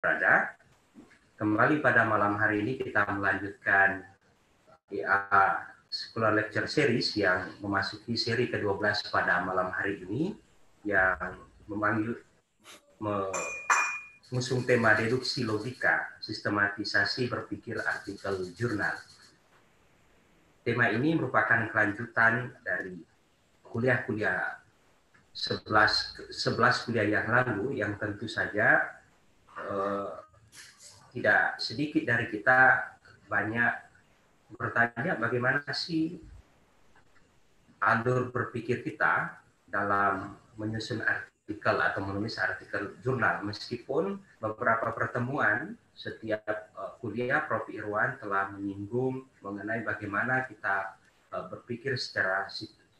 berada. Kembali pada malam hari ini kita melanjutkan ya, Sekolah Lecture Series yang memasuki seri ke-12 pada malam hari ini yang memanggil mengusung tema deduksi logika, sistematisasi berpikir artikel jurnal. Tema ini merupakan kelanjutan dari kuliah-kuliah 11, 11 kuliah yang lalu yang tentu saja Eh, tidak sedikit dari kita banyak bertanya bagaimana sih alur berpikir kita dalam menyusun artikel atau menulis artikel jurnal meskipun beberapa pertemuan setiap eh, kuliah Prof Irwan telah menyinggung mengenai bagaimana kita eh, berpikir secara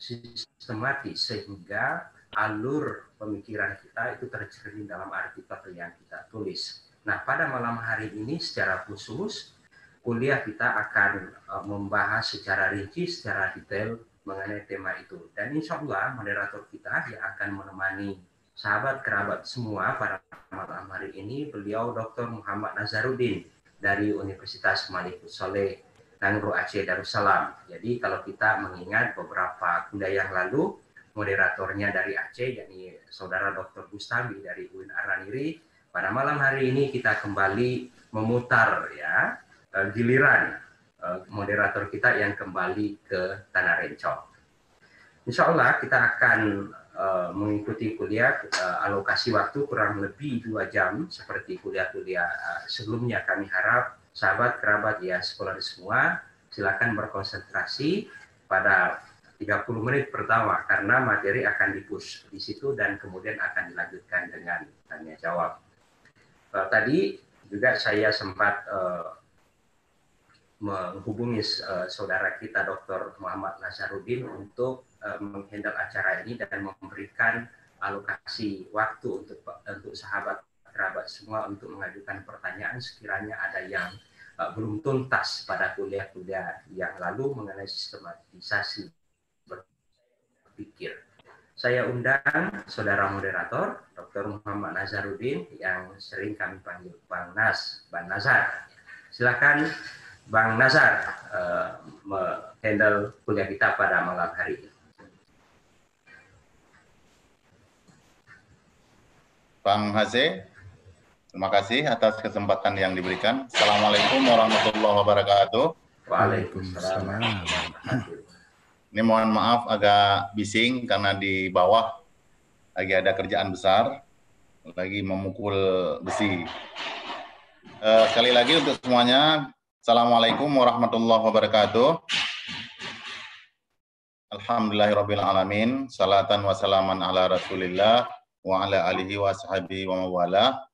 sistematis sehingga alur pemikiran kita itu tercermin dalam artikel yang kita tulis. Nah, pada malam hari ini secara khusus kuliah kita akan e, membahas secara rinci, secara detail mengenai tema itu. Dan insya Allah moderator kita yang akan menemani sahabat kerabat semua pada malam hari ini, beliau Dr. Muhammad Nazaruddin dari Universitas Malikus Soleh Nangro Aceh Darussalam. Jadi kalau kita mengingat beberapa kuliah yang lalu, moderatornya dari Aceh, yakni Saudara Dr. Gustami dari UIN Araniri. Pada malam hari ini kita kembali memutar ya eh, giliran eh, moderator kita yang kembali ke Tanah Rencong. Insya Allah kita akan eh, mengikuti kuliah alokasi waktu kurang lebih dua jam seperti kuliah-kuliah sebelumnya kami harap sahabat kerabat ya sekolah semua silakan berkonsentrasi pada 30 menit pertama karena materi akan dipus di situ dan kemudian akan dilanjutkan dengan tanya jawab. Uh, tadi juga saya sempat uh, menghubungi uh, saudara kita Dr. Muhammad nasarudin untuk uh, menghandle acara ini dan memberikan alokasi waktu untuk untuk sahabat kerabat semua untuk mengajukan pertanyaan sekiranya ada yang belum tuntas pada kuliah-kuliah yang lalu mengenai sistematisasi pikir. Saya undang saudara moderator Dr. Muhammad Nazarudin yang sering kami panggil Bang Nas, Bang Nazar. Silakan Bang Nazar uh, eh, handle kuliah kita pada malam hari ini. Bang Haze, terima kasih atas kesempatan yang diberikan. Assalamualaikum warahmatullahi wabarakatuh. Waalaikumsalam. Waalaikumsalam. Ini mohon maaf agak bising karena di bawah lagi ada kerjaan besar, lagi memukul besi. Uh, sekali lagi untuk semuanya, Assalamualaikum warahmatullahi wabarakatuh. Alhamdulillahirrabbilalamin. Salatan wassalaman ala rasulillah wa ala alihi wa sahabi wa mawala.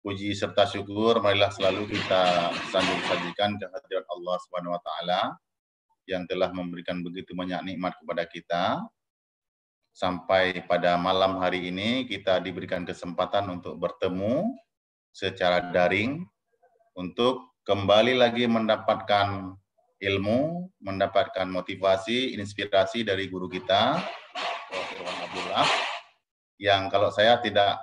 Puji serta syukur marilah selalu kita sanjung sajikan kehadiran Allah Subhanahu wa taala yang telah memberikan begitu banyak nikmat kepada kita. Sampai pada malam hari ini kita diberikan kesempatan untuk bertemu secara daring untuk kembali lagi mendapatkan ilmu, mendapatkan motivasi, inspirasi dari guru kita, Prof. Irwan Abdullah, yang kalau saya tidak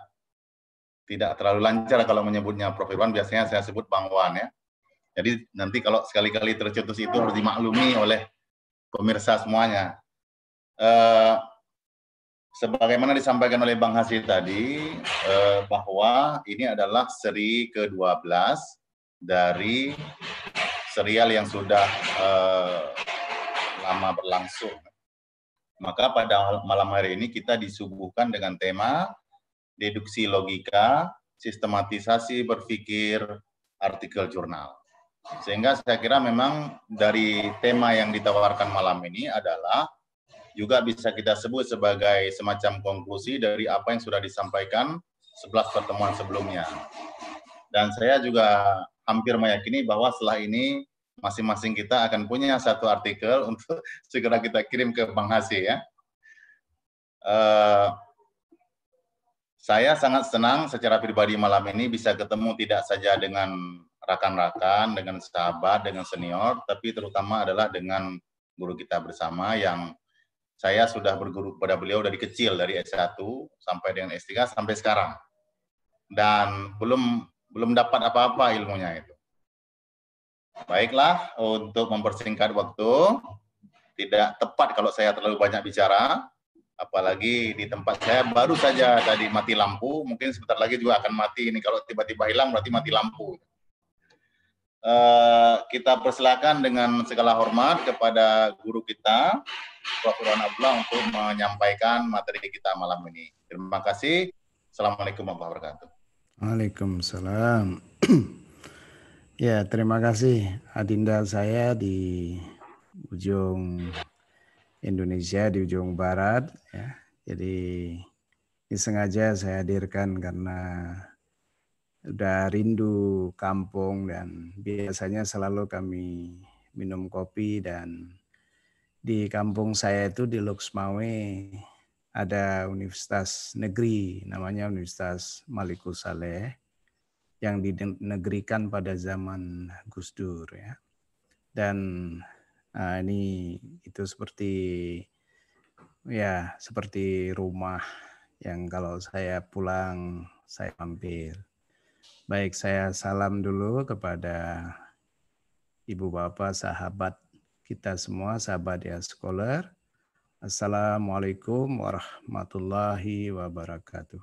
tidak terlalu lancar kalau menyebutnya Prof. Irwan, biasanya saya sebut Bang Wan ya. Jadi nanti kalau sekali-kali tercetus itu harus dimaklumi oleh pemirsa semuanya. Uh, sebagaimana disampaikan oleh Bang Hasil tadi, uh, bahwa ini adalah seri ke-12 dari serial yang sudah uh, lama berlangsung. Maka pada malam hari ini kita disuguhkan dengan tema deduksi logika, sistematisasi berpikir, artikel jurnal. Sehingga saya kira memang dari tema yang ditawarkan malam ini adalah juga bisa kita sebut sebagai semacam konklusi dari apa yang sudah disampaikan sebelas pertemuan sebelumnya. Dan saya juga hampir meyakini bahwa setelah ini masing-masing kita akan punya satu artikel untuk segera kita kirim ke Bang Hasi ya. Uh, saya sangat senang secara pribadi malam ini bisa ketemu tidak saja dengan rakan-rakan, dengan sahabat, dengan senior, tapi terutama adalah dengan guru kita bersama yang saya sudah berguru kepada beliau dari kecil, dari S1 sampai dengan S3 sampai sekarang. Dan belum belum dapat apa-apa ilmunya itu. Baiklah, untuk mempersingkat waktu, tidak tepat kalau saya terlalu banyak bicara, apalagi di tempat saya baru saja tadi mati lampu, mungkin sebentar lagi juga akan mati ini kalau tiba-tiba hilang berarti mati lampu. Eh, kita persilakan dengan segala hormat kepada guru kita, Prof. Rana Abdullah untuk menyampaikan materi kita malam ini. Terima kasih. Assalamualaikum warahmatullahi wabarakatuh. Waalaikumsalam. ya, terima kasih adinda saya di ujung Indonesia, di ujung barat. Ya. Jadi sengaja saya hadirkan karena sudah rindu kampung dan biasanya selalu kami minum kopi dan di kampung saya itu di Luxmawe ada universitas negeri namanya Universitas Malikus Saleh yang dinegerikan pada zaman Gus Dur ya. Dan nah ini itu seperti ya seperti rumah yang kalau saya pulang saya mampir Baik, saya salam dulu kepada Ibu Bapak, sahabat kita semua, sahabat ya scholar. Assalamualaikum warahmatullahi wabarakatuh.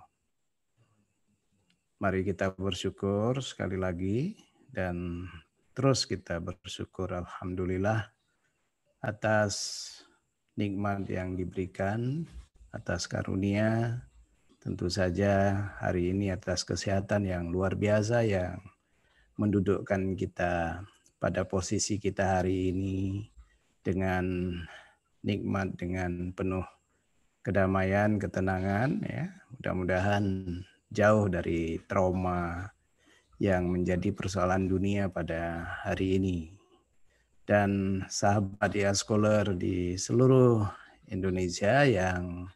Mari kita bersyukur sekali lagi dan terus kita bersyukur Alhamdulillah atas nikmat yang diberikan, atas karunia, Tentu saja hari ini atas kesehatan yang luar biasa yang mendudukkan kita pada posisi kita hari ini dengan nikmat, dengan penuh kedamaian, ketenangan ya. Mudah-mudahan jauh dari trauma yang menjadi persoalan dunia pada hari ini. Dan sahabat ya scholar di seluruh Indonesia yang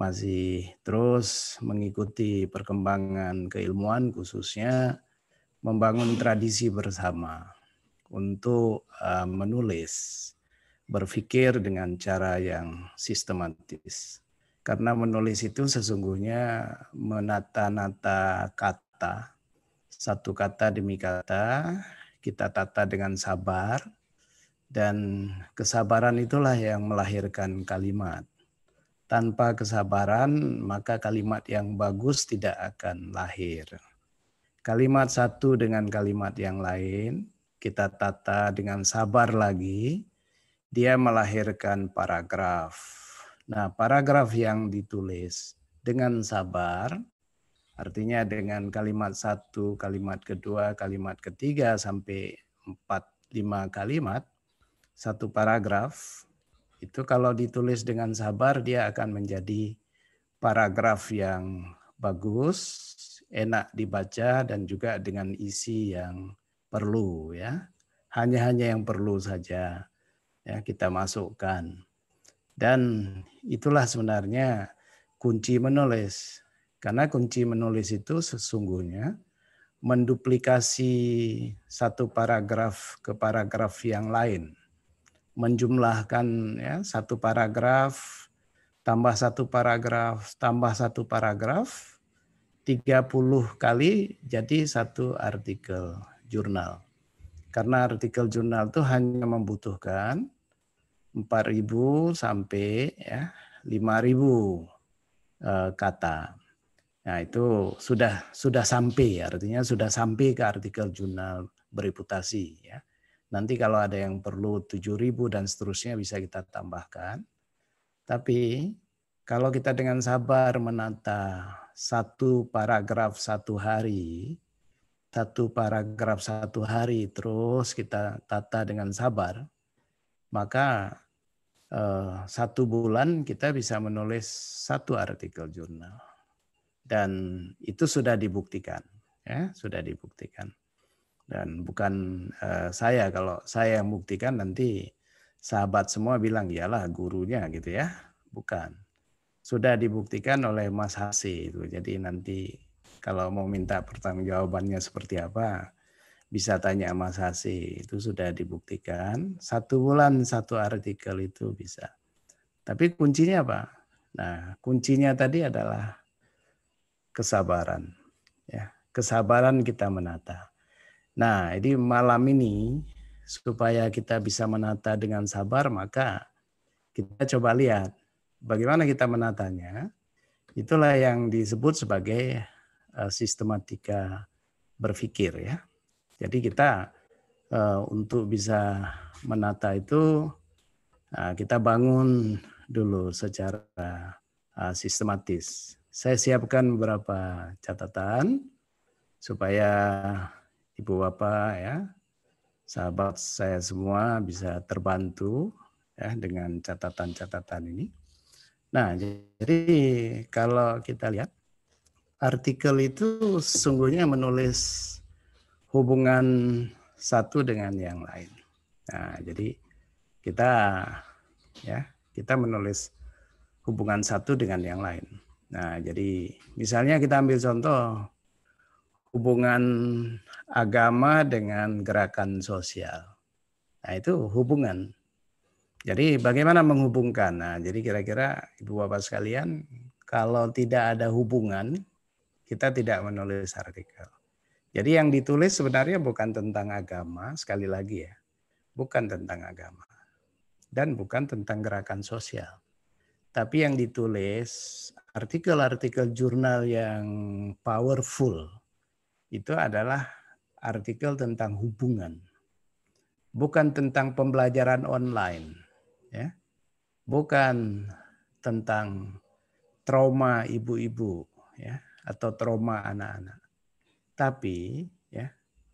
masih terus mengikuti perkembangan keilmuan khususnya membangun tradisi bersama untuk eh, menulis berpikir dengan cara yang sistematis karena menulis itu sesungguhnya menata-nata kata satu kata demi kata kita tata dengan sabar dan kesabaran itulah yang melahirkan kalimat tanpa kesabaran, maka kalimat yang bagus tidak akan lahir. Kalimat satu dengan kalimat yang lain, kita tata dengan sabar lagi, dia melahirkan paragraf. Nah, paragraf yang ditulis dengan sabar, artinya dengan kalimat satu, kalimat kedua, kalimat ketiga, sampai empat, lima kalimat, satu paragraf, itu kalau ditulis dengan sabar dia akan menjadi paragraf yang bagus, enak dibaca dan juga dengan isi yang perlu ya. Hanya-hanya yang perlu saja ya kita masukkan. Dan itulah sebenarnya kunci menulis. Karena kunci menulis itu sesungguhnya menduplikasi satu paragraf ke paragraf yang lain menjumlahkan ya satu paragraf tambah satu paragraf tambah satu paragraf 30 kali jadi satu artikel jurnal. Karena artikel jurnal itu hanya membutuhkan 4.000 sampai ya 5.000 eh, kata. Nah, itu sudah sudah sampai artinya sudah sampai ke artikel jurnal bereputasi ya. Nanti kalau ada yang perlu 7.000 dan seterusnya bisa kita tambahkan. Tapi kalau kita dengan sabar menata satu paragraf satu hari, satu paragraf satu hari terus kita tata dengan sabar, maka eh, satu bulan kita bisa menulis satu artikel jurnal. Dan itu sudah dibuktikan. Ya, sudah dibuktikan dan bukan eh, saya kalau saya yang buktikan nanti sahabat semua bilang ialah gurunya gitu ya bukan sudah dibuktikan oleh Mas Hasi itu jadi nanti kalau mau minta pertanggungjawabannya seperti apa bisa tanya Mas Hasi itu sudah dibuktikan satu bulan satu artikel itu bisa tapi kuncinya apa nah kuncinya tadi adalah kesabaran ya kesabaran kita menata Nah, jadi malam ini supaya kita bisa menata dengan sabar, maka kita coba lihat bagaimana kita menatanya. Itulah yang disebut sebagai eh, sistematika berpikir ya. Jadi kita eh, untuk bisa menata itu eh, kita bangun dulu secara sistematis. Saya siapkan beberapa catatan supaya Ibu Bapak ya, sahabat saya semua bisa terbantu ya dengan catatan-catatan ini. Nah, jadi kalau kita lihat artikel itu sesungguhnya menulis hubungan satu dengan yang lain. Nah, jadi kita ya, kita menulis hubungan satu dengan yang lain. Nah, jadi misalnya kita ambil contoh hubungan agama dengan gerakan sosial. Nah, itu hubungan. Jadi bagaimana menghubungkan? Nah, jadi kira-kira Ibu Bapak sekalian, kalau tidak ada hubungan, kita tidak menulis artikel. Jadi yang ditulis sebenarnya bukan tentang agama, sekali lagi ya. Bukan tentang agama. Dan bukan tentang gerakan sosial. Tapi yang ditulis, artikel-artikel jurnal yang powerful, itu adalah artikel tentang hubungan, bukan tentang pembelajaran online, ya, bukan tentang trauma ibu-ibu, ya, atau trauma anak-anak, tapi ya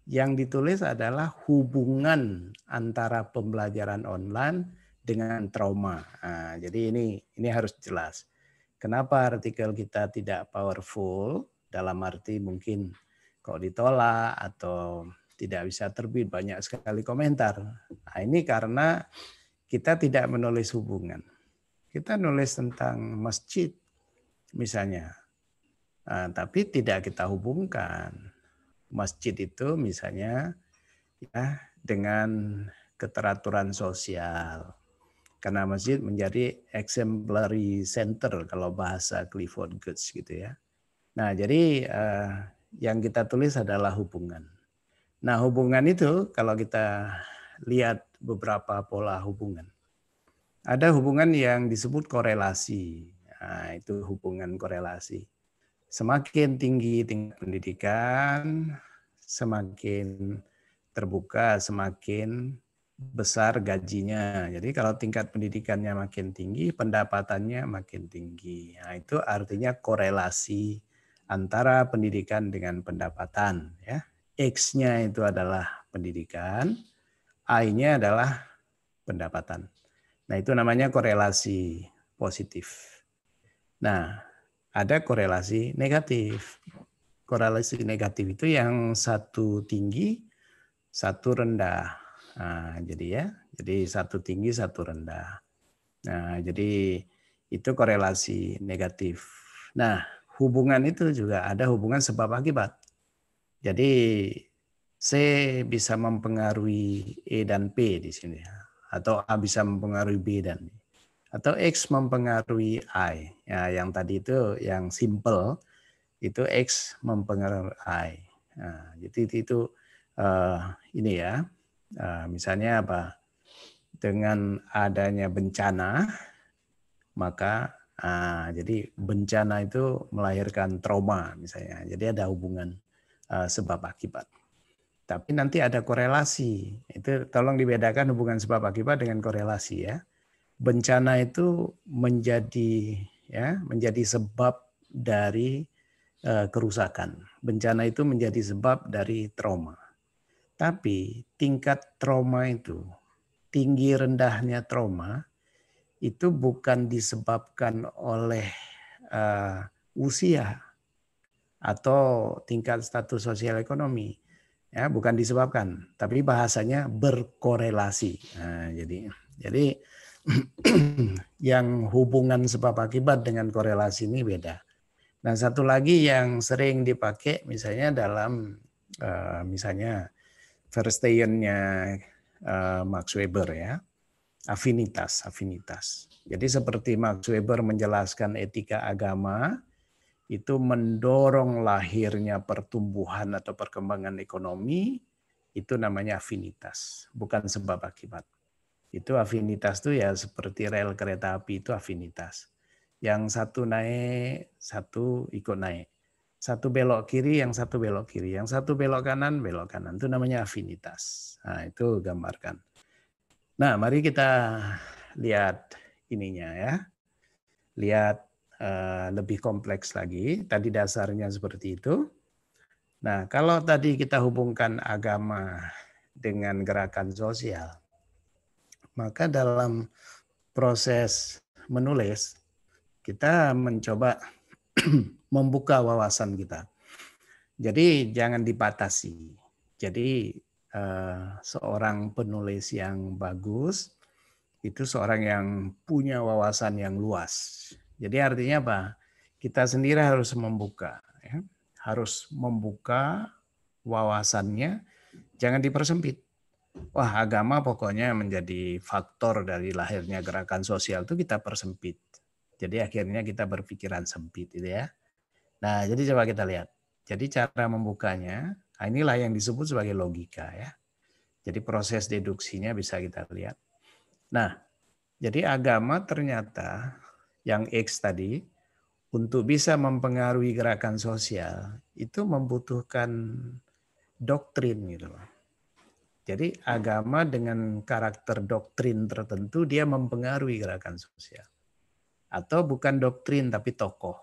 yang ditulis adalah hubungan antara pembelajaran online dengan trauma. Nah, jadi ini ini harus jelas. Kenapa artikel kita tidak powerful dalam arti mungkin kok ditolak atau tidak bisa terbit banyak sekali komentar. Nah, ini karena kita tidak menulis hubungan. Kita nulis tentang masjid misalnya. Nah, tapi tidak kita hubungkan masjid itu misalnya ya dengan keteraturan sosial. Karena masjid menjadi exemplary center kalau bahasa Clifford Goods gitu ya. Nah, jadi eh, yang kita tulis adalah hubungan. Nah, hubungan itu kalau kita lihat beberapa pola hubungan. Ada hubungan yang disebut korelasi. Nah, itu hubungan korelasi. Semakin tinggi tingkat pendidikan, semakin terbuka, semakin besar gajinya. Jadi kalau tingkat pendidikannya makin tinggi, pendapatannya makin tinggi. Nah, itu artinya korelasi antara pendidikan dengan pendapatan ya. X-nya itu adalah pendidikan, I-nya adalah pendapatan. Nah, itu namanya korelasi positif. Nah, ada korelasi negatif. Korelasi negatif itu yang satu tinggi, satu rendah. Nah, jadi ya, jadi satu tinggi, satu rendah. Nah, jadi itu korelasi negatif. Nah, hubungan itu juga ada hubungan sebab akibat. Jadi C bisa mempengaruhi E dan P di sini ya, atau A bisa mempengaruhi B dan B. Atau X mempengaruhi I. Ya, yang tadi itu yang simple itu X mempengaruhi I. Nah, jadi itu, uh, ini ya, uh, misalnya apa? Dengan adanya bencana, maka Ah, jadi bencana itu melahirkan trauma misalnya. Jadi ada hubungan eh, sebab akibat. Tapi nanti ada korelasi. Itu tolong dibedakan hubungan sebab akibat dengan korelasi ya. Bencana itu menjadi ya, menjadi sebab dari eh, kerusakan. Bencana itu menjadi sebab dari trauma. Tapi tingkat trauma itu, tinggi rendahnya trauma itu bukan disebabkan oleh uh, usia atau tingkat status sosial ekonomi ya bukan disebabkan tapi bahasanya berkorelasi nah, jadi jadi yang hubungan sebab akibat dengan korelasi ini beda nah satu lagi yang sering dipakai misalnya dalam uh, misalnya nya uh, eh, Max Weber ya afinitas, afinitas. Jadi seperti Max Weber menjelaskan etika agama, itu mendorong lahirnya pertumbuhan atau perkembangan ekonomi, itu namanya afinitas, bukan sebab akibat. Itu afinitas itu ya seperti rel kereta api itu afinitas. Yang satu naik, satu ikut naik. Satu belok kiri, yang satu belok kiri. Yang satu belok kanan, belok kanan. Itu namanya afinitas. Nah, itu gambarkan. Nah, mari kita lihat ininya ya. Lihat eh, lebih kompleks lagi. Tadi dasarnya seperti itu. Nah, kalau tadi kita hubungkan agama dengan gerakan sosial, maka dalam proses menulis kita mencoba membuka wawasan kita. Jadi jangan dibatasi. Jadi Eh, seorang penulis yang bagus itu seorang yang punya wawasan yang luas. Jadi artinya apa? Kita sendiri harus membuka, ya. harus membuka wawasannya, jangan dipersempit. Wah agama pokoknya menjadi faktor dari lahirnya gerakan sosial itu kita persempit. Jadi akhirnya kita berpikiran sempit, gitu ya. Nah jadi coba kita lihat. Jadi cara membukanya Nah, inilah yang disebut sebagai logika ya. Jadi proses deduksinya bisa kita lihat. Nah, jadi agama ternyata yang X tadi untuk bisa mempengaruhi gerakan sosial itu membutuhkan doktrin gitu loh. Jadi agama dengan karakter doktrin tertentu dia mempengaruhi gerakan sosial. Atau bukan doktrin tapi tokoh.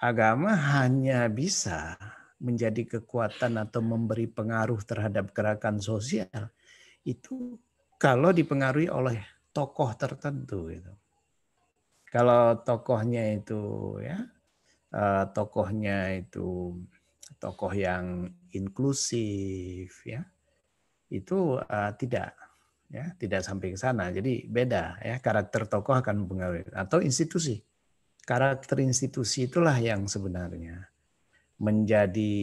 Agama hanya bisa menjadi kekuatan atau memberi pengaruh terhadap gerakan sosial itu kalau dipengaruhi oleh tokoh tertentu gitu. Kalau tokohnya itu ya eh, tokohnya itu tokoh yang inklusif ya itu uh, tidak ya tidak sampai ke sana jadi beda ya karakter tokoh akan mempengaruhi atau institusi karakter institusi itulah yang sebenarnya menjadi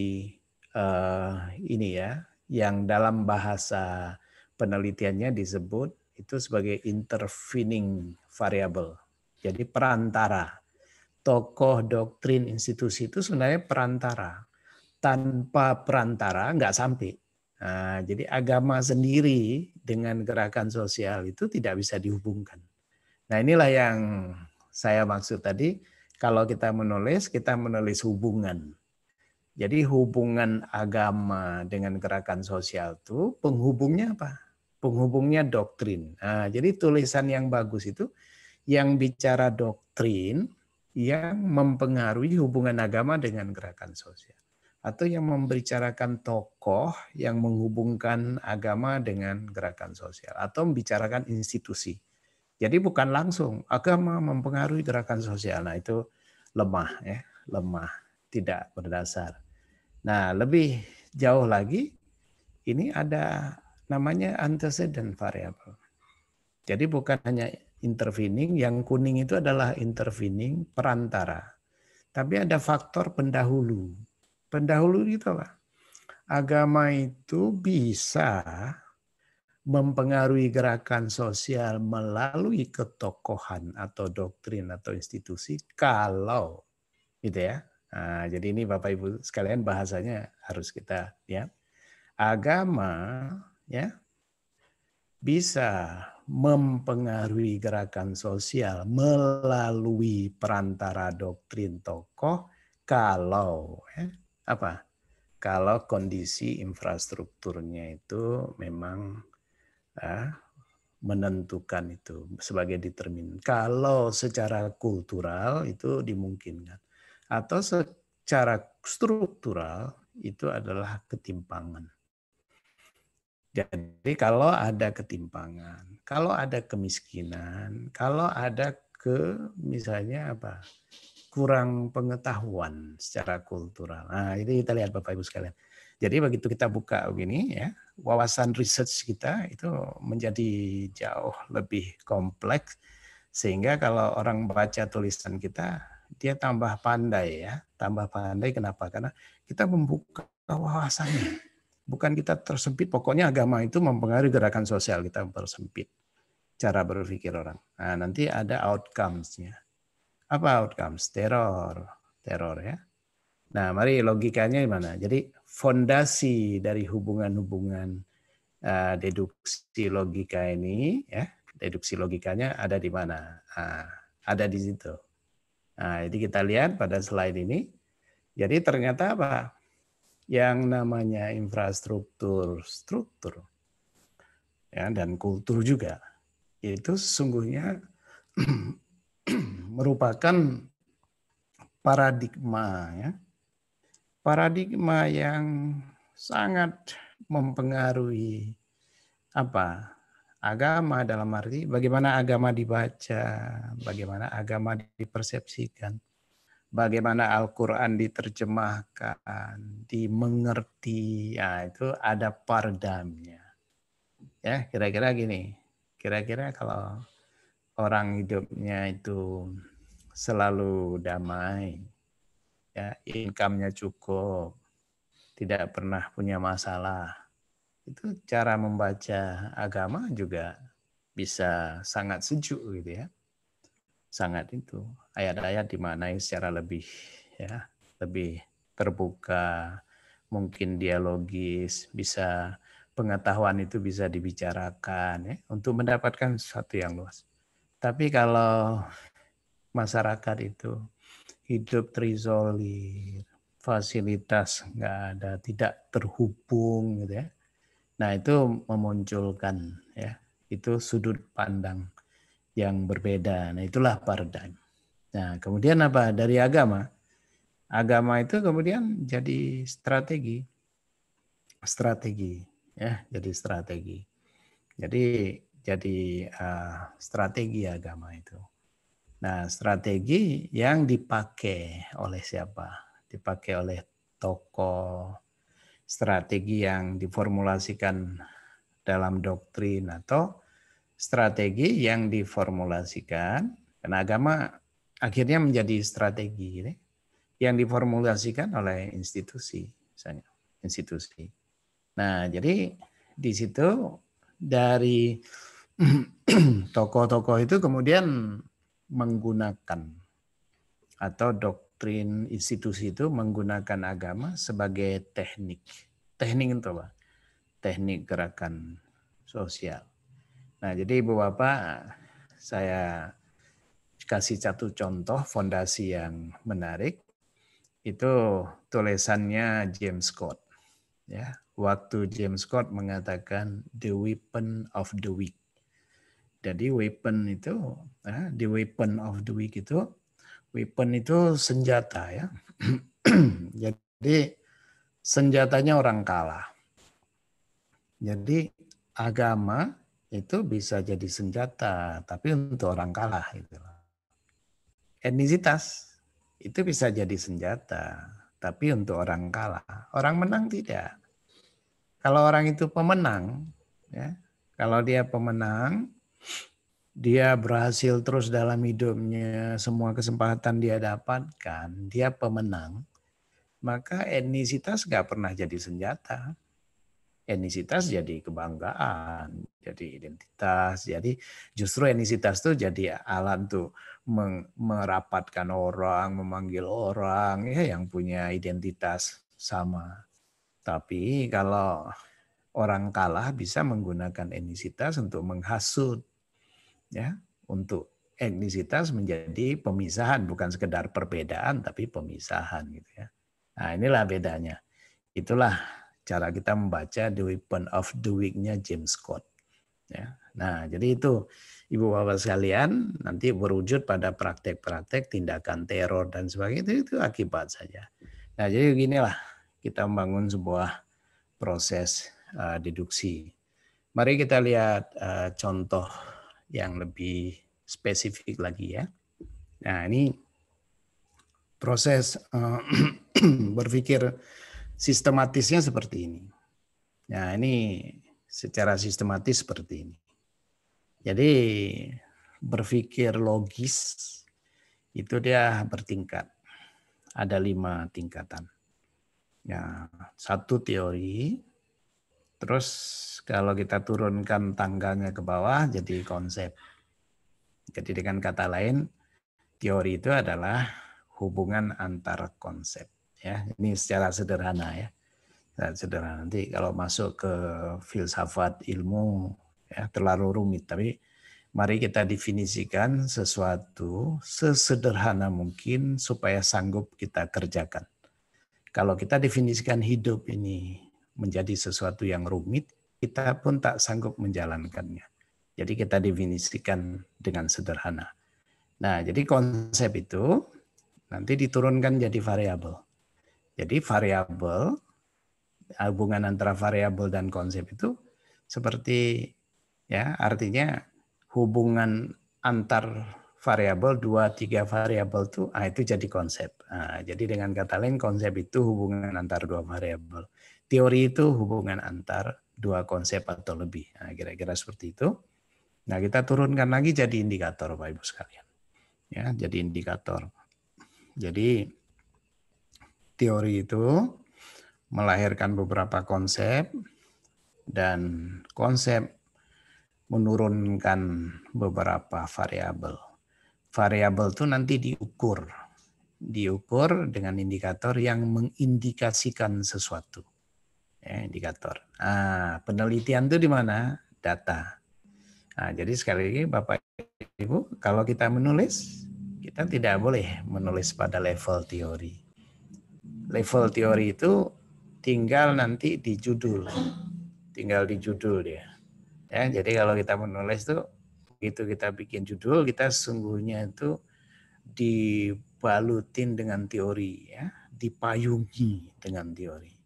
uh, ini ya yang dalam bahasa penelitiannya disebut itu sebagai intervening variable. Jadi perantara. Tokoh, doktrin, institusi itu sebenarnya perantara. Tanpa perantara nggak sampai. Nah, jadi agama sendiri dengan gerakan sosial itu tidak bisa dihubungkan. Nah inilah yang saya maksud tadi, kalau kita menulis, kita menulis hubungan jadi hubungan agama dengan gerakan sosial itu penghubungnya apa? Penghubungnya doktrin. Nah, jadi tulisan yang bagus itu yang bicara doktrin yang mempengaruhi hubungan agama dengan gerakan sosial atau yang membicarakan tokoh yang menghubungkan agama dengan gerakan sosial atau membicarakan institusi. Jadi bukan langsung agama mempengaruhi gerakan sosial. Nah, itu lemah ya, lemah, tidak berdasar. Nah, lebih jauh lagi ini ada namanya antecedent variable. Jadi bukan hanya intervening, yang kuning itu adalah intervening perantara. Tapi ada faktor pendahulu. Pendahulu itu apa? Agama itu bisa mempengaruhi gerakan sosial melalui ketokohan atau doktrin atau institusi kalau gitu ya Nah, jadi ini Bapak Ibu sekalian bahasanya harus kita ya. Agama ya bisa mempengaruhi gerakan sosial melalui perantara doktrin tokoh kalau ya, apa? Kalau kondisi infrastrukturnya itu memang ya, menentukan itu sebagai determin. Kalau secara kultural itu dimungkinkan atau secara struktural itu adalah ketimpangan. Jadi kalau ada ketimpangan, kalau ada kemiskinan, kalau ada ke misalnya apa? kurang pengetahuan secara kultural. Nah, ini kita lihat Bapak Ibu sekalian. Jadi begitu kita buka begini ya, wawasan research kita itu menjadi jauh lebih kompleks sehingga kalau orang baca tulisan kita dia tambah pandai ya. Tambah pandai kenapa? Karena kita membuka wawasannya. Bukan kita tersempit, pokoknya agama itu mempengaruhi gerakan sosial kita tersempit cara berpikir orang. Nah, nanti ada outcomes-nya. Apa outcomes? Teror, teror ya. Nah, mari logikanya gimana? Jadi fondasi dari hubungan-hubungan uh, deduksi logika ini ya, deduksi logikanya ada di mana? Uh, ada di situ. Nah, jadi kita lihat pada slide ini. Jadi ternyata apa? Yang namanya infrastruktur, struktur, ya, dan kultur juga, itu sesungguhnya merupakan paradigma ya. Paradigma yang sangat mempengaruhi apa agama dalam arti bagaimana agama dibaca, bagaimana agama dipersepsikan, bagaimana Al-Quran diterjemahkan, dimengerti, ya, itu ada pardamnya. Ya, kira-kira gini, kira-kira kalau orang hidupnya itu selalu damai, ya, income-nya cukup, tidak pernah punya masalah, itu cara membaca agama juga bisa sangat sejuk gitu ya sangat itu ayat-ayat dimaknai secara lebih ya lebih terbuka mungkin dialogis bisa pengetahuan itu bisa dibicarakan ya, untuk mendapatkan sesuatu yang luas tapi kalau masyarakat itu hidup terisolir fasilitas nggak ada tidak terhubung gitu ya Nah, itu memunculkan ya, itu sudut pandang yang berbeda. Nah, itulah paradigm. Nah, kemudian apa? Dari agama. Agama itu kemudian jadi strategi. Strategi ya, jadi strategi. Jadi jadi uh, strategi agama itu. Nah, strategi yang dipakai oleh siapa? Dipakai oleh tokoh strategi yang diformulasikan dalam doktrin atau strategi yang diformulasikan karena agama akhirnya menjadi strategi yang diformulasikan oleh institusi misalnya institusi. Nah, jadi di situ dari tokoh-tokoh itu kemudian menggunakan atau dok doktrin institusi itu menggunakan agama sebagai teknik. Teknik itu apa? Teknik gerakan sosial. Nah, jadi Ibu Bapak, saya kasih satu contoh fondasi yang menarik. Itu tulisannya James Scott. Ya, waktu James Scott mengatakan the weapon of the weak. Jadi weapon itu, ya, the weapon of the weak itu Weapon itu senjata ya. Jadi senjatanya orang kalah. Jadi agama itu bisa jadi senjata, tapi untuk orang kalah gitu Etnisitas itu bisa jadi senjata, tapi untuk orang kalah. Orang menang tidak. Kalau orang itu pemenang, ya, kalau dia pemenang, dia berhasil terus dalam hidupnya, semua kesempatan dia dapatkan, dia pemenang, maka etnisitas gak pernah jadi senjata. Etnisitas jadi kebanggaan, jadi identitas, jadi justru etnisitas itu jadi alat tuh merapatkan orang, memanggil orang ya yang punya identitas sama. Tapi kalau orang kalah bisa menggunakan etnisitas untuk menghasut ya untuk etnisitas menjadi pemisahan bukan sekedar perbedaan tapi pemisahan gitu ya. Nah, inilah bedanya. Itulah cara kita membaca The Weapon of the week James Scott. Ya. Nah, jadi itu Ibu Bapak sekalian nanti berwujud pada praktek-praktek tindakan teror dan sebagainya itu, itu akibat saja. Nah, jadi beginilah kita membangun sebuah proses uh, deduksi. Mari kita lihat uh, contoh yang lebih spesifik lagi ya. Nah ini proses uh, berpikir sistematisnya seperti ini. Nah ini secara sistematis seperti ini. Jadi berpikir logis itu dia bertingkat. Ada lima tingkatan. Ya, satu teori, Terus kalau kita turunkan tangganya ke bawah jadi konsep. Jadi dengan kata lain, teori itu adalah hubungan antar konsep. Ya, ini secara sederhana ya. Secara sederhana. Nanti kalau masuk ke filsafat ilmu ya terlalu rumit. Tapi mari kita definisikan sesuatu sesederhana mungkin supaya sanggup kita kerjakan. Kalau kita definisikan hidup ini menjadi sesuatu yang rumit, kita pun tak sanggup menjalankannya. Jadi kita definisikan dengan sederhana. Nah, jadi konsep itu nanti diturunkan jadi variabel. Jadi variabel eh, hubungan antara variabel dan konsep itu seperti ya artinya hubungan antar variabel dua tiga variabel itu ah itu jadi konsep. Nah, jadi dengan kata lain konsep itu hubungan antar dua variabel teori itu hubungan antar dua konsep atau lebih. kira nah, kira-kira seperti itu. Nah, kita turunkan lagi jadi indikator Bapak Ibu sekalian. Ya, jadi indikator. Jadi teori itu melahirkan beberapa konsep dan konsep menurunkan beberapa variabel. Variabel itu nanti diukur, diukur dengan indikator yang mengindikasikan sesuatu ya, eh, indikator. Ah, penelitian itu di mana? Data. Nah, jadi sekali lagi Bapak Ibu, kalau kita menulis, kita tidak boleh menulis pada level teori. Level teori itu tinggal nanti di judul. Tinggal di judul dia. Ya, jadi kalau kita menulis itu, begitu kita bikin judul, kita sungguhnya itu dibalutin dengan teori ya, dipayungi dengan teori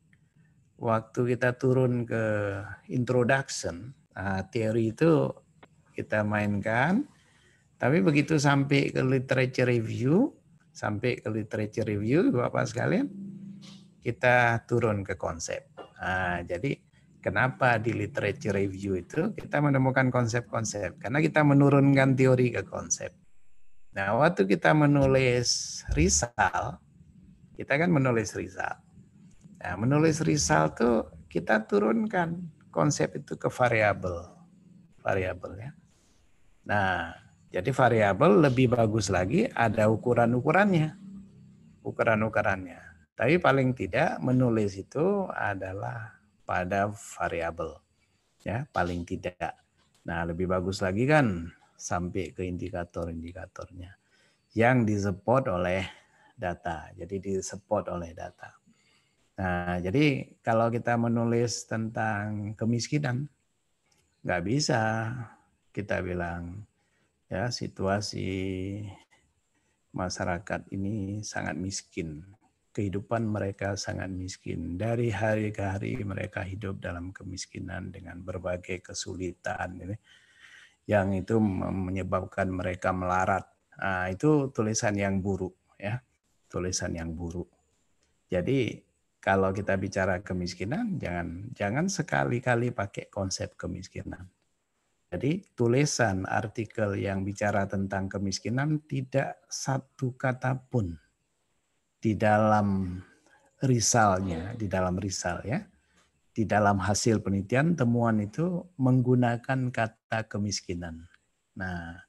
waktu kita turun ke introduction, nah, teori itu kita mainkan. Tapi begitu sampai ke literature review, sampai ke literature review, Bapak sekalian, kita turun ke konsep. Nah, jadi kenapa di literature review itu kita menemukan konsep-konsep? Karena kita menurunkan teori ke konsep. Nah, waktu kita menulis risal, kita kan menulis risal. Nah, menulis risal tuh kita turunkan konsep itu ke variabel. Variabel ya. Nah, jadi variabel lebih bagus lagi ada ukuran-ukurannya. Ukuran-ukurannya. Tapi paling tidak menulis itu adalah pada variabel. Ya, paling tidak. Nah, lebih bagus lagi kan sampai ke indikator-indikatornya yang disupport oleh data. Jadi disupport oleh data. Nah, jadi kalau kita menulis tentang kemiskinan, nggak bisa kita bilang ya situasi masyarakat ini sangat miskin. Kehidupan mereka sangat miskin. Dari hari ke hari mereka hidup dalam kemiskinan dengan berbagai kesulitan ini yang itu menyebabkan mereka melarat. Nah, itu tulisan yang buruk ya. Tulisan yang buruk. Jadi kalau kita bicara kemiskinan, jangan jangan sekali-kali pakai konsep kemiskinan. Jadi tulisan artikel yang bicara tentang kemiskinan tidak satu kata pun di dalam risalnya, di dalam risal ya, di dalam hasil penelitian temuan itu menggunakan kata kemiskinan. Nah,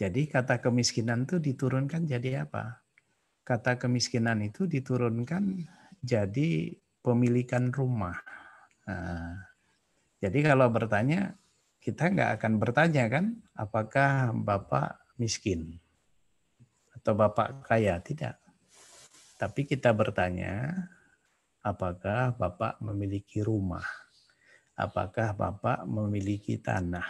jadi kata kemiskinan itu diturunkan jadi apa? Kata kemiskinan itu diturunkan jadi pemilikan rumah. Nah, jadi kalau bertanya, kita nggak akan bertanya kan, apakah Bapak miskin atau Bapak kaya? Tidak. Tapi kita bertanya, apakah Bapak memiliki rumah? Apakah Bapak memiliki tanah?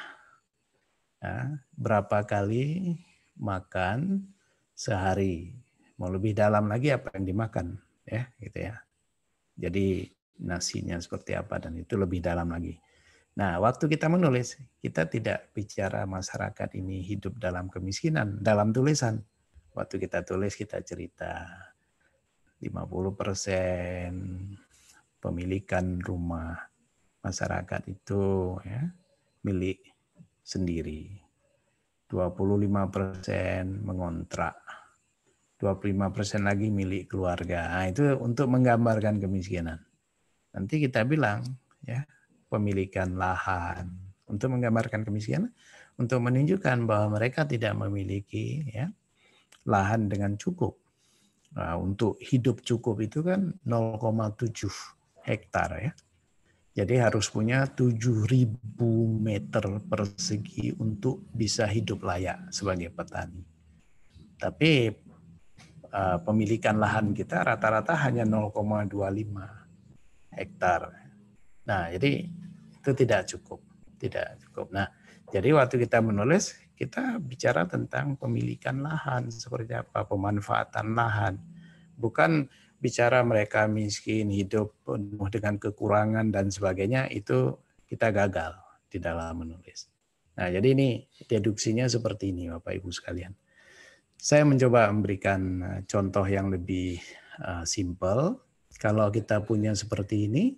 Nah, berapa kali makan sehari? Mau lebih dalam lagi apa yang dimakan? ya gitu ya. Jadi nasinya seperti apa dan itu lebih dalam lagi. Nah, waktu kita menulis, kita tidak bicara masyarakat ini hidup dalam kemiskinan dalam tulisan. Waktu kita tulis kita cerita 50% pemilikan rumah masyarakat itu ya, milik sendiri. 25% mengontrak 25% lagi milik keluarga. Nah, itu untuk menggambarkan kemiskinan. Nanti kita bilang ya, pemilikan lahan untuk menggambarkan kemiskinan untuk menunjukkan bahwa mereka tidak memiliki ya lahan dengan cukup. Nah, untuk hidup cukup itu kan 0,7 hektar ya. Jadi harus punya 7000 meter persegi untuk bisa hidup layak sebagai petani. Tapi Eh, pemilikan lahan kita rata-rata hanya 0,25 hektar. Nah, jadi itu tidak cukup, tidak cukup. Nah, jadi waktu kita menulis kita bicara tentang pemilikan lahan seperti apa, pemanfaatan lahan. Bukan bicara mereka miskin, hidup penuh dengan kekurangan dan sebagainya itu kita gagal di dalam menulis. Nah, jadi ini deduksinya seperti ini Bapak Ibu sekalian. Saya mencoba memberikan eh, contoh yang lebih eh, simple. Kalau kita punya seperti ini,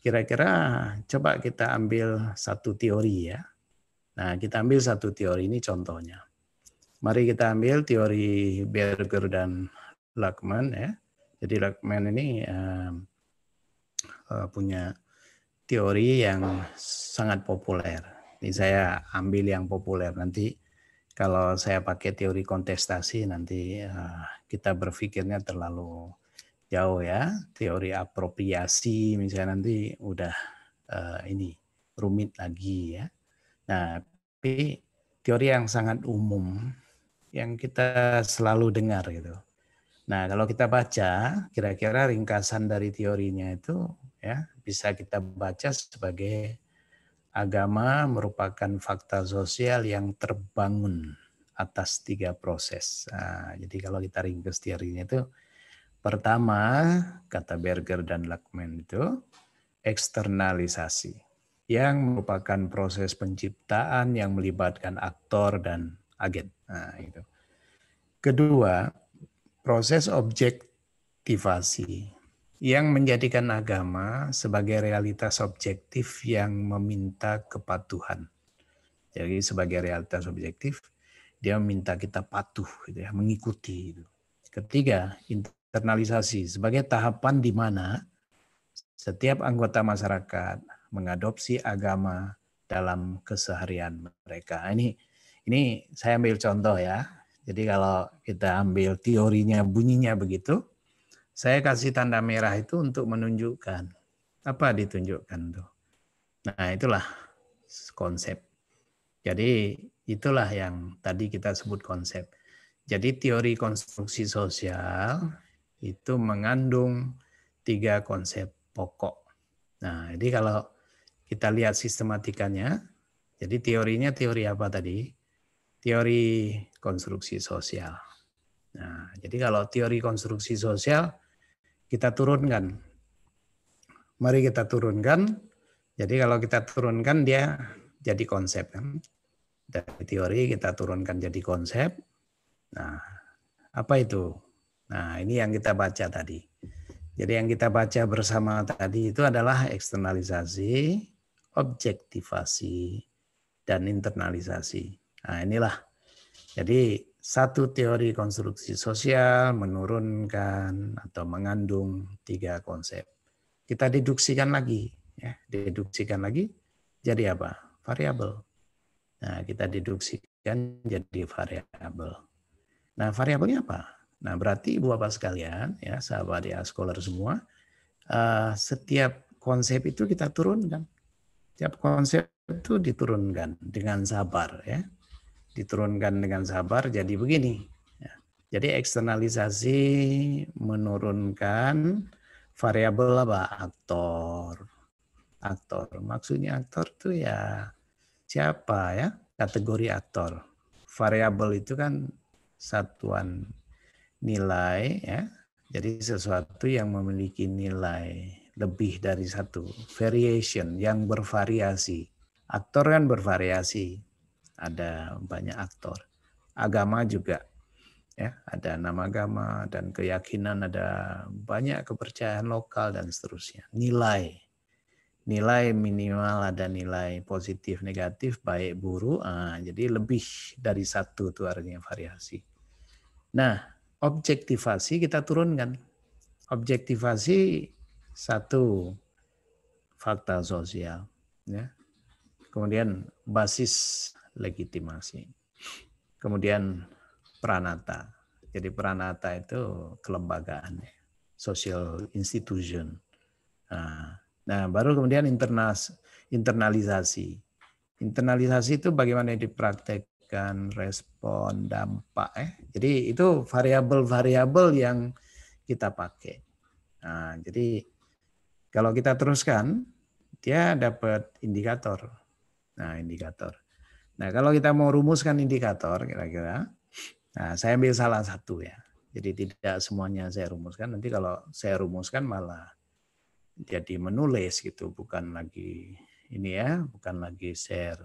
kira-kira coba kita ambil satu teori ya. Nah, kita ambil satu teori ini contohnya. Mari kita ambil teori Berger dan Luckman ya. Jadi Luckman ini eh, punya teori yang sangat populer. Ini saya ambil yang populer nanti kalau saya pakai teori kontestasi nanti eh, kita berpikirnya terlalu jauh ya. Teori apropriasi misalnya nanti udah eh, ini rumit lagi ya. Nah, tapi teori yang sangat umum yang kita selalu dengar gitu. Nah, kalau kita baca kira-kira ringkasan dari teorinya itu ya bisa kita baca sebagai Agama merupakan fakta sosial yang terbangun atas tiga proses. Nah, jadi kalau kita ringkas teorinya itu, pertama kata Berger dan Lakman itu eksternalisasi yang merupakan proses penciptaan yang melibatkan aktor dan agen. Nah, itu. Kedua, proses objektivasi yang menjadikan agama sebagai realitas objektif yang meminta kepatuhan. Jadi sebagai realitas objektif, dia meminta kita patuh, gitu ya, mengikuti. Gitu. Ketiga, internalisasi sebagai tahapan di mana setiap anggota masyarakat mengadopsi agama dalam keseharian mereka. Ini ini saya ambil contoh ya. Jadi kalau kita ambil teorinya bunyinya begitu, saya kasih tanda merah itu untuk menunjukkan. Apa ditunjukkan tuh? Nah itulah konsep. Jadi itulah yang tadi kita sebut konsep. Jadi teori konstruksi sosial itu mengandung tiga konsep pokok. Nah, jadi kalau kita lihat sistematikanya, jadi teorinya teori apa tadi? Teori konstruksi sosial. Nah, jadi kalau teori konstruksi sosial kita turunkan. Mari kita turunkan. Jadi kalau kita turunkan dia jadi konsep kan? Dari teori kita turunkan jadi konsep. Nah, apa itu? Nah, ini yang kita baca tadi. Jadi yang kita baca bersama tadi itu adalah eksternalisasi, objektivasi, dan internalisasi. Nah, inilah. Jadi satu teori konstruksi sosial menurunkan atau mengandung tiga konsep. Kita deduksikan lagi, ya, deduksikan lagi jadi apa? Variabel. Nah, kita deduksikan jadi variabel. Nah, variabelnya apa? Nah, berarti Ibu Bapak sekalian, ya, sahabat ya sekolah semua, uh, setiap konsep itu kita turunkan. Setiap konsep itu diturunkan dengan sabar ya diturunkan dengan sabar jadi begini. Ya. Jadi eksternalisasi menurunkan variabel apa? Aktor. Aktor. Maksudnya aktor itu ya siapa ya? Kategori aktor. Variabel itu kan satuan nilai ya. Jadi sesuatu yang memiliki nilai lebih dari satu. Variation yang bervariasi. Aktor kan bervariasi ada banyak aktor. Agama juga ya, ada nama agama dan keyakinan, ada banyak kepercayaan lokal dan seterusnya. Nilai nilai minimal ada nilai positif negatif baik buruk ah, jadi lebih dari satu itu artinya variasi nah objektivasi kita turunkan objektivasi satu fakta sosial ya kemudian basis legitimasi. Kemudian Pranata. Jadi Pranata itu kelembagaan, social institution. Nah, nah baru kemudian internas, internalisasi. Internalisasi itu bagaimana dipraktekkan respon, dampak. Eh. Jadi itu variabel-variabel yang kita pakai. Nah, jadi kalau kita teruskan, dia dapat indikator. Nah, indikator. Nah, kalau kita mau rumuskan indikator kira-kira, nah saya ambil salah satu ya. Jadi tidak semuanya saya rumuskan. Nanti kalau saya rumuskan malah jadi menulis gitu, bukan lagi ini ya, bukan lagi share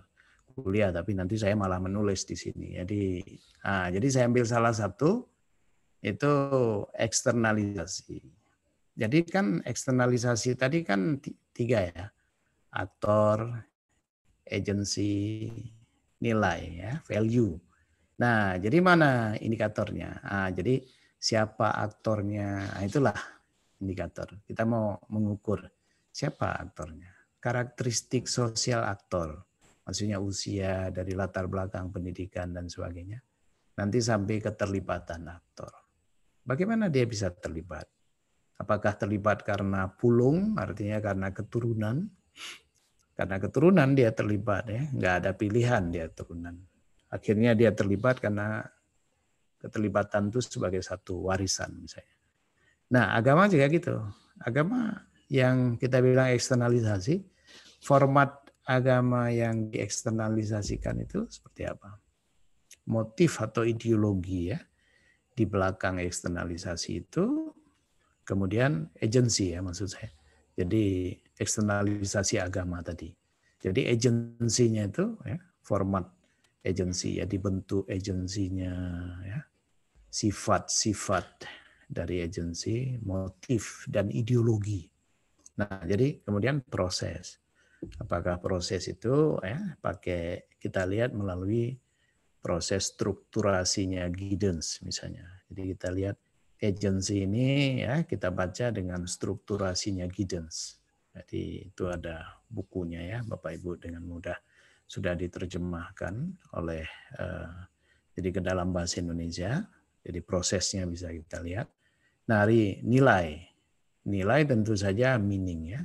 kuliah, tapi nanti saya malah menulis di sini. Jadi, nah, jadi saya ambil salah satu itu eksternalisasi. Jadi kan eksternalisasi tadi kan tiga ya, aktor, agensi, nilai ya, value. Nah, jadi mana indikatornya? Nah, jadi siapa aktornya? Nah, itulah indikator. Kita mau mengukur siapa aktornya. Karakteristik sosial aktor, maksudnya usia dari latar belakang pendidikan dan sebagainya. Nanti sampai keterlibatan aktor. Bagaimana dia bisa terlibat? Apakah terlibat karena pulung, artinya karena keturunan, karena keturunan dia terlibat ya nggak ada pilihan dia turunan. akhirnya dia terlibat karena keterlibatan itu sebagai satu warisan misalnya nah agama juga gitu agama yang kita bilang eksternalisasi format agama yang dieksternalisasikan itu seperti apa motif atau ideologi ya di belakang eksternalisasi itu kemudian agensi ya maksud saya jadi eksternalisasi agama tadi. Jadi agensinya itu ya, format agensi ya dibentuk agensinya ya. Sifat-sifat dari agensi, motif dan ideologi. Nah, jadi kemudian proses. Apakah proses itu ya pakai kita lihat melalui proses strukturasinya guidance misalnya. Jadi kita lihat agency ini ya kita baca dengan strukturasinya guidance. Jadi itu ada bukunya ya Bapak Ibu dengan mudah sudah diterjemahkan oleh eh, jadi ke dalam bahasa Indonesia. Jadi prosesnya bisa kita lihat. nari nah, nilai. Nilai tentu saja meaning ya.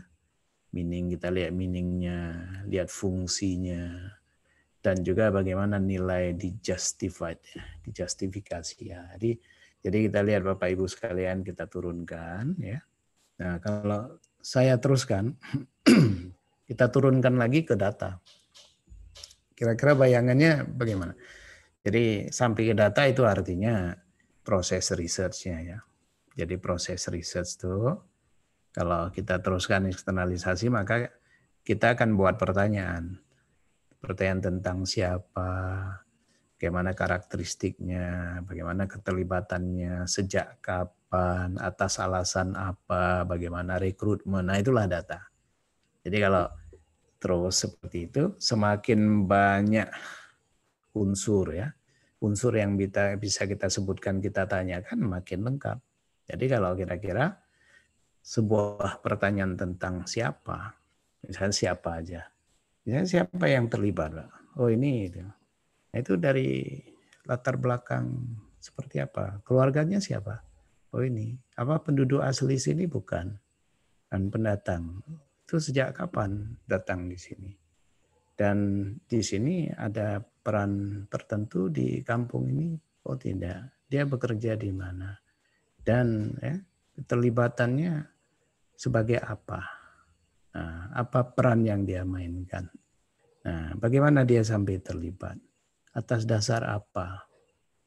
Meaning kita lihat meaningnya, lihat fungsinya, dan juga bagaimana nilai dijustified, dijustifikasi. Ya. Jadi jadi kita lihat Bapak Ibu sekalian kita turunkan ya. Nah, kalau saya teruskan kita turunkan lagi ke data. Kira-kira bayangannya bagaimana? Jadi sampai ke data itu artinya proses researchnya ya. Jadi proses research itu kalau kita teruskan eksternalisasi maka kita akan buat pertanyaan. Pertanyaan tentang siapa, bagaimana karakteristiknya, bagaimana keterlibatannya, sejak kapan, atas alasan apa, bagaimana rekrutmen. Nah, itulah data. Jadi kalau terus seperti itu, semakin banyak unsur ya, unsur yang kita, bisa kita sebutkan, kita tanyakan, makin lengkap. Jadi kalau kira-kira sebuah pertanyaan tentang siapa, misalnya siapa aja, misalnya siapa yang terlibat, oh ini, gitu. Nah, itu dari latar belakang seperti apa? Keluarganya siapa? Oh ini, apa penduduk asli sini bukan? Dan pendatang. Itu sejak kapan datang di sini? Dan di sini ada peran tertentu di kampung ini? Oh tidak, dia bekerja di mana? Dan ya, terlibatannya sebagai apa? Nah, apa peran yang dia mainkan? Nah, bagaimana dia sampai terlibat? atas dasar apa.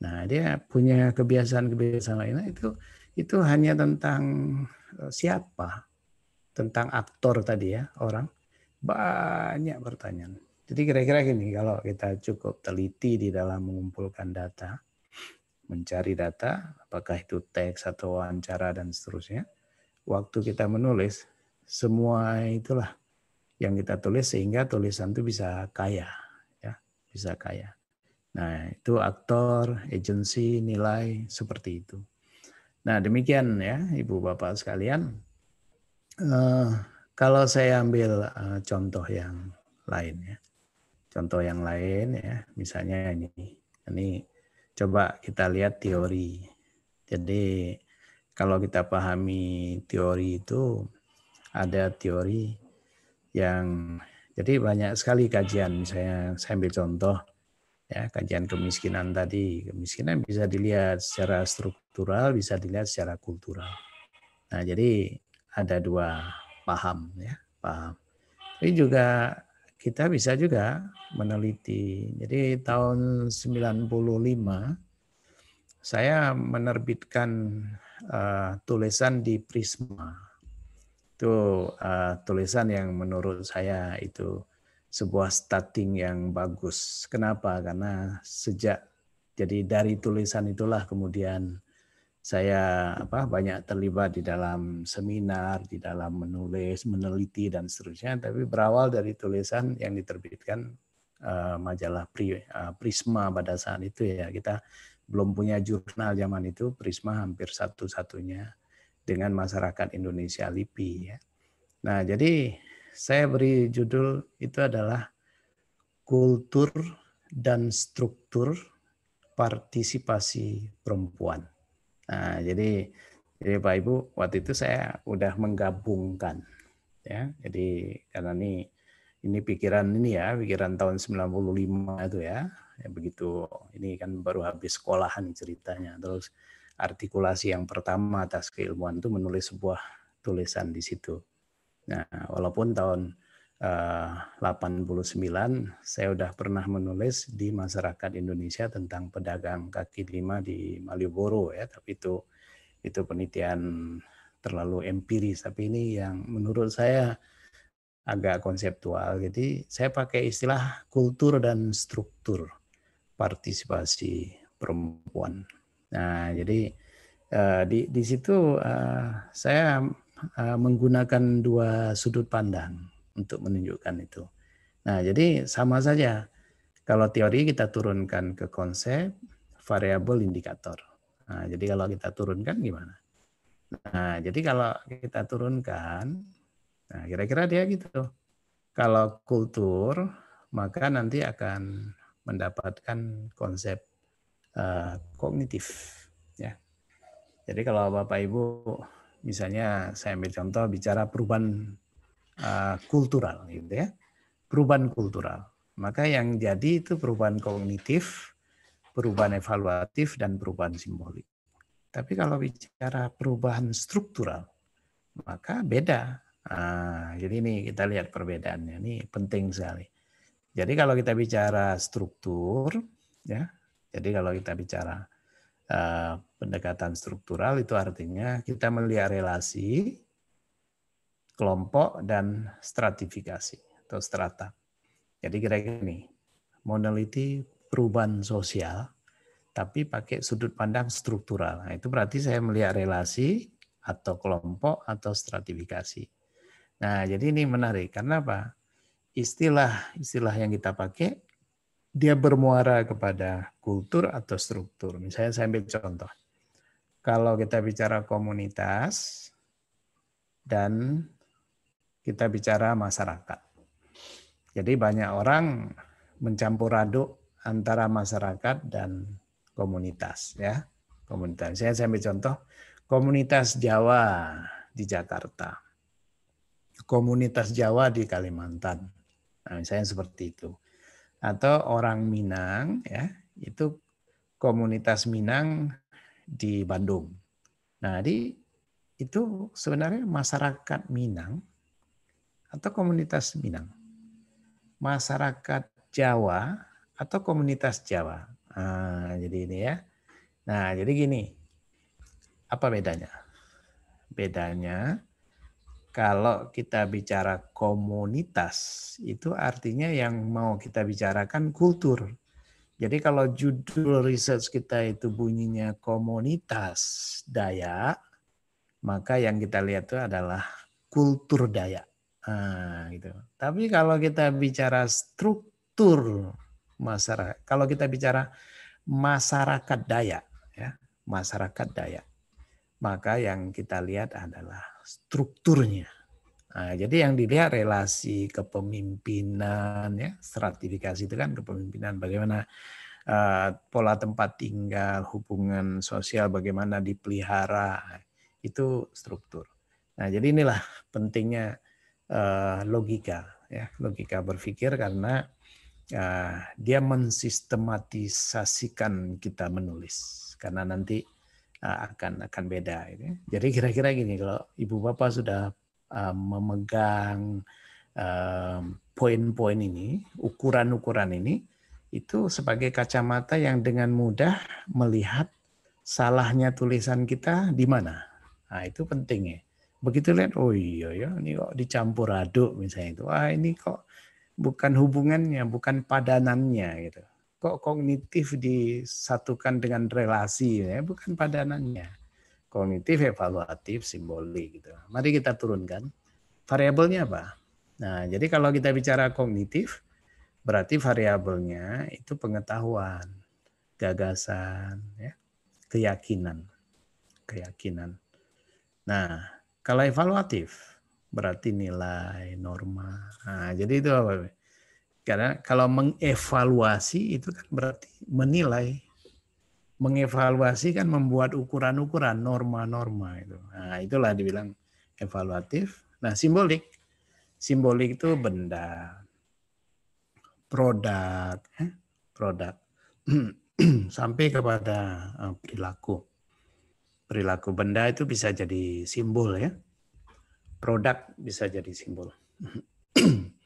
Nah, dia punya kebiasaan-kebiasaan lainnya itu itu hanya tentang eh, siapa, tentang aktor tadi ya orang banyak pertanyaan. Jadi kira-kira gini, kalau kita cukup teliti di dalam mengumpulkan data, mencari data, apakah itu teks atau wawancara dan seterusnya, waktu kita menulis, semua itulah yang kita tulis sehingga tulisan itu bisa kaya, ya bisa kaya. Nah, itu aktor, agensi, nilai seperti itu. Nah, demikian ya, Ibu Bapak sekalian. Uh, kalau saya ambil uh, contoh yang lain ya. Contoh yang lain ya, misalnya ini. Ini coba kita lihat teori. Jadi kalau kita pahami teori itu ada teori yang jadi banyak sekali kajian misalnya saya ambil contoh ya kajian kemiskinan tadi kemiskinan bisa dilihat secara struktural bisa dilihat secara kultural nah jadi ada dua paham ya paham tapi juga kita bisa juga meneliti. Jadi tahun 95 saya menerbitkan uh, tulisan di Prisma. Itu uh, tulisan yang menurut saya itu sebuah starting yang bagus. Kenapa? Karena sejak jadi dari tulisan itulah kemudian saya apa banyak terlibat di dalam seminar, di dalam menulis, meneliti dan seterusnya. Tapi berawal dari tulisan yang diterbitkan uh, majalah Pri, uh, Prisma pada saat itu ya kita belum punya jurnal zaman itu Prisma hampir satu-satunya dengan masyarakat Indonesia LIPI ya. Nah jadi saya beri judul itu adalah kultur dan struktur partisipasi perempuan. Nah, jadi jadi Pak Ibu waktu itu saya udah menggabungkan ya. Jadi karena ini ini pikiran ini ya, pikiran tahun 95 itu ya. ya begitu ini kan baru habis sekolahan ceritanya. Terus artikulasi yang pertama atas keilmuan itu menulis sebuah tulisan di situ Nah, walaupun tahun eh, uh, 89 saya sudah pernah menulis di masyarakat Indonesia tentang pedagang kaki lima di Malioboro ya, tapi itu itu penelitian terlalu empiris, tapi ini yang menurut saya agak konseptual. Jadi saya pakai istilah kultur dan struktur partisipasi perempuan. Nah, jadi uh, di di situ uh, saya Eh, menggunakan dua sudut pandang untuk menunjukkan itu. Nah, jadi sama saja. Kalau teori kita turunkan ke konsep, variabel indikator. Nah, jadi kalau kita turunkan gimana? Nah, jadi kalau kita turunkan, nah kira-kira dia gitu. Kalau kultur, maka nanti akan mendapatkan konsep uh, kognitif. Ya. Jadi kalau Bapak Ibu Misalnya saya ambil contoh bicara perubahan uh, kultural gitu ya. Perubahan kultural. Maka yang jadi itu perubahan kognitif, perubahan evaluatif dan perubahan simbolik. Tapi kalau bicara perubahan struktural maka beda. Nah, jadi ini kita lihat perbedaannya. Ini penting sekali. Jadi kalau kita bicara struktur, ya. Jadi kalau kita bicara Eh, pendekatan struktural itu artinya kita melihat relasi kelompok dan stratifikasi atau strata. Jadi kira-kira ini moneliti perubahan sosial tapi pakai sudut pandang struktural. Nah, itu berarti saya melihat relasi atau kelompok atau stratifikasi. Nah, jadi ini menarik karena apa? Istilah-istilah yang kita pakai dia bermuara kepada kultur atau struktur. Misalnya saya ambil contoh. Kalau kita bicara komunitas dan kita bicara masyarakat. Jadi banyak orang mencampur aduk antara masyarakat dan komunitas ya. Komunitas. Saya ambil contoh komunitas Jawa di Jakarta. Komunitas Jawa di Kalimantan. Nah, misalnya seperti itu atau orang Minang ya itu komunitas Minang di Bandung. Nah, di itu sebenarnya masyarakat Minang atau komunitas Minang. Masyarakat Jawa atau komunitas Jawa. Nah, jadi ini ya. Nah, jadi gini. Apa bedanya? Bedanya kalau kita bicara komunitas, itu artinya yang mau kita bicarakan kultur. Jadi kalau judul research kita itu bunyinya komunitas daya, maka yang kita lihat itu adalah kultur daya. Nah, gitu. Tapi kalau kita bicara struktur masyarakat, kalau kita bicara masyarakat daya, ya, masyarakat daya, maka yang kita lihat adalah strukturnya. Nah, jadi yang dilihat relasi kepemimpinan, ya, stratifikasi itu kan kepemimpinan, bagaimana uh, pola tempat tinggal, hubungan sosial, bagaimana dipelihara, itu struktur. Nah, jadi inilah pentingnya uh, logika, ya, logika berpikir karena uh, dia mensistematisasikan kita menulis, karena nanti Eh, akan akan beda. ini. Jadi kira-kira gini kalau ibu bapak sudah eh, memegang eh, poin-poin ini, ukuran-ukuran ini, itu sebagai kacamata yang dengan mudah melihat salahnya tulisan kita di mana. Nah, itu penting ya. Begitu lihat, oh iya ya, ini kok dicampur aduk misalnya itu. Wah, ini kok bukan hubungannya, bukan padanannya gitu kok kognitif disatukan dengan relasi ya bukan padanannya kognitif evaluatif simbolik gitu mari kita turunkan variabelnya apa nah jadi kalau kita bicara kognitif berarti variabelnya itu pengetahuan gagasan ya keyakinan keyakinan nah kalau evaluatif berarti nilai norma nah, jadi itu apa karena kalau mengevaluasi itu kan berarti menilai. Mengevaluasi kan membuat ukuran-ukuran, norma-norma itu. Nah, itulah dibilang evaluatif. Nah, simbolik. Simbolik itu benda, produk, eh, produk sampai kepada eh, perilaku. Perilaku benda itu bisa jadi simbol ya. Produk bisa jadi simbol.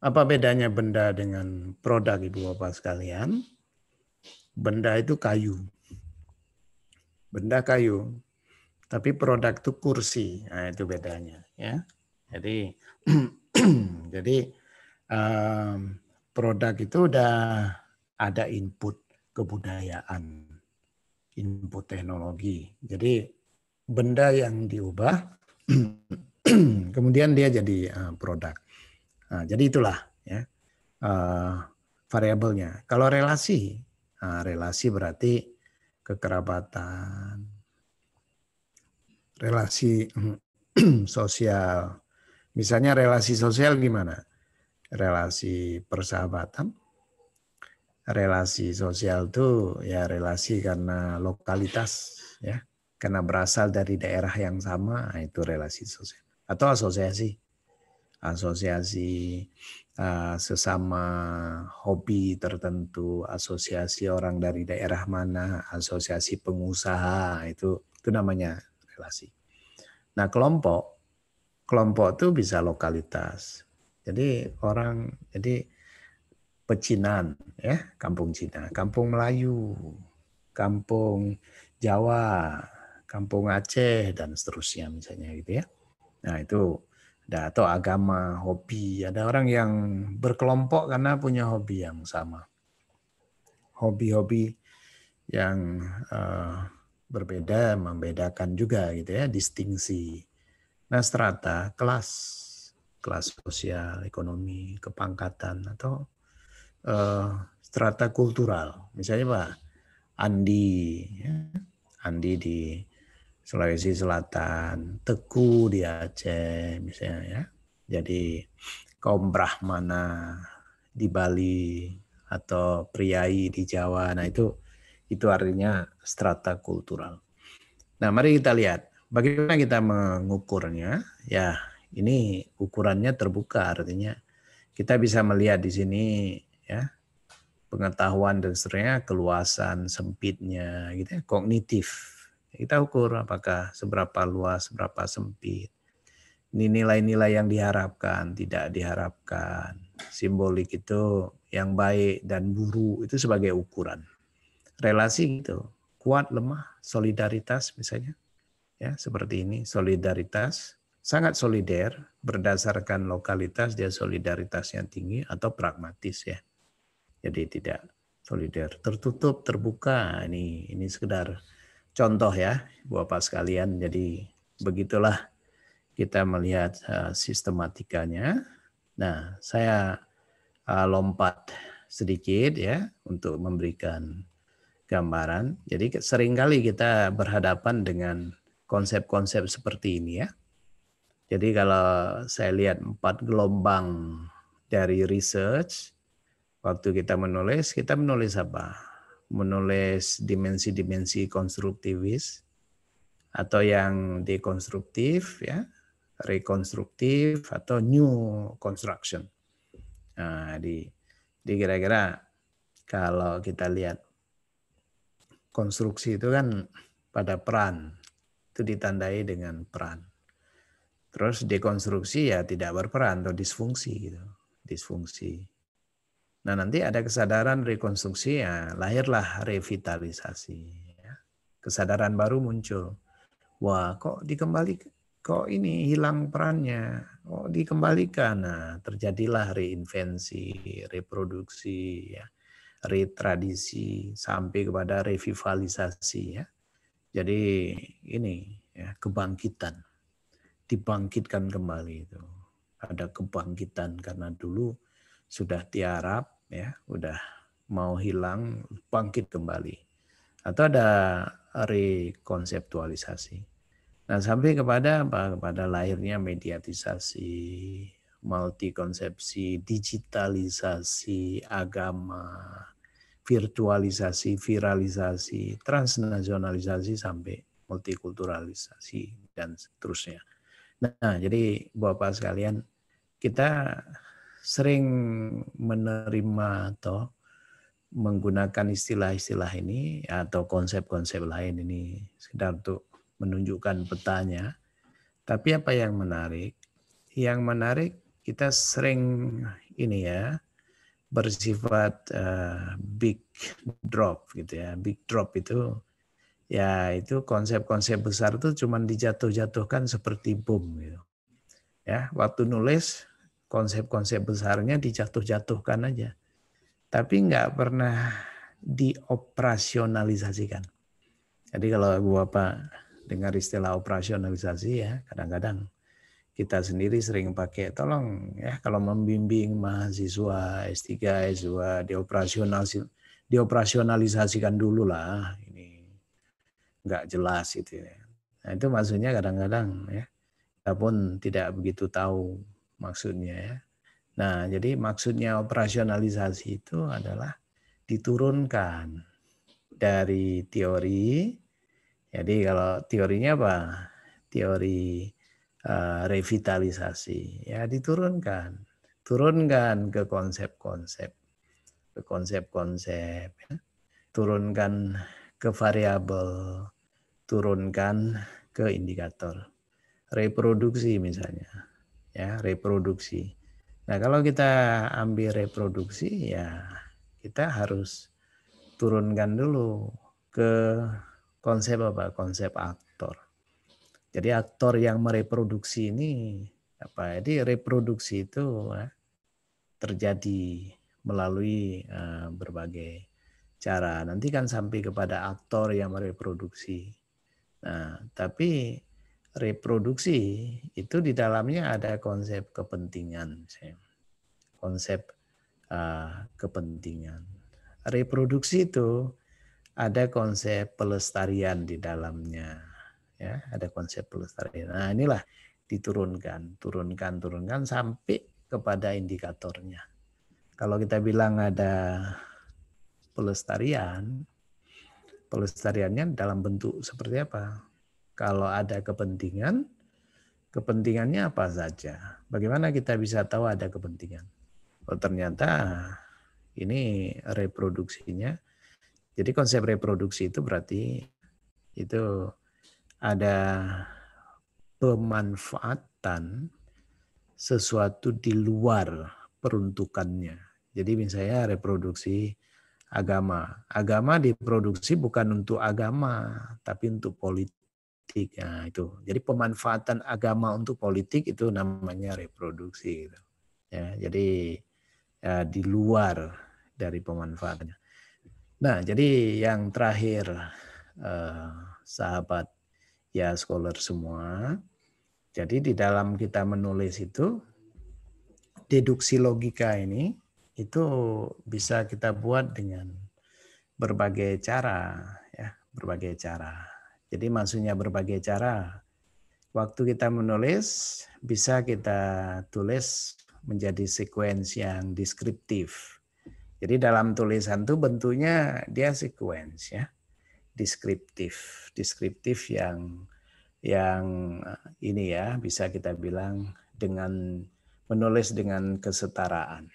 Apa bedanya benda dengan produk Ibu Bapak sekalian? Benda itu kayu. Benda kayu. Tapi produk itu kursi. Nah, itu bedanya, ya. Jadi jadi um, produk itu udah ada input kebudayaan, input teknologi. Jadi benda yang diubah kemudian dia jadi uh, produk. Nah, jadi itulah ya uh, variabelnya. Kalau relasi, nah, relasi berarti kekerabatan, relasi sosial. Misalnya relasi sosial gimana? Relasi persahabatan, relasi sosial itu ya relasi karena lokalitas ya karena berasal dari daerah yang sama nah, itu relasi sosial atau asosiasi asosiasi uh, sesama hobi tertentu, asosiasi orang dari daerah mana, asosiasi pengusaha itu itu namanya relasi. Nah kelompok kelompok itu bisa lokalitas. Jadi orang jadi pecinan ya kampung Cina, kampung Melayu, kampung Jawa, kampung Aceh dan seterusnya misalnya gitu ya. Nah itu atau agama, hobi. Ada orang yang berkelompok karena punya hobi yang sama. Hobi-hobi yang uh, berbeda, membedakan juga gitu ya, distingsi. Nah, strata, kelas, kelas sosial, ekonomi, kepangkatan, atau uh, strata kultural. Misalnya Pak Andi, ya. Andi di Sulawesi Selatan, Teku di Aceh misalnya ya. Jadi kaum Brahmana di Bali atau priai di Jawa. Nah, itu itu artinya strata kultural. Nah, mari kita lihat bagaimana kita mengukurnya. Ya, ini ukurannya terbuka artinya kita bisa melihat di sini ya pengetahuan dan seterusnya keluasan sempitnya gitu ya, kognitif kita ukur apakah seberapa luas, seberapa sempit. Ini nilai-nilai yang diharapkan, tidak diharapkan. Simbolik itu yang baik dan buruk itu sebagai ukuran. Relasi itu kuat lemah, solidaritas misalnya. Ya, seperti ini, solidaritas sangat solider berdasarkan lokalitas dia solidaritasnya tinggi atau pragmatis ya. Jadi tidak solider, tertutup, terbuka. Ini ini sekedar contoh ya Bapak sekalian. Jadi begitulah kita melihat uh, sistematikanya. Nah, saya uh, lompat sedikit ya untuk memberikan gambaran. Jadi seringkali kita berhadapan dengan konsep-konsep seperti ini ya. Jadi kalau saya lihat empat gelombang dari research, waktu kita menulis, kita menulis apa? menulis dimensi-dimensi konstruktivis atau yang dekonstruktif ya rekonstruktif atau new construction nah, di di kira-kira kalau kita lihat konstruksi itu kan pada peran itu ditandai dengan peran terus dekonstruksi ya tidak berperan atau disfungsi gitu disfungsi Nah nanti ada kesadaran rekonstruksi ya lahirlah revitalisasi. Ya. Kesadaran baru muncul. Wah kok dikembalikan? kok ini hilang perannya, kok dikembalikan. Nah terjadilah reinvensi, reproduksi, ya, retradisi sampai kepada revitalisasi ya. Jadi ini ya, kebangkitan, dibangkitkan kembali itu. Ada kebangkitan karena dulu sudah tiarap ya, udah mau hilang bangkit kembali. Atau ada rekonseptualisasi. Nah, sampai kepada apa? Kepada lahirnya mediatisasi, multi konsepsi digitalisasi agama, virtualisasi, viralisasi, transnasionalisasi sampai multikulturalisasi dan seterusnya. Nah, jadi Bapak sekalian, kita sering menerima atau menggunakan istilah-istilah ini atau konsep-konsep lain ini sekedar untuk menunjukkan petanya. Tapi apa yang menarik? Yang menarik kita sering ini ya bersifat uh, big drop gitu ya. Big drop itu ya itu konsep-konsep besar itu cuma dijatuh-jatuhkan seperti bom gitu. Ya, waktu nulis konsep-konsep besarnya dijatuh-jatuhkan aja. Tapi nggak pernah dioperasionalisasikan. Jadi kalau Ibu Bapak dengar istilah operasionalisasi ya, kadang-kadang kita sendiri sering pakai tolong ya kalau membimbing mahasiswa S3, S2 dioperasionalis dioperasionalisasikan dulu lah ini nggak jelas itu ya. Nah, itu maksudnya kadang-kadang ya kita pun tidak begitu tahu maksudnya ya. Nah, jadi maksudnya operasionalisasi itu adalah diturunkan dari teori. Jadi kalau teorinya apa? Teori uh, revitalisasi ya diturunkan. Turunkan ke konsep-konsep. Ke konsep-konsep. Ya. Turunkan ke variabel. Turunkan ke indikator. Reproduksi misalnya ya reproduksi. Nah kalau kita ambil reproduksi ya kita harus turunkan dulu ke konsep apa konsep aktor. Jadi aktor yang mereproduksi ini apa? Jadi reproduksi itu ya, terjadi melalui eh, berbagai cara. Nanti kan sampai kepada aktor yang mereproduksi. Nah, tapi reproduksi itu di dalamnya ada konsep kepentingan, konsep ah, kepentingan. Reproduksi itu ada konsep pelestarian di dalamnya, ya ada konsep pelestarian. Nah inilah diturunkan, turunkan, turunkan sampai kepada indikatornya. Kalau kita bilang ada pelestarian, pelestariannya dalam bentuk seperti apa? Kalau ada kepentingan, kepentingannya apa saja? Bagaimana kita bisa tahu ada kepentingan? Oh ternyata ini reproduksinya. Jadi konsep reproduksi itu berarti itu ada pemanfaatan sesuatu di luar peruntukannya. Jadi misalnya reproduksi agama. Agama diproduksi bukan untuk agama, tapi untuk politik politik. Nah, itu. Jadi pemanfaatan agama untuk politik itu namanya reproduksi gitu. Ya, jadi ya, di luar dari pemanfaatannya. Nah, jadi yang terakhir eh, sahabat ya scholar semua. Jadi di dalam kita menulis itu deduksi logika ini itu bisa kita buat dengan berbagai cara ya, berbagai cara. Jadi maksudnya berbagai cara. Waktu kita menulis bisa kita tulis menjadi sequence yang deskriptif. Jadi dalam tulisan itu bentuknya dia sequence ya. Deskriptif. Deskriptif yang yang eh, ini ya bisa kita bilang dengan menulis dengan kesetaraan.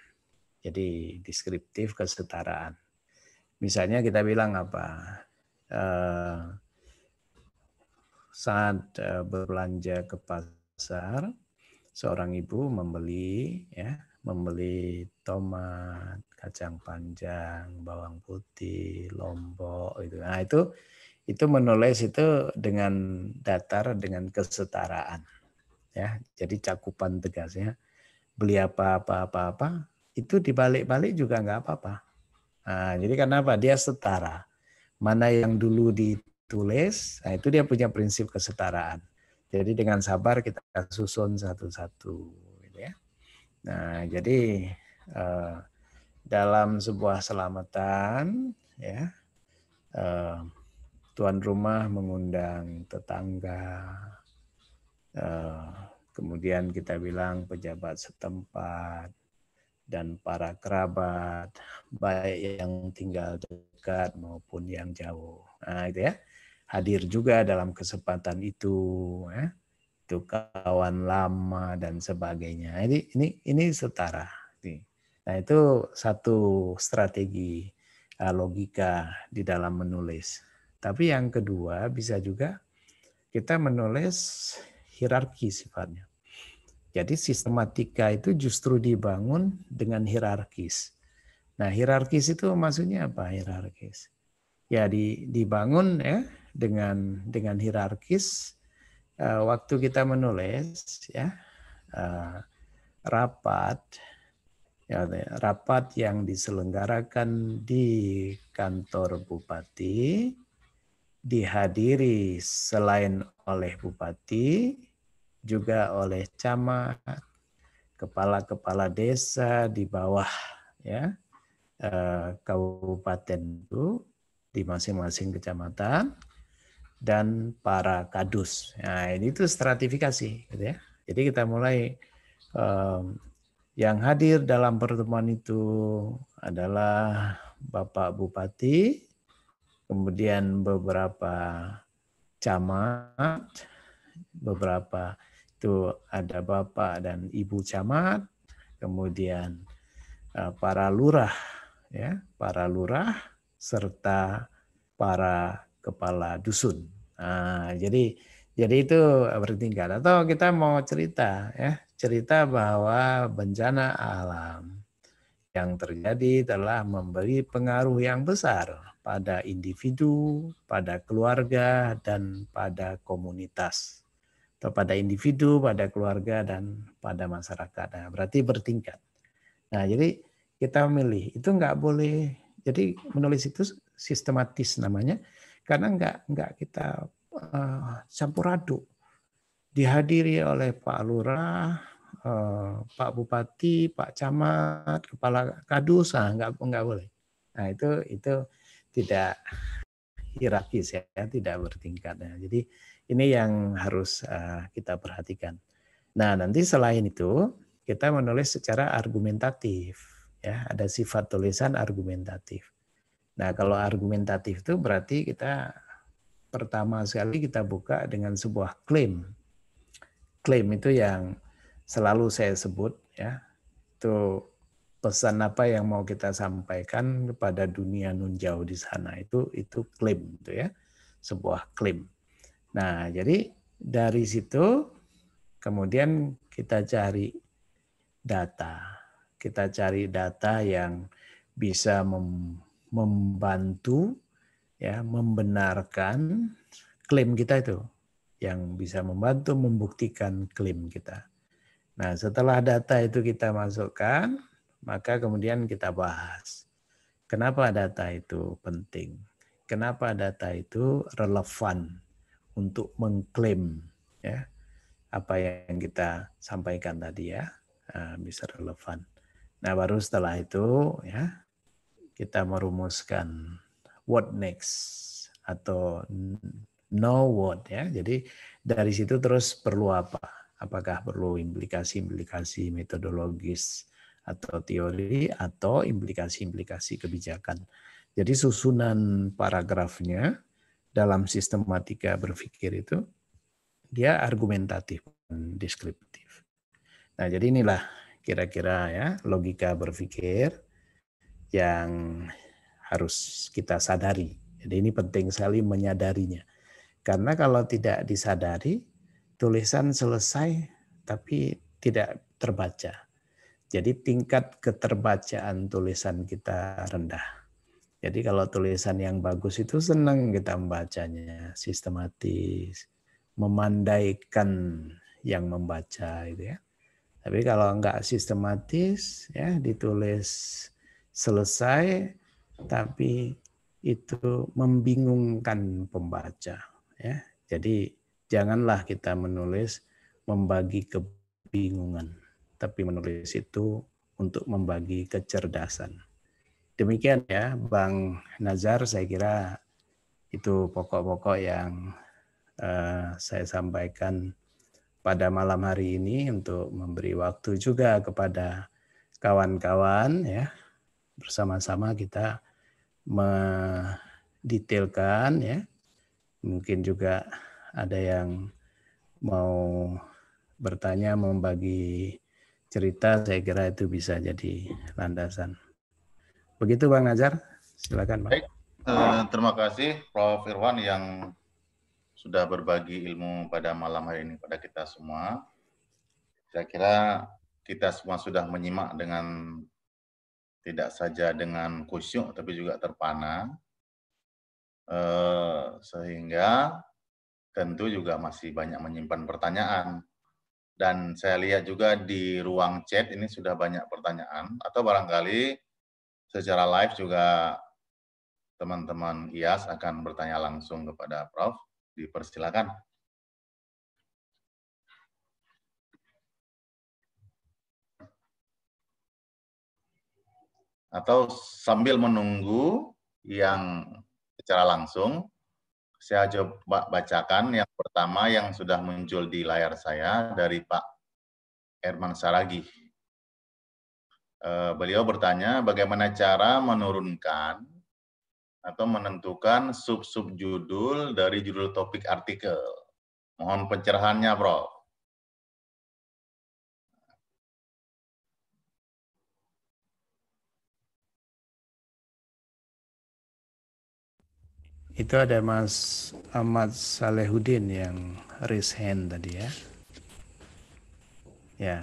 Jadi deskriptif kesetaraan. Misalnya kita bilang apa? Eh, saat eh, berbelanja ke pasar, seorang ibu membeli ya, membeli tomat, kacang panjang, bawang putih, lombok itu Nah, itu itu menulis itu dengan datar dengan kesetaraan. Ya, jadi cakupan tegasnya beli apa apa apa apa itu dibalik-balik juga nggak apa-apa. Nah, jadi kenapa Dia setara. Mana yang dulu di tulis, nah itu dia punya prinsip kesetaraan. Jadi dengan sabar kita susun satu-satu, gitu ya. Nah, jadi eh, dalam sebuah selamatan, ya, eh, tuan rumah mengundang tetangga, eh, kemudian kita bilang pejabat setempat dan para kerabat, baik yang tinggal dekat maupun yang jauh. Nah, itu ya hadir juga dalam kesempatan itu ya itu kawan lama dan sebagainya ini ini ini setara nah itu satu strategi eh, logika di dalam menulis tapi yang kedua bisa juga kita menulis hierarki sifatnya jadi sistematika itu justru dibangun dengan hierarkis nah hierarkis itu maksudnya apa hierarkis ya dibangun ya dengan dengan hierarkis eh, waktu kita menulis ya eh, rapat ya, rapat yang diselenggarakan di kantor bupati dihadiri selain oleh bupati juga oleh camat kepala-kepala desa di bawah ya eh, kabupaten itu di masing-masing kecamatan dan para kadus. Nah, ini itu stratifikasi gitu ya. Jadi kita mulai um, yang hadir dalam pertemuan itu adalah Bapak Bupati, kemudian beberapa camat, beberapa itu ada Bapak dan Ibu camat, kemudian uh, para lurah ya, para lurah serta para kepala dusun. Nah, jadi jadi itu eh, bertingkat atau kita mau cerita ya cerita bahwa bencana alam yang terjadi telah memberi pengaruh yang besar pada individu, pada keluarga dan pada komunitas atau pada individu, pada keluarga dan pada masyarakat. Nah, berarti bertingkat. Nah jadi kita memilih itu nggak boleh. Jadi menulis itu sistematis namanya karena nggak nggak kita uh, campur aduk dihadiri oleh Pak Lurah, eh, Pak Bupati, Pak Camat, Kepala Kadus, nah, nggak nggak boleh. Nah itu itu tidak hierarkis ya, tidak bertingkat. Nah, jadi ini yang harus eh, kita perhatikan. Nah nanti selain itu kita menulis secara argumentatif, ya ada sifat tulisan argumentatif. Nah, kalau argumentatif itu berarti kita pertama sekali kita buka dengan sebuah klaim. Klaim itu yang selalu saya sebut ya. Itu pesan apa yang mau kita sampaikan kepada dunia nun jauh di sana itu itu klaim itu ya. Sebuah klaim. Nah, jadi dari situ kemudian kita cari data. Kita cari data yang bisa membantu ya membenarkan klaim kita itu yang bisa membantu membuktikan klaim kita. Nah, setelah data itu kita masukkan, maka kemudian kita bahas. Kenapa data itu penting? Kenapa data itu relevan untuk mengklaim ya apa yang kita sampaikan tadi ya eh, bisa relevan. Nah baru setelah itu ya kita merumuskan what next atau no what ya. Jadi dari situ terus perlu apa? Apakah perlu implikasi-implikasi metodologis atau teori atau implikasi-implikasi kebijakan. Jadi susunan paragrafnya dalam sistematika berpikir itu dia argumentatif dan deskriptif. Nah, jadi inilah kira-kira ya logika berpikir yang harus kita sadari. Jadi ini penting sekali menyadarinya. Karena kalau tidak disadari, tulisan selesai tapi tidak terbaca. Jadi tingkat keterbacaan tulisan kita rendah. Jadi kalau tulisan yang bagus itu senang kita membacanya, sistematis, memandaikan yang membaca itu ya. Tapi kalau enggak sistematis ya ditulis selesai tapi itu membingungkan pembaca ya. Jadi janganlah kita menulis membagi kebingungan tapi menulis itu untuk membagi kecerdasan. Demikian ya Bang Nazar saya kira itu pokok-pokok yang uh, saya sampaikan pada malam hari ini untuk memberi waktu juga kepada kawan-kawan ya bersama-sama kita mendetailkan ya. Mungkin juga ada yang mau bertanya, membagi cerita, saya kira itu bisa jadi landasan. Begitu Bang Nazar, silakan Bang. Baik, eh, terima kasih Prof. Irwan yang sudah berbagi ilmu pada malam hari ini pada kita semua. Saya kira kita semua sudah menyimak dengan tidak saja dengan kusyuk tapi juga terpana eh, sehingga tentu juga masih banyak menyimpan pertanyaan dan saya lihat juga di ruang chat ini sudah banyak pertanyaan atau barangkali secara live juga teman-teman IAS akan bertanya langsung kepada Prof dipersilakan. atau sambil menunggu yang secara langsung saya coba bacakan yang pertama yang sudah muncul di layar saya dari Pak Herman Saragi. E, beliau bertanya bagaimana cara menurunkan atau menentukan sub-sub judul dari judul topik artikel. Mohon pencerahannya, Prof. Itu ada Mas Ahmad Salehudin yang raise hand tadi ya. Ya,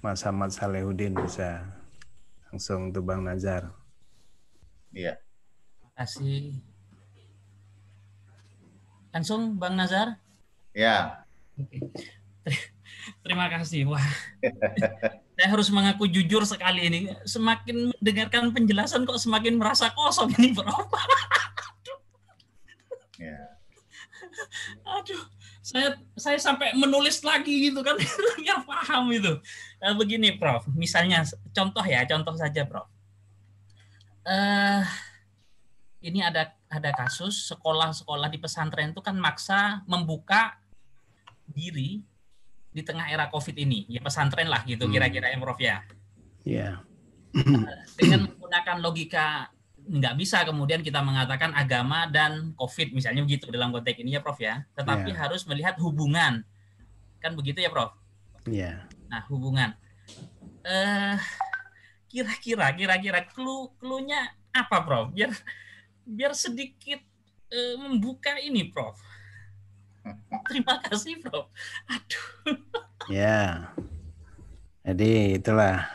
Mas Ahmad Salehudin bisa langsung tuh Bang Nazar. Iya. terima Kasih. Langsung Bang Nazar? Ya. Terima kasih. Wah. Saya harus mengaku jujur sekali ini. Semakin mendengarkan penjelasan kok semakin merasa kosong ini Prof. Iya. Aduh, saya saya sampai menulis lagi gitu kan biar paham itu. Nah, begini, Prof. Misalnya contoh ya, contoh saja, Prof. Uh, ini ada ada kasus sekolah-sekolah di pesantren itu kan maksa membuka diri di tengah era Covid ini. Ya pesantren lah gitu hmm. kira-kira hmm. ya, Prof ya. Iya. Yeah. dengan menggunakan logika nggak bisa kemudian kita mengatakan agama dan COVID misalnya begitu dalam konteks ini ya Prof ya. Tetapi yeah. harus melihat hubungan, kan begitu ya Prof? Iya. Yeah. Nah hubungan. uh, kira-kira kira-kira clue cluenya apa Prof? Biar biar sedikit uh, membuka ini Prof. Terima kasih Prof. Aduh. Ya. Yeah. Jadi itulah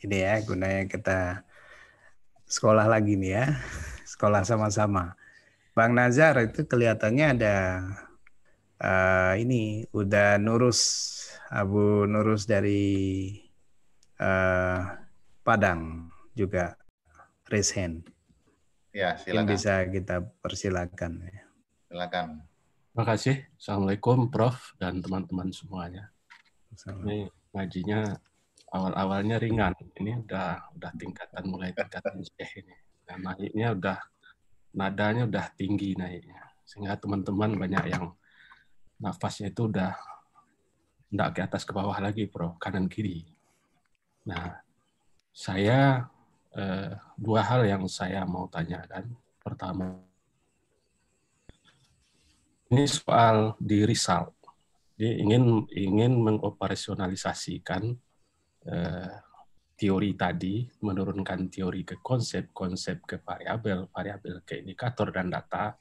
ide ya gunanya kita sekolah lagi nih ya, sekolah sama-sama. Bang Nazar itu kelihatannya ada uh, ini udah nurus Abu Nurus dari uh, Padang juga raise hand. Ya, silakan. Yang bisa kita persilakan. Ya. Silakan. Terima kasih. Assalamualaikum Prof dan teman-teman semuanya. Ini ngajinya awal-awalnya ringan. Ini udah udah tingkatan mulai tingkatan syekh ini. Nah, naiknya udah nadanya udah tinggi naiknya. Sehingga teman-teman banyak yang nafasnya itu udah enggak ke atas ke bawah lagi, Bro, kanan kiri. Nah, saya eh, dua hal yang saya mau tanyakan. Pertama, ini soal di result. Dia ingin ingin mengoperasionalisasikan Eh, teori tadi, menurunkan teori ke konsep, konsep ke variabel, variabel ke indikator dan data.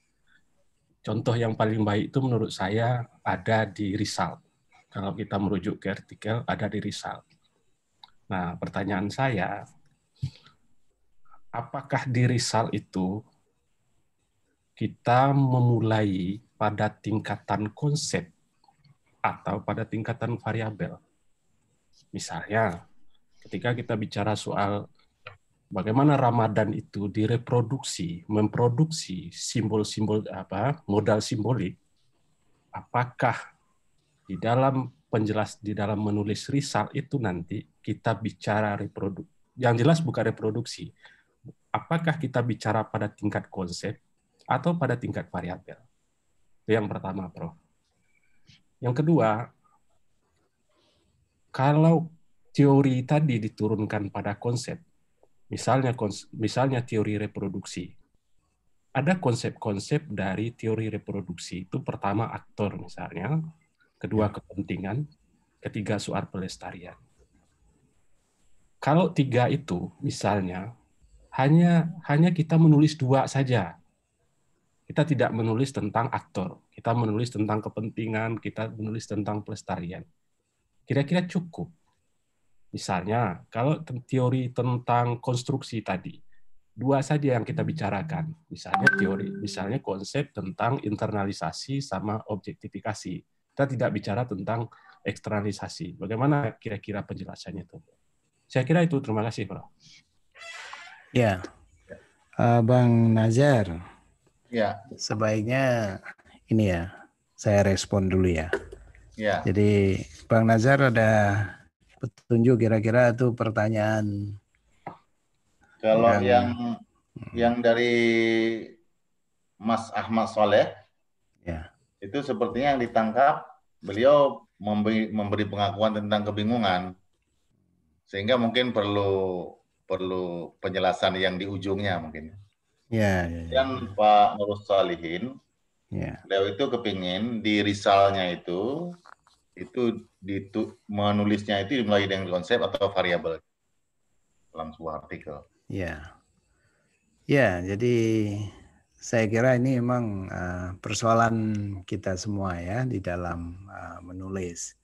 Contoh yang paling baik itu menurut saya ada di result. Kalau kita merujuk ke artikel, ada di result. Nah, pertanyaan saya, apakah di result itu kita memulai pada tingkatan konsep atau pada tingkatan variabel? Misalnya, ketika kita bicara soal bagaimana Ramadan itu direproduksi, memproduksi simbol-simbol apa modal simbolik, apakah di dalam penjelas di dalam menulis risal itu nanti kita bicara reproduk yang jelas bukan reproduksi. Apakah kita bicara pada tingkat konsep atau pada tingkat variabel? yang pertama, Prof. Yang kedua, kalau teori tadi diturunkan pada konsep, misalnya kons misalnya teori reproduksi, ada konsep-konsep dari teori reproduksi itu pertama aktor misalnya, kedua ya. kepentingan, ketiga soal pelestarian. Kalau tiga itu misalnya hanya hanya kita menulis dua saja, kita tidak menulis tentang aktor, kita menulis tentang kepentingan, kita menulis tentang pelestarian kira-kira cukup. Misalnya, kalau teori tentang konstruksi tadi, dua saja yang kita bicarakan. Misalnya teori, misalnya konsep tentang internalisasi sama objektifikasi. Kita tidak bicara tentang eksternalisasi. Bagaimana kira-kira penjelasannya itu? Saya kira itu. Terima kasih, Bro. Ya, uh, Bang Nazar. Ya. Sebaiknya ini ya, saya respon dulu ya. Ya. Jadi Bang Nazar ada petunjuk kira-kira itu pertanyaan. Kalau yang yang, hmm. yang dari Mas Ahmad Soleh, ya. itu sepertinya yang ditangkap beliau memberi, memberi pengakuan tentang kebingungan, sehingga mungkin perlu perlu penjelasan yang di ujungnya mungkin. Ya. ya, ya. ya. Pak Nur Salihin, ya. beliau itu kepingin di risalnya itu itu di menulisnya itu dimulai dengan konsep atau variabel dalam sebuah artikel. Ya, ya. Jadi saya kira ini memang eh, persoalan kita semua ya di dalam eh, menulis.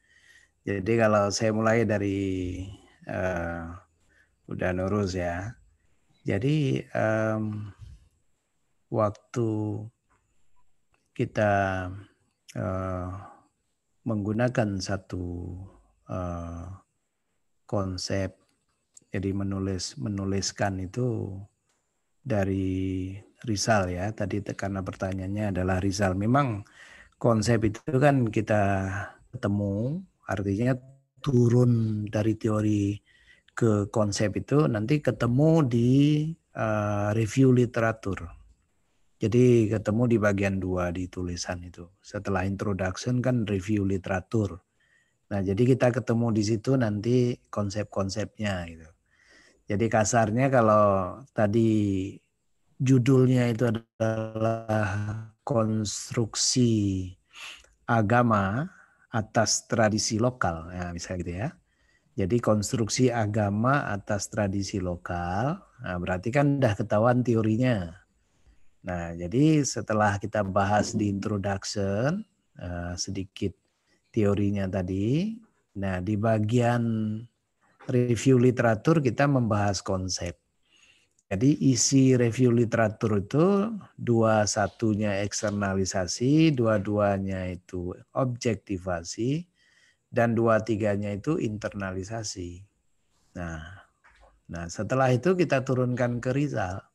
Jadi kalau saya mulai dari uh, eh, udah nurus ya. Jadi um, waktu kita uh, menggunakan satu uh, konsep jadi menulis menuliskan itu dari Rizal ya tadi karena pertanyaannya adalah Rizal memang konsep itu kan kita ketemu artinya turun dari teori ke konsep itu nanti ketemu di uh, review literatur jadi ketemu di bagian dua di tulisan itu. Setelah introduction kan review literatur. Nah jadi kita ketemu di situ nanti konsep-konsepnya gitu. Jadi kasarnya kalau tadi judulnya itu adalah konstruksi agama atas tradisi lokal, ya, nah, misalnya gitu ya. Jadi konstruksi agama atas tradisi lokal, nah, berarti kan udah ketahuan teorinya Nah, jadi setelah kita bahas di introduction uh, sedikit teorinya tadi, nah di bagian review literatur kita membahas konsep. Jadi isi review literatur itu dua satunya eksternalisasi, dua-duanya itu objektivasi, dan dua tiganya itu internalisasi. Nah, nah setelah itu kita turunkan ke Rizal.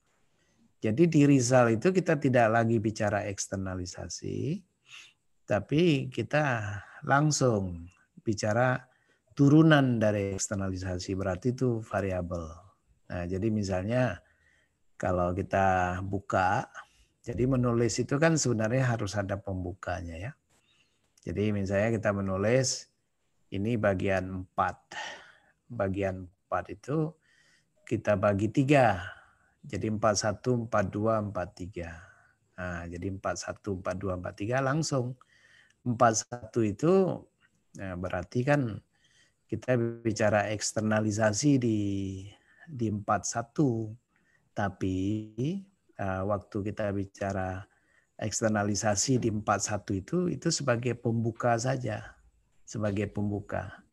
Jadi di Rizal itu kita tidak lagi bicara eksternalisasi, tapi kita langsung bicara turunan dari eksternalisasi berarti itu variabel. Nah, jadi misalnya kalau kita buka, jadi menulis itu kan sebenarnya harus ada pembukanya ya. Jadi misalnya kita menulis ini bagian 4. Bagian 4 itu kita bagi tiga jadi 41, 42, 43. Nah, jadi 41, 42, 43 langsung. 41 itu nah berarti kan kita bicara eksternalisasi di di 41 tapi uh, waktu kita bicara eksternalisasi di 41 itu itu sebagai pembuka saja sebagai pembuka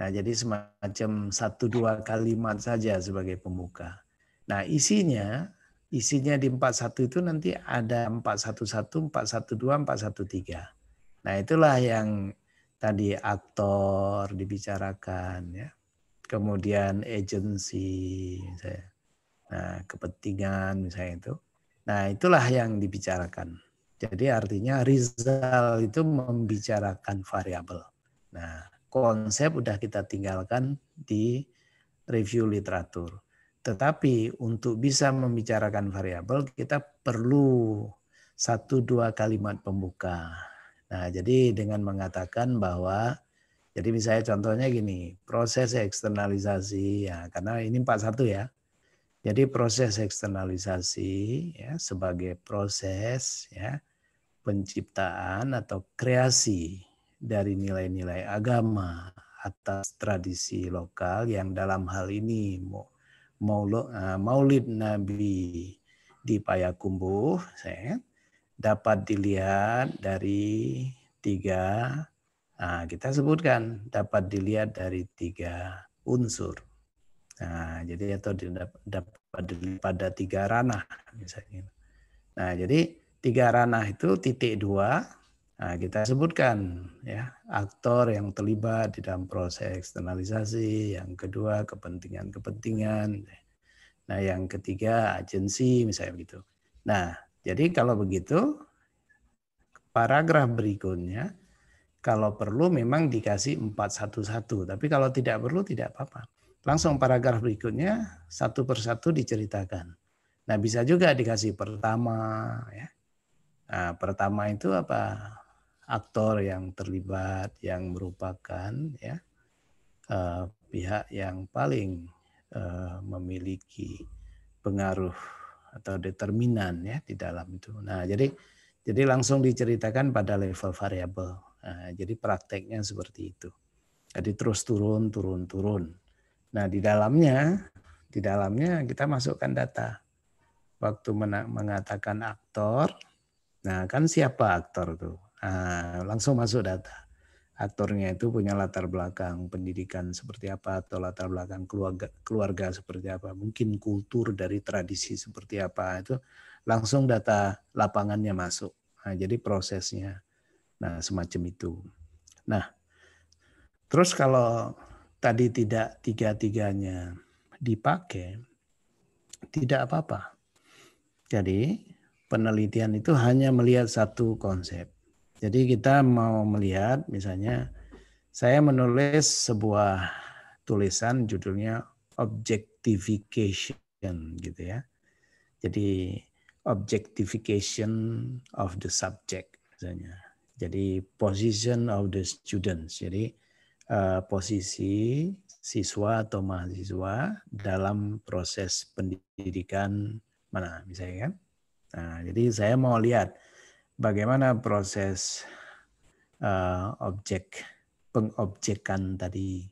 nah jadi semacam satu dua kalimat saja sebagai pembuka Nah, isinya isinya di 41 itu nanti ada 411, 412, 413. Nah, itulah yang tadi aktor dibicarakan ya. Kemudian agensi misalnya. Nah, kepentingan misalnya itu. Nah, itulah yang dibicarakan. Jadi artinya Rizal itu membicarakan variabel. Nah, konsep udah kita tinggalkan di review literatur. Tetapi untuk bisa membicarakan variabel kita perlu satu dua kalimat pembuka. Nah, jadi dengan mengatakan bahwa jadi misalnya contohnya gini, proses eksternalisasi ya karena ini satu ya. Jadi proses eksternalisasi ya sebagai proses ya penciptaan atau kreasi dari nilai-nilai agama atas tradisi lokal yang dalam hal ini Eh, Maulid Nabi di Payakumbuh dapat dilihat dari tiga nah, kita sebutkan dapat dilihat dari tiga unsur nah jadi atau dapat dilihat pada tiga ranah misalnya nah jadi tiga ranah itu titik dua Nah, kita sebutkan ya aktor yang terlibat di dalam proses eksternalisasi, yang kedua kepentingan-kepentingan, nah yang ketiga agensi misalnya begitu. Nah, jadi kalau begitu paragraf berikutnya kalau perlu memang dikasih 411, tapi kalau tidak perlu tidak apa-apa. Langsung paragraf berikutnya satu persatu diceritakan. Nah, bisa juga dikasih pertama ya. Nah, pertama itu apa? aktor yang terlibat yang merupakan ya uh, pihak yang paling uh, memiliki pengaruh atau determinan ya di dalam itu. Nah, jadi jadi langsung diceritakan pada level variabel. Nah, jadi prakteknya seperti itu. Jadi terus turun, turun, turun. Nah, di dalamnya di dalamnya kita masukkan data. Waktu mengatakan aktor, nah kan siapa aktor tuh? Nah, langsung masuk data. Aktornya itu punya latar belakang pendidikan seperti apa atau latar belakang keluarga keluarga seperti apa, mungkin kultur dari tradisi seperti apa itu langsung data lapangannya masuk. Nah, jadi prosesnya nah semacam itu. Nah, terus kalau tadi tidak tiga-tiganya dipakai, tidak apa-apa. Jadi penelitian itu hanya melihat satu konsep. Jadi kita mau melihat misalnya saya menulis sebuah tulisan judulnya objectification gitu ya. Jadi objectification of the subject misalnya. Jadi position of the students. Jadi uh, posisi siswa atau mahasiswa dalam proses pendidikan mana misalnya kan. Nah, jadi saya mau lihat bagaimana proses uh, objek pengobjekan tadi.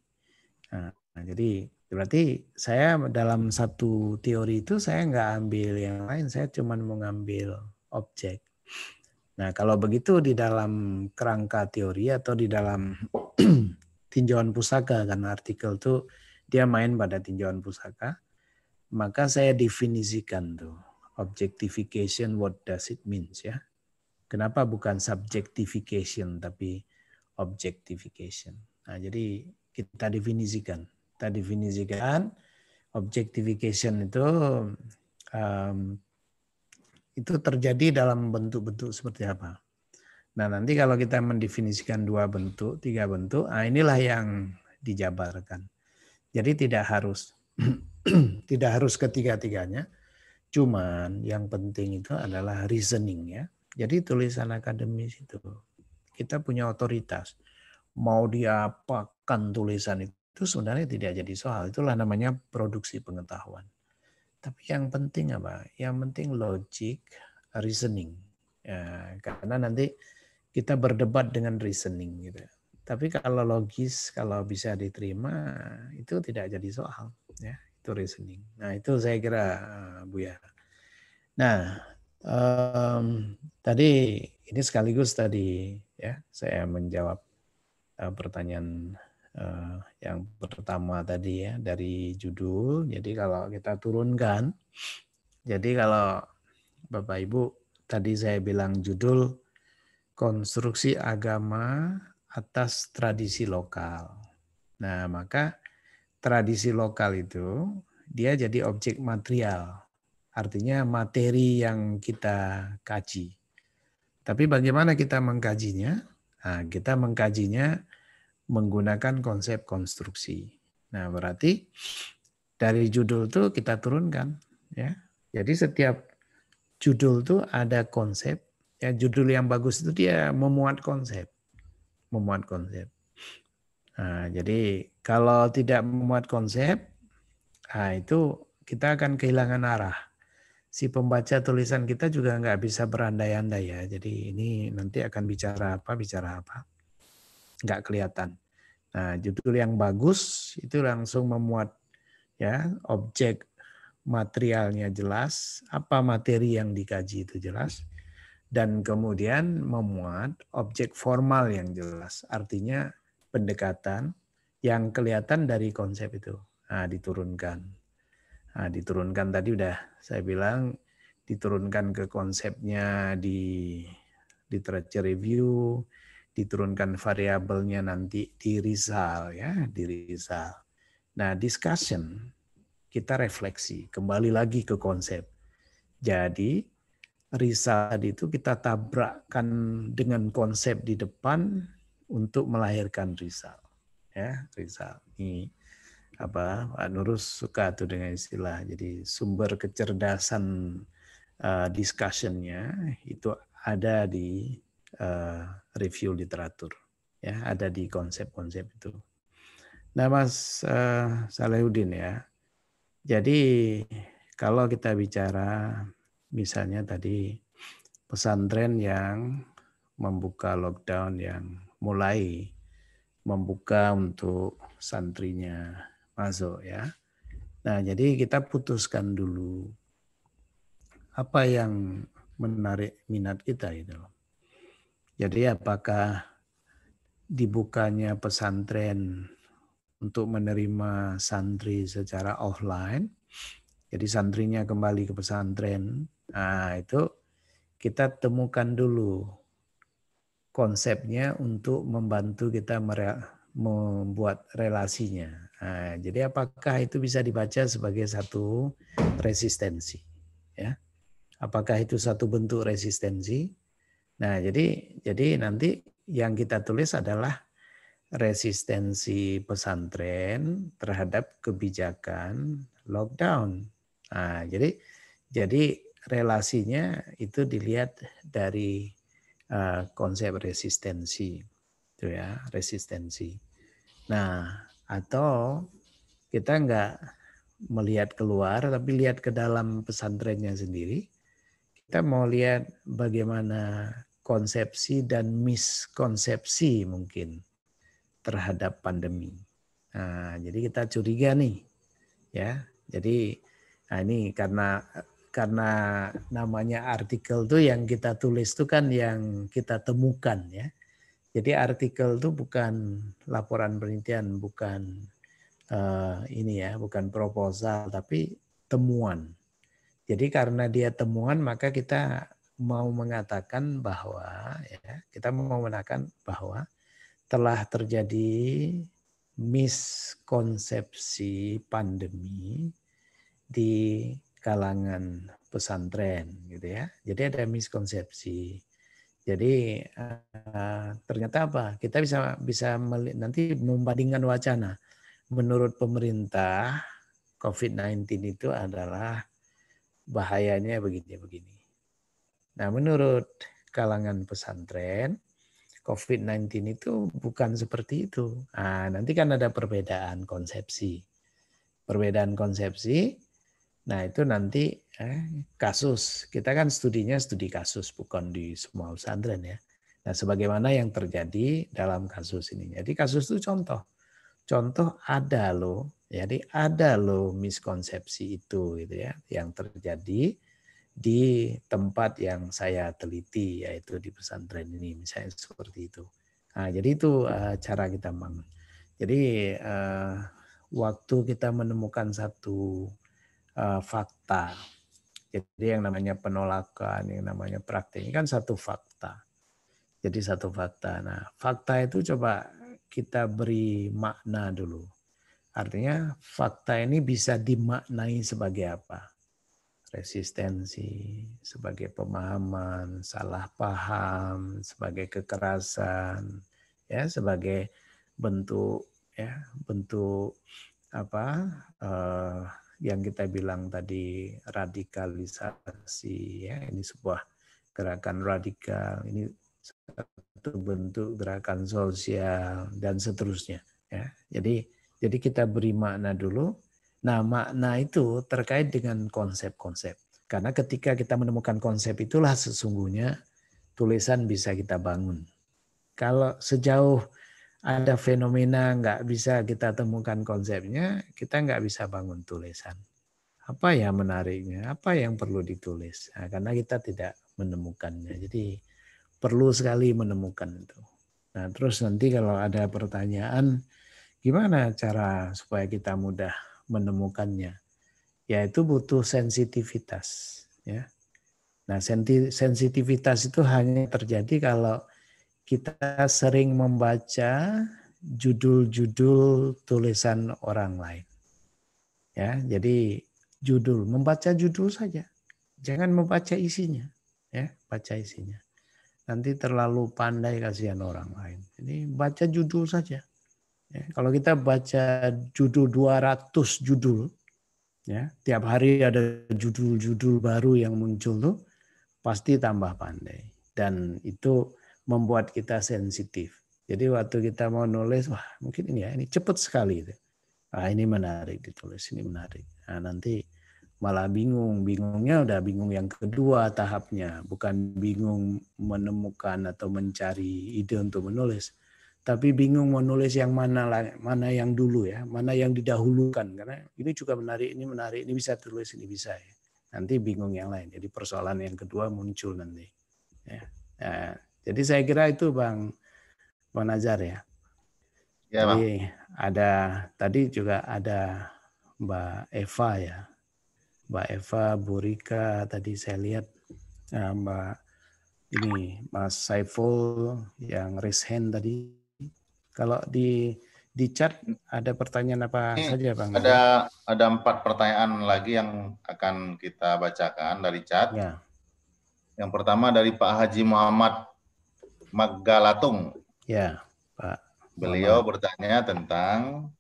Nah, jadi berarti saya dalam satu teori itu saya nggak ambil yang lain, saya cuma mengambil objek. Nah kalau begitu di dalam kerangka teori atau di dalam tinjauan pusaka karena artikel itu dia main pada tinjauan pusaka, maka saya definisikan tuh objectification what does it means ya Kenapa bukan subjectification tapi objectification? Nah, jadi kita definisikan. Kita definisikan objectification itu um, itu terjadi dalam bentuk-bentuk seperti apa. Nah nanti kalau kita mendefinisikan dua bentuk, tiga bentuk, nah inilah yang dijabarkan. Jadi tidak harus tidak harus ketiga-tiganya. Cuman yang penting itu adalah reasoning ya. Jadi tulisan akademis itu kita punya otoritas. Mau diapakan tulisan itu, itu sebenarnya tidak jadi soal. Itulah namanya produksi pengetahuan. Tapi yang penting apa? Yang penting logic, reasoning. Ya, karena nanti kita berdebat dengan reasoning gitu. Tapi kalau logis, kalau bisa diterima, itu tidak jadi soal. Ya, itu reasoning. Nah itu saya kira eh, bu ya. Nah Um, tadi ini sekaligus tadi ya saya menjawab uh, pertanyaan uh, yang pertama tadi ya dari judul. Jadi kalau kita turunkan, jadi kalau Bapak Ibu tadi saya bilang judul konstruksi agama atas tradisi lokal. Nah maka tradisi lokal itu dia jadi objek material Artinya materi yang kita kaji. Tapi bagaimana kita mengkajinya? Nah, kita mengkajinya menggunakan konsep konstruksi. Nah, berarti dari judul itu kita turunkan ya. Jadi setiap judul itu ada konsep. Ya, judul yang bagus itu dia memuat konsep. Memuat konsep. Nah, jadi kalau tidak memuat konsep, nah itu kita akan kehilangan arah si pembaca tulisan kita juga nggak bisa berandai-andai ya. Jadi ini nanti akan bicara apa, bicara apa. Nggak kelihatan. Nah, judul yang bagus itu langsung memuat ya objek materialnya jelas, apa materi yang dikaji itu jelas, dan kemudian memuat objek formal yang jelas. Artinya pendekatan yang kelihatan dari konsep itu nah, diturunkan. Nah, diturunkan tadi udah saya bilang diturunkan ke konsepnya di literature review, diturunkan variabelnya nanti di result ya, di result. Nah, discussion kita refleksi, kembali lagi ke konsep. Jadi Rizal itu kita tabrakkan dengan konsep di depan untuk melahirkan Rizal. Ya, Rizal. Ini apa Pak Nurus suka tuh dengan istilah jadi sumber kecerdasan uh, discussionnya itu ada di uh, review literatur ya ada di konsep-konsep itu. Nah Mas uh, ya jadi kalau kita bicara misalnya tadi pesantren yang membuka lockdown yang mulai membuka untuk santrinya masuk ya. Nah, jadi kita putuskan dulu apa yang menarik minat kita itu. Jadi apakah dibukanya pesantren untuk menerima santri secara offline. Jadi santrinya kembali ke pesantren. Nah, itu kita temukan dulu konsepnya untuk membantu kita membuat relasinya. Nah, jadi apakah itu bisa dibaca sebagai satu resistensi? Ya, apakah itu satu bentuk resistensi? Nah, jadi jadi nanti yang kita tulis adalah resistensi pesantren terhadap kebijakan lockdown. Nah, jadi jadi relasinya itu dilihat dari uh, konsep resistensi, itu ya resistensi. Nah, atau kita nggak melihat keluar, tapi lihat ke dalam pesantrennya sendiri. Kita mau lihat bagaimana konsepsi dan miskonsepsi mungkin terhadap pandemi. Nah, jadi kita curiga nih, ya. Jadi nah ini karena karena namanya artikel tuh yang kita tulis tuh kan yang kita temukan ya. Jadi artikel itu bukan laporan penelitian, bukan uh, ini ya, bukan proposal, tapi temuan. Jadi karena dia temuan maka kita mau mengatakan bahwa ya, kita mau mengatakan bahwa telah terjadi miskonsepsi pandemi di kalangan pesantren gitu ya. Jadi ada miskonsepsi jadi eh, ternyata apa? Kita bisa bisa nanti membandingkan wacana. Menurut pemerintah, COVID-19 itu adalah bahayanya begini-begini. Nah, menurut kalangan pesantren, COVID-19 itu bukan seperti itu. Nah, nanti kan ada perbedaan konsepsi. Perbedaan konsepsi Nah itu nanti eh, kasus, kita kan studinya studi kasus bukan di semua pesantren ya. Nah sebagaimana yang terjadi dalam kasus ini. Jadi kasus itu contoh. Contoh ada loh, jadi ada loh miskonsepsi itu gitu ya yang terjadi di tempat yang saya teliti yaitu di pesantren ini misalnya seperti itu. Nah, jadi itu uh, cara kita bangun. Jadi uh, waktu kita menemukan satu uh, fakta. Jadi yang namanya penolakan, yang namanya praktik ini kan satu fakta. Jadi satu fakta. Nah, fakta itu coba kita beri makna dulu. Artinya fakta ini bisa dimaknai sebagai apa? Resistensi, sebagai pemahaman, salah paham, sebagai kekerasan, ya sebagai bentuk ya bentuk apa uh, yang kita bilang tadi radikalisasi ya ini sebuah gerakan radikal ini satu bentuk gerakan sosial dan seterusnya ya jadi jadi kita beri makna dulu nah makna itu terkait dengan konsep-konsep karena ketika kita menemukan konsep itulah sesungguhnya tulisan bisa kita bangun kalau sejauh ada fenomena nggak bisa kita temukan konsepnya, kita nggak bisa bangun tulisan. Apa yang menariknya? Apa yang perlu ditulis? Nah, karena kita tidak menemukannya. Jadi perlu sekali menemukan itu. Nah, terus nanti kalau ada pertanyaan, gimana cara supaya kita mudah menemukannya? Yaitu butuh sensitivitas. Ya. Nah, sensitivitas itu hanya terjadi kalau kita sering membaca judul-judul tulisan orang lain. Ya, jadi judul, membaca judul saja. Jangan membaca isinya, ya, baca isinya. Nanti terlalu pandai kasihan orang lain. ini baca judul saja. Ya, kalau kita baca judul 200 judul, ya, tiap hari ada judul-judul baru yang muncul tuh, pasti tambah pandai. Dan itu membuat kita sensitif. Jadi waktu kita mau nulis, wah mungkin ini ya, ini cepat sekali. Ah ini menarik ditulis, ini menarik. Nah, nanti malah bingung. Bingungnya udah bingung yang kedua tahapnya. Bukan bingung menemukan atau mencari ide untuk menulis. Tapi bingung menulis yang mana mana yang dulu ya, mana yang didahulukan karena ini juga menarik, ini menarik, ini bisa tulis, ini bisa ya. Nanti bingung yang lain. Jadi persoalan yang kedua muncul nanti. Ya. Nah, jadi saya kira itu Bang ya. iya, Bang Nazar ya. Ya, Bang. ada tadi juga ada Mbak Eva ya. Mbak Eva Burika tadi saya lihat eh, Mbak ini Mas Saiful yang raise hand tadi. Kalau di di chat ada pertanyaan apa ini saja bang? Ada ada empat pertanyaan lagi yang akan kita bacakan dari chat. Ya. Yang pertama dari Pak Haji Muhammad Magalatung. Ya, Pak. Beliau Mama. bertanya tentang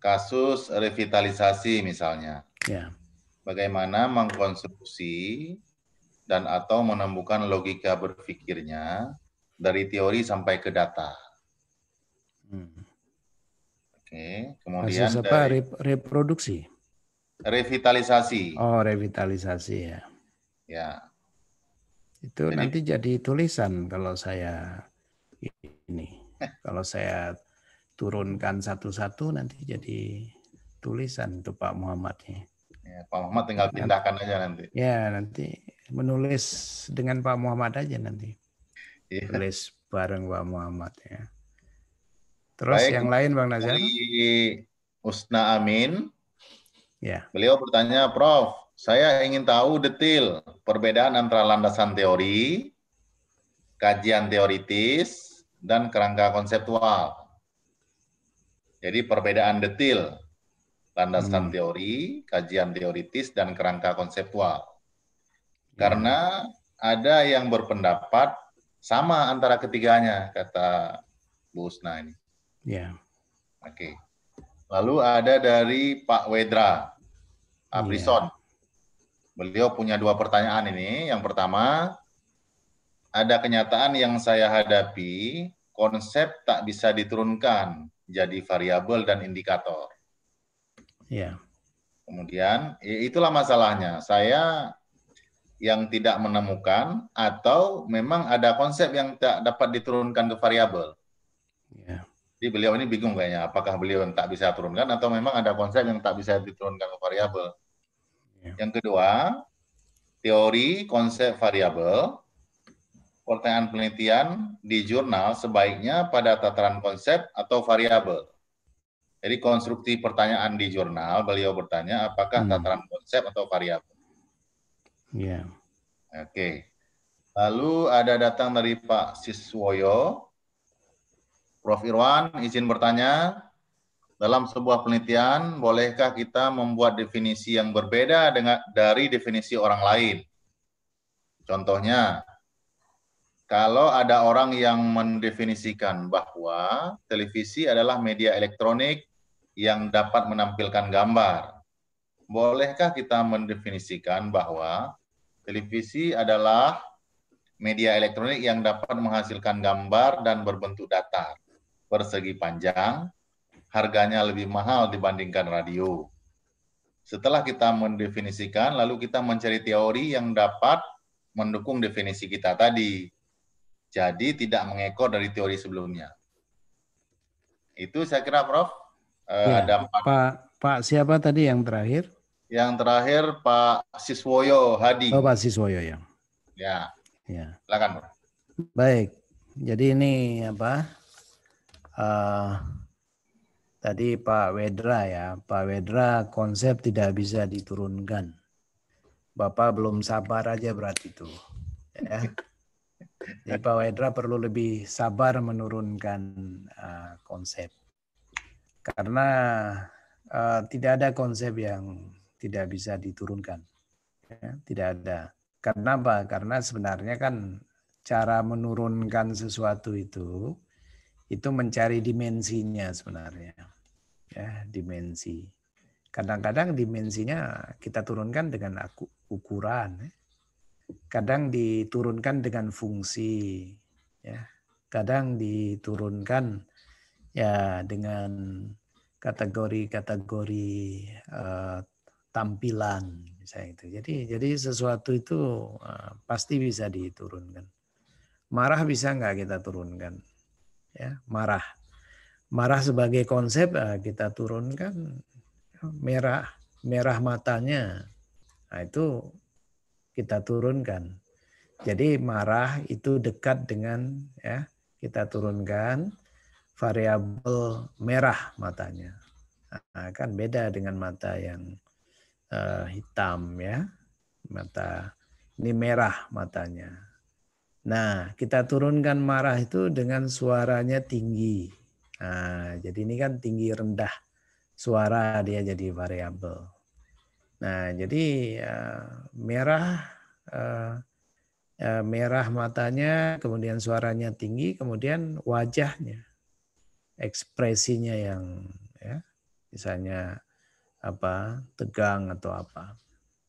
kasus revitalisasi misalnya. Ya. Bagaimana mengkonstruksi dan atau menemukan logika berpikirnya dari teori sampai ke data. Hmm. Oke, kemudian kasus apa? Dari, reproduksi. Revitalisasi. Oh, revitalisasi ya. Ya, itu jadi, nanti jadi tulisan kalau saya ini. kalau saya turunkan satu-satu nanti jadi tulisan itu Pak Muhammad ya. Pak Muhammad tinggal pindahkan nanti, aja nanti. Ya, nanti menulis dengan Pak Muhammad aja nanti. Ya. Tulis bareng Pak Muhammad ya. Terus Baik, yang lain Bang Nazar? Usna Amin. Ya. Beliau bertanya, Prof, saya ingin tahu detail perbedaan antara landasan teori, kajian teoritis, dan kerangka konseptual. Jadi perbedaan detail landasan hmm. teori, kajian teoritis, dan kerangka konseptual. Hmm. Karena ada yang berpendapat sama antara ketiganya, kata Bu Usna ini. Ya. Yeah. Oke. Okay. Lalu ada dari Pak Wedra, Abrison. Iya. Yeah. Beliau punya dua pertanyaan ini. Yang pertama, ada kenyataan yang saya hadapi, konsep tak bisa diturunkan jadi variabel dan indikator. Iya. Ya. Kemudian itulah masalahnya. Saya yang tidak menemukan atau memang ada konsep yang tak dapat diturunkan ke variabel. Yeah. Jadi beliau ini bingung kayaknya apakah beliau tak bisa turunkan atau memang ada konsep yang tak bisa diturunkan ke variabel. Iya. Yang kedua, teori konsep variabel. Pertanyaan penelitian di jurnal sebaiknya pada tataran konsep atau variabel. Jadi konstruksi pertanyaan di jurnal, beliau bertanya apakah hmm. tataran konsep atau variabel. Iya. Yeah. Oke. Lalu ada datang dari Pak Siswoyo. Prof. Irwan izin bertanya. Dalam sebuah penelitian, bolehkah kita membuat definisi yang berbeda dengan dari definisi orang lain? Contohnya, kalau ada orang yang mendefinisikan bahwa televisi adalah media elektronik yang dapat menampilkan gambar, bolehkah kita mendefinisikan bahwa televisi adalah media elektronik yang dapat menghasilkan gambar dan berbentuk datar, persegi panjang, harganya lebih mahal dibandingkan radio. Setelah kita mendefinisikan, lalu kita mencari teori yang dapat mendukung definisi kita tadi. Jadi tidak mengekor dari teori sebelumnya. Itu saya kira Prof. Eh, ya, ada Pak, Pak Pak siapa tadi yang terakhir? Yang terakhir Pak Siswoyo Hadi. Oh Pak Siswoyo ya. Ya. Ya. Silakan Prof. Baik. Jadi ini apa? Uh, tadi Pak Wedra ya, Pak Wedra konsep tidak bisa diturunkan. Bapak belum sabar aja berarti itu. Ya. Jadi Pak Wedra perlu lebih sabar menurunkan uh, konsep. Karena uh, tidak ada konsep yang tidak bisa diturunkan. Ya, tidak ada. Karena apa? Karena sebenarnya kan cara menurunkan sesuatu itu, itu mencari dimensinya sebenarnya ya dimensi kadang-kadang dimensinya kita turunkan dengan ukuran ya. kadang diturunkan dengan fungsi ya kadang diturunkan ya dengan kategori-kategori eh, tampilan misalnya itu jadi jadi sesuatu itu uh, pasti bisa diturunkan marah bisa nggak kita turunkan ya marah Marah sebagai konsep ah, kita turunkan merah merah matanya. Nah, itu kita turunkan. Jadi marah itu dekat dengan ya kita turunkan variabel merah matanya. Nah, kan beda dengan mata yang uh, hitam ya. Mata ini merah matanya. Nah, kita turunkan marah itu dengan suaranya tinggi. Nah, jadi ini kan tinggi rendah suara dia jadi variabel. Nah, jadi uh, merah uh, uh, merah matanya, kemudian suaranya tinggi, kemudian wajahnya, ekspresinya yang ya, misalnya apa tegang atau apa.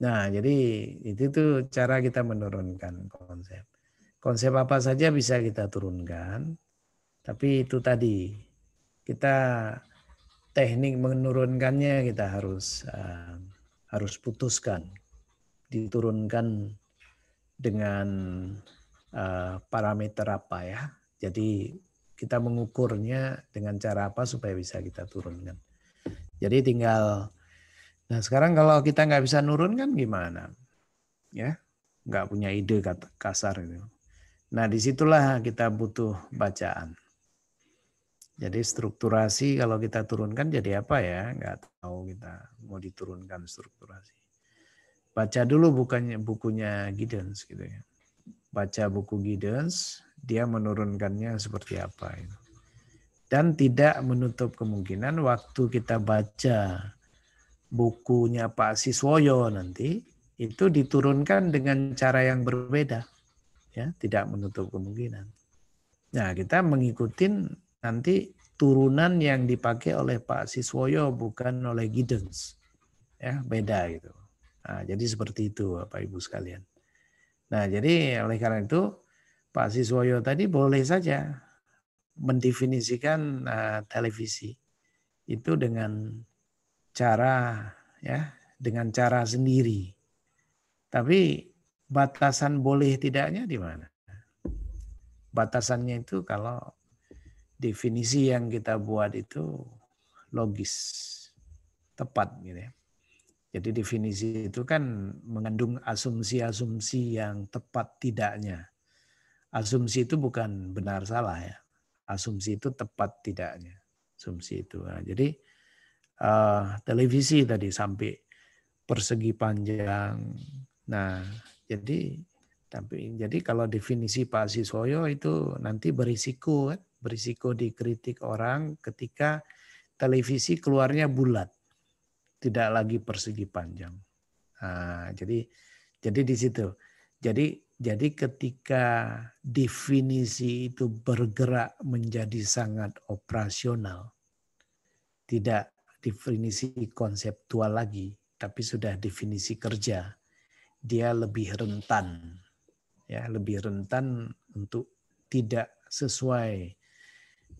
Nah, jadi itu tuh cara kita menurunkan konsep. Konsep apa saja bisa kita turunkan, tapi itu tadi kita teknik menurunkannya kita harus uh, harus putuskan diturunkan dengan uh, parameter apa ya jadi kita mengukurnya dengan cara apa supaya bisa kita turunkan jadi tinggal nah sekarang kalau kita nggak bisa nurunkan gimana ya nggak punya ide kasar itu nah disitulah kita butuh bacaan jadi strukturasi kalau kita turunkan jadi apa ya? Nggak tahu kita mau diturunkan strukturasi. Baca dulu bukannya bukunya Giddens gitu ya. Baca buku Giddens, dia menurunkannya seperti apa itu. Dan tidak menutup kemungkinan waktu kita baca bukunya Pak Siswoyo nanti itu diturunkan dengan cara yang berbeda. Ya, tidak menutup kemungkinan. Nah, kita mengikuti nanti turunan yang dipakai oleh Pak Siswoyo bukan oleh Giddens. Ya, beda gitu. Nah, jadi seperti itu Bapak Ibu sekalian. Nah, jadi oleh karena itu Pak Siswoyo tadi boleh saja mendefinisikan uh, televisi itu dengan cara ya, dengan cara sendiri. Tapi batasan boleh tidaknya di mana? Batasannya itu kalau definisi yang kita buat itu logis, tepat gitu ya. Jadi definisi itu kan mengandung asumsi-asumsi yang tepat tidaknya. Asumsi itu bukan benar salah ya. Asumsi itu tepat tidaknya. Asumsi itu. Nah, jadi uh, televisi tadi sampai persegi panjang. Nah, jadi tapi jadi kalau definisi Pak Siswoyo itu nanti berisiko kan berisiko dikritik orang ketika televisi keluarnya bulat, tidak lagi persegi panjang. Nah, jadi jadi di situ. Jadi jadi ketika definisi itu bergerak menjadi sangat operasional, tidak definisi konseptual lagi, tapi sudah definisi kerja, dia lebih rentan, ya lebih rentan untuk tidak sesuai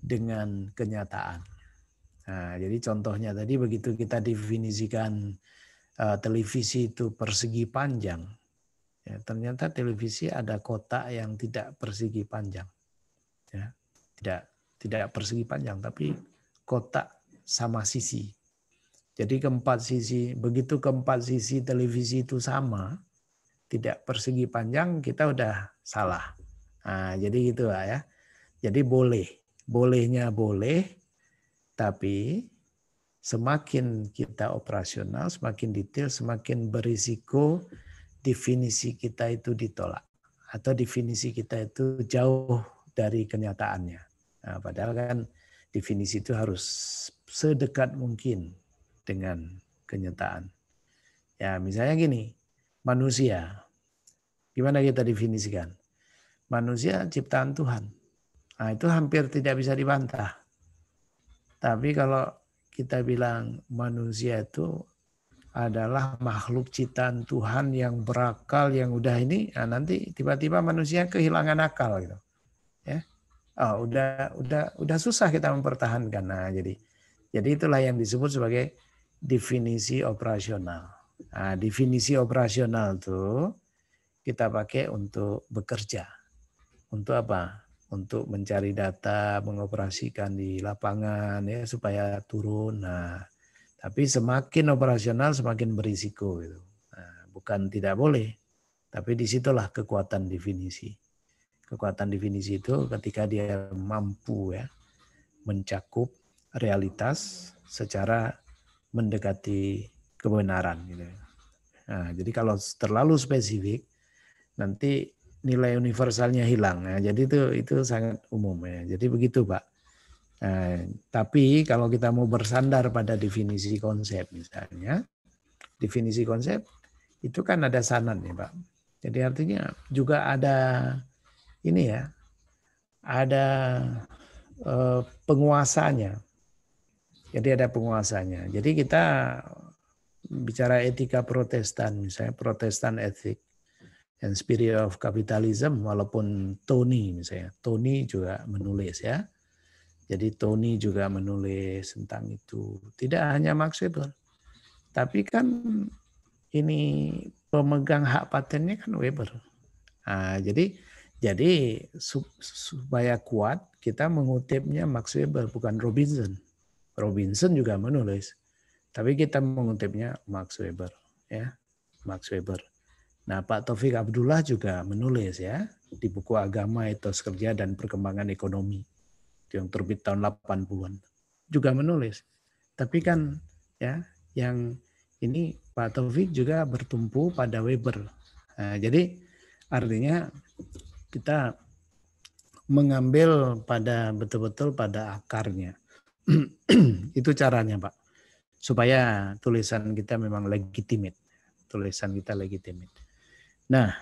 dengan kenyataan. Nah, jadi contohnya tadi begitu kita definisikan uh, televisi itu persegi panjang, ya, ternyata televisi ada kotak yang tidak persegi panjang, ya, tidak tidak persegi panjang, tapi kotak sama sisi. Jadi keempat sisi, begitu keempat sisi televisi itu sama, tidak persegi panjang, kita udah salah. Nah, jadi gitu lah ya. Jadi boleh bolehnya boleh, tapi semakin kita operasional, semakin detail, semakin berisiko definisi kita itu ditolak atau definisi kita itu jauh dari kenyataannya. Nah, padahal kan definisi itu harus sedekat mungkin dengan kenyataan. Ya, misalnya gini, manusia. Gimana kita definisikan? Manusia ciptaan Tuhan Nah, itu hampir tidak bisa dibantah. Tapi kalau kita bilang manusia itu adalah makhluk ciptaan Tuhan yang berakal yang udah ini nah nanti tiba-tiba manusia kehilangan akal gitu ya oh, udah udah udah susah kita mempertahankan nah jadi jadi itulah yang disebut sebagai definisi operasional nah, definisi operasional tuh kita pakai untuk bekerja untuk apa untuk mencari data, mengoperasikan di lapangan ya supaya turun. Nah, tapi semakin operasional semakin berisiko gitu. Nah, bukan tidak boleh, tapi disitulah kekuatan definisi. Kekuatan definisi itu ketika dia mampu ya mencakup realitas secara mendekati kebenaran gitu. Nah, jadi kalau terlalu spesifik nanti nilai universalnya hilang. Nah, jadi itu itu sangat umum ya. Jadi begitu Pak. Nah, tapi kalau kita mau bersandar pada definisi konsep misalnya, definisi konsep itu kan ada ya, Pak. Jadi artinya juga ada ini ya, ada eh, penguasanya. Jadi ada penguasanya. Jadi kita bicara etika protestan misalnya, protestan etik and Spirit of Capitalism walaupun Tony misalnya. Tony juga menulis ya. Jadi Tony juga menulis tentang itu. Tidak hanya Max Weber. Tapi kan ini pemegang hak patennya kan Weber. Nah, jadi jadi supaya kuat kita mengutipnya Max Weber bukan Robinson. Robinson juga menulis, tapi kita mengutipnya Max Weber, ya Max Weber. Nah, Pak Taufik Abdullah juga menulis ya di buku Agama Etos Kerja dan Perkembangan Ekonomi yang terbit tahun 80-an. Juga menulis. Tapi kan ya yang ini Pak Taufik juga bertumpu pada Weber. Nah, jadi artinya kita mengambil pada betul-betul pada akarnya. Itu caranya, Pak. Supaya tulisan kita memang legitimate. Tulisan kita legitimate. Nah,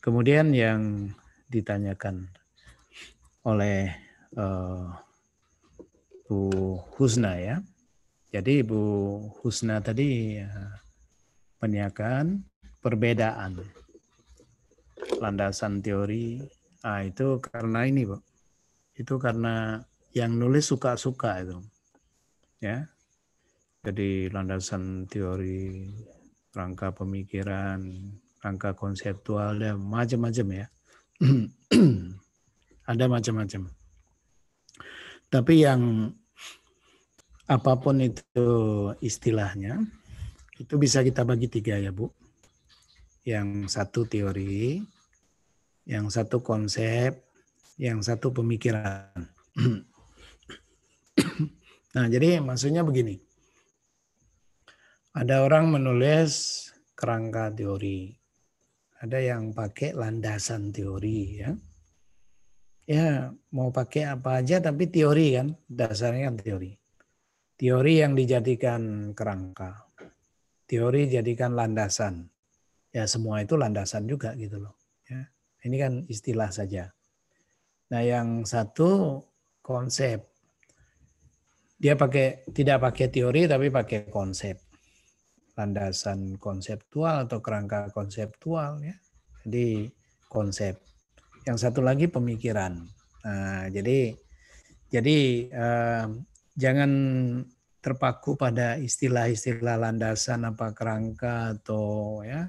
kemudian yang ditanyakan oleh uh, Bu Husna ya. Jadi Bu Husna tadi uh, eh, menanyakan perbedaan landasan teori. Ah itu karena ini, Bu. Itu karena yang nulis suka-suka itu. Ya. Jadi landasan teori rangka pemikiran rangka dan macam-macam ya ada macam-macam tapi yang apapun itu istilahnya itu bisa kita bagi tiga ya bu yang satu teori yang satu konsep yang satu pemikiran nah jadi maksudnya begini ada orang menulis kerangka teori ada yang pakai landasan teori ya. Ya, mau pakai apa aja tapi teori kan, dasarnya kan teori. Teori yang dijadikan kerangka. Teori jadikan landasan. Ya, semua itu landasan juga gitu loh. Ya. Ini kan istilah saja. Nah, yang satu konsep. Dia pakai tidak pakai teori tapi pakai konsep landasan konseptual atau kerangka konseptual ya. Jadi konsep. Yang satu lagi pemikiran. Nah, jadi jadi eh, jangan terpaku pada istilah-istilah landasan apa kerangka atau ya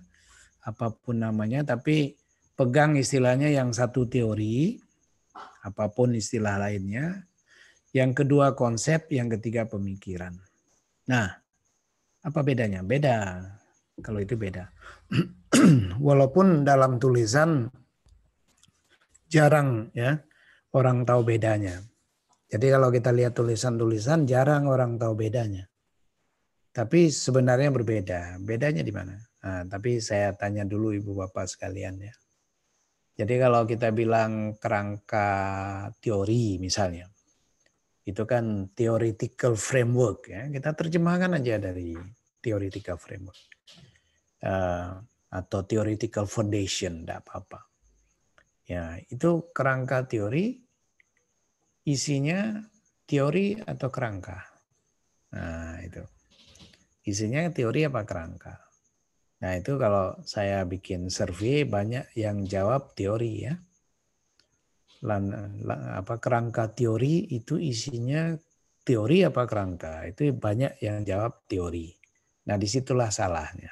apapun namanya tapi pegang istilahnya yang satu teori apapun istilah lainnya yang kedua konsep yang ketiga pemikiran nah apa bedanya? Beda. Kalau itu beda. Walaupun dalam tulisan jarang ya orang tahu bedanya. Jadi kalau kita lihat tulisan-tulisan jarang orang tahu bedanya. Tapi sebenarnya berbeda. Bedanya di mana? Nah, tapi saya tanya dulu ibu bapak sekalian ya. Jadi kalau kita bilang kerangka teori misalnya, itu kan theoretical framework ya kita terjemahkan aja dari theoretical framework uh, atau theoretical foundation tidak apa-apa ya itu kerangka teori isinya teori atau kerangka nah itu isinya teori apa kerangka nah itu kalau saya bikin survei banyak yang jawab teori ya lan, lan, apa kerangka teori itu isinya teori apa kerangka? Itu banyak yang jawab teori. Nah, disitulah salahnya.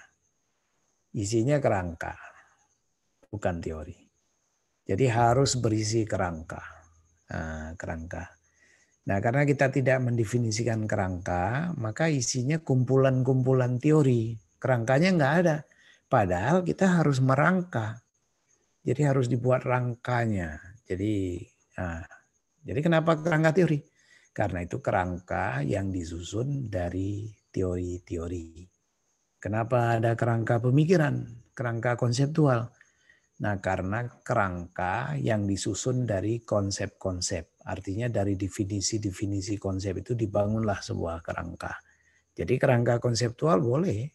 Isinya kerangka, bukan teori. Jadi harus berisi kerangka. Nah, kerangka. Nah, karena kita tidak mendefinisikan kerangka, maka isinya kumpulan-kumpulan teori. Kerangkanya nggak ada. Padahal kita harus merangka. Jadi harus dibuat rangkanya. Jadi nah, jadi kenapa kerangka teori? Karena itu kerangka yang disusun dari teori-teori. Kenapa ada kerangka pemikiran, kerangka konseptual? Nah, karena kerangka yang disusun dari konsep-konsep. Artinya dari definisi-definisi konsep itu dibangunlah sebuah kerangka. Jadi kerangka konseptual boleh,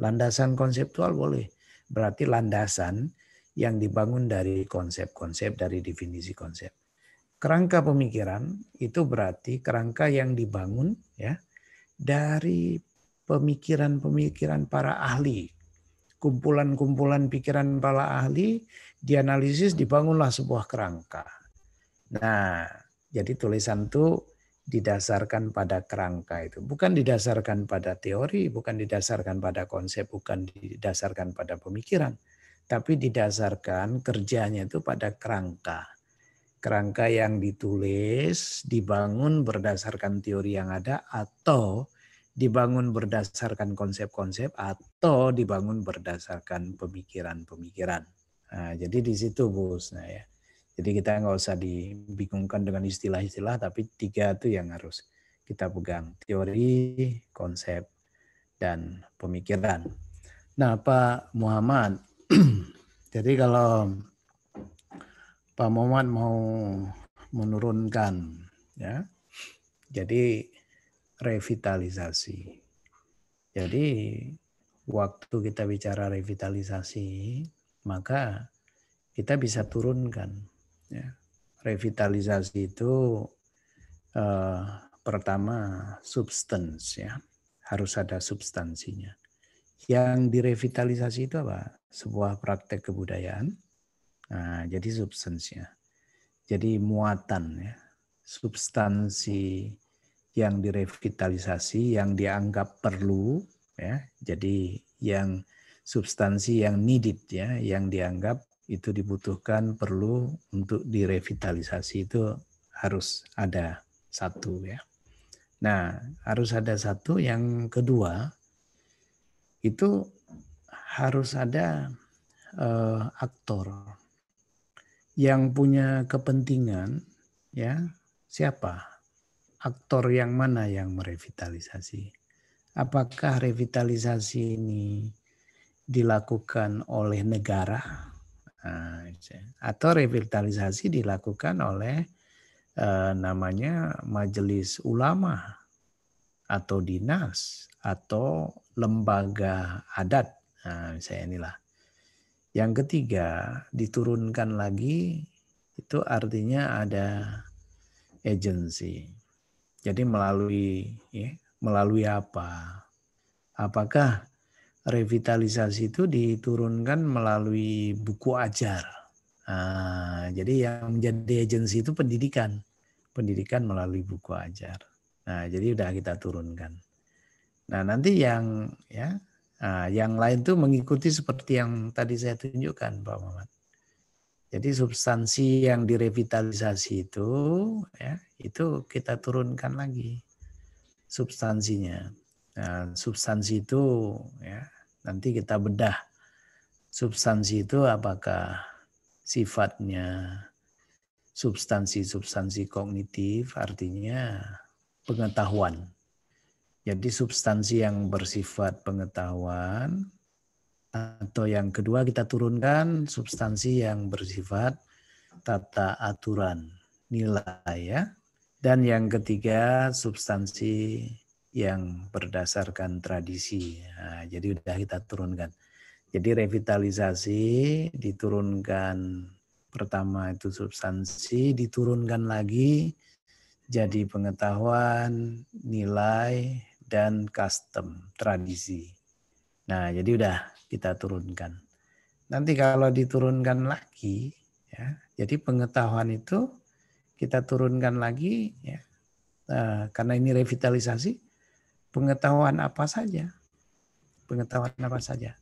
landasan konseptual boleh. Berarti landasan yang dibangun dari konsep-konsep, dari definisi konsep. Kerangka pemikiran itu berarti kerangka yang dibangun ya dari pemikiran-pemikiran para ahli. Kumpulan-kumpulan pikiran para ahli dianalisis dibangunlah sebuah kerangka. Nah, jadi tulisan itu didasarkan pada kerangka itu. Bukan didasarkan pada teori, bukan didasarkan pada konsep, bukan didasarkan pada pemikiran tapi didasarkan kerjanya itu pada kerangka. Kerangka yang ditulis, dibangun berdasarkan teori yang ada atau dibangun berdasarkan konsep-konsep atau dibangun berdasarkan pemikiran-pemikiran. Nah, jadi di situ Bu Husna ya. Jadi kita nggak usah dibingungkan dengan istilah-istilah, tapi tiga itu yang harus kita pegang. Teori, konsep, dan pemikiran. Nah Pak Muhammad, Jadi kalau Pak Muhammad mau menurunkan ya. Jadi revitalisasi. Jadi waktu kita bicara revitalisasi, maka kita bisa turunkan ya. Revitalisasi itu eh, pertama substance ya. Harus ada substansinya. Yang direvitalisasi itu apa? sebuah praktek kebudayaan. Nah, jadi substansinya. Jadi muatan ya, substansi yang direvitalisasi yang dianggap perlu ya. Jadi yang substansi yang needed ya, yang dianggap itu dibutuhkan perlu untuk direvitalisasi itu harus ada satu ya. Nah, harus ada satu yang kedua itu harus ada uh, aktor yang punya kepentingan ya siapa aktor yang mana yang merevitalisasi apakah revitalisasi ini dilakukan oleh negara nah, gitu ya. atau revitalisasi dilakukan oleh eh, namanya majelis ulama atau dinas atau lembaga adat Nah, misalnya inilah. Yang ketiga, diturunkan lagi itu artinya ada agency. Jadi melalui ya, melalui apa? Apakah revitalisasi itu diturunkan melalui buku ajar? Nah, jadi yang menjadi agensi itu pendidikan. Pendidikan melalui buku ajar. Nah, jadi udah kita turunkan. Nah, nanti yang ya Nah, yang lain tuh mengikuti seperti yang tadi saya tunjukkan, Pak Muhammad. Jadi substansi yang direvitalisasi itu, ya, itu kita turunkan lagi substansinya. Nah, substansi itu, ya, nanti kita bedah substansi itu apakah sifatnya substansi-substansi kognitif, artinya pengetahuan jadi substansi yang bersifat pengetahuan atau yang kedua kita turunkan substansi yang bersifat tata aturan nilai ya. Dan yang ketiga substansi yang berdasarkan tradisi. Nah, jadi sudah kita turunkan. Jadi revitalisasi diturunkan pertama itu substansi, diturunkan lagi jadi pengetahuan, nilai, dan custom, tradisi. Nah, jadi udah kita turunkan. Nanti kalau diturunkan lagi, ya, jadi pengetahuan itu kita turunkan lagi, ya, nah, karena ini revitalisasi, pengetahuan apa saja, pengetahuan apa saja.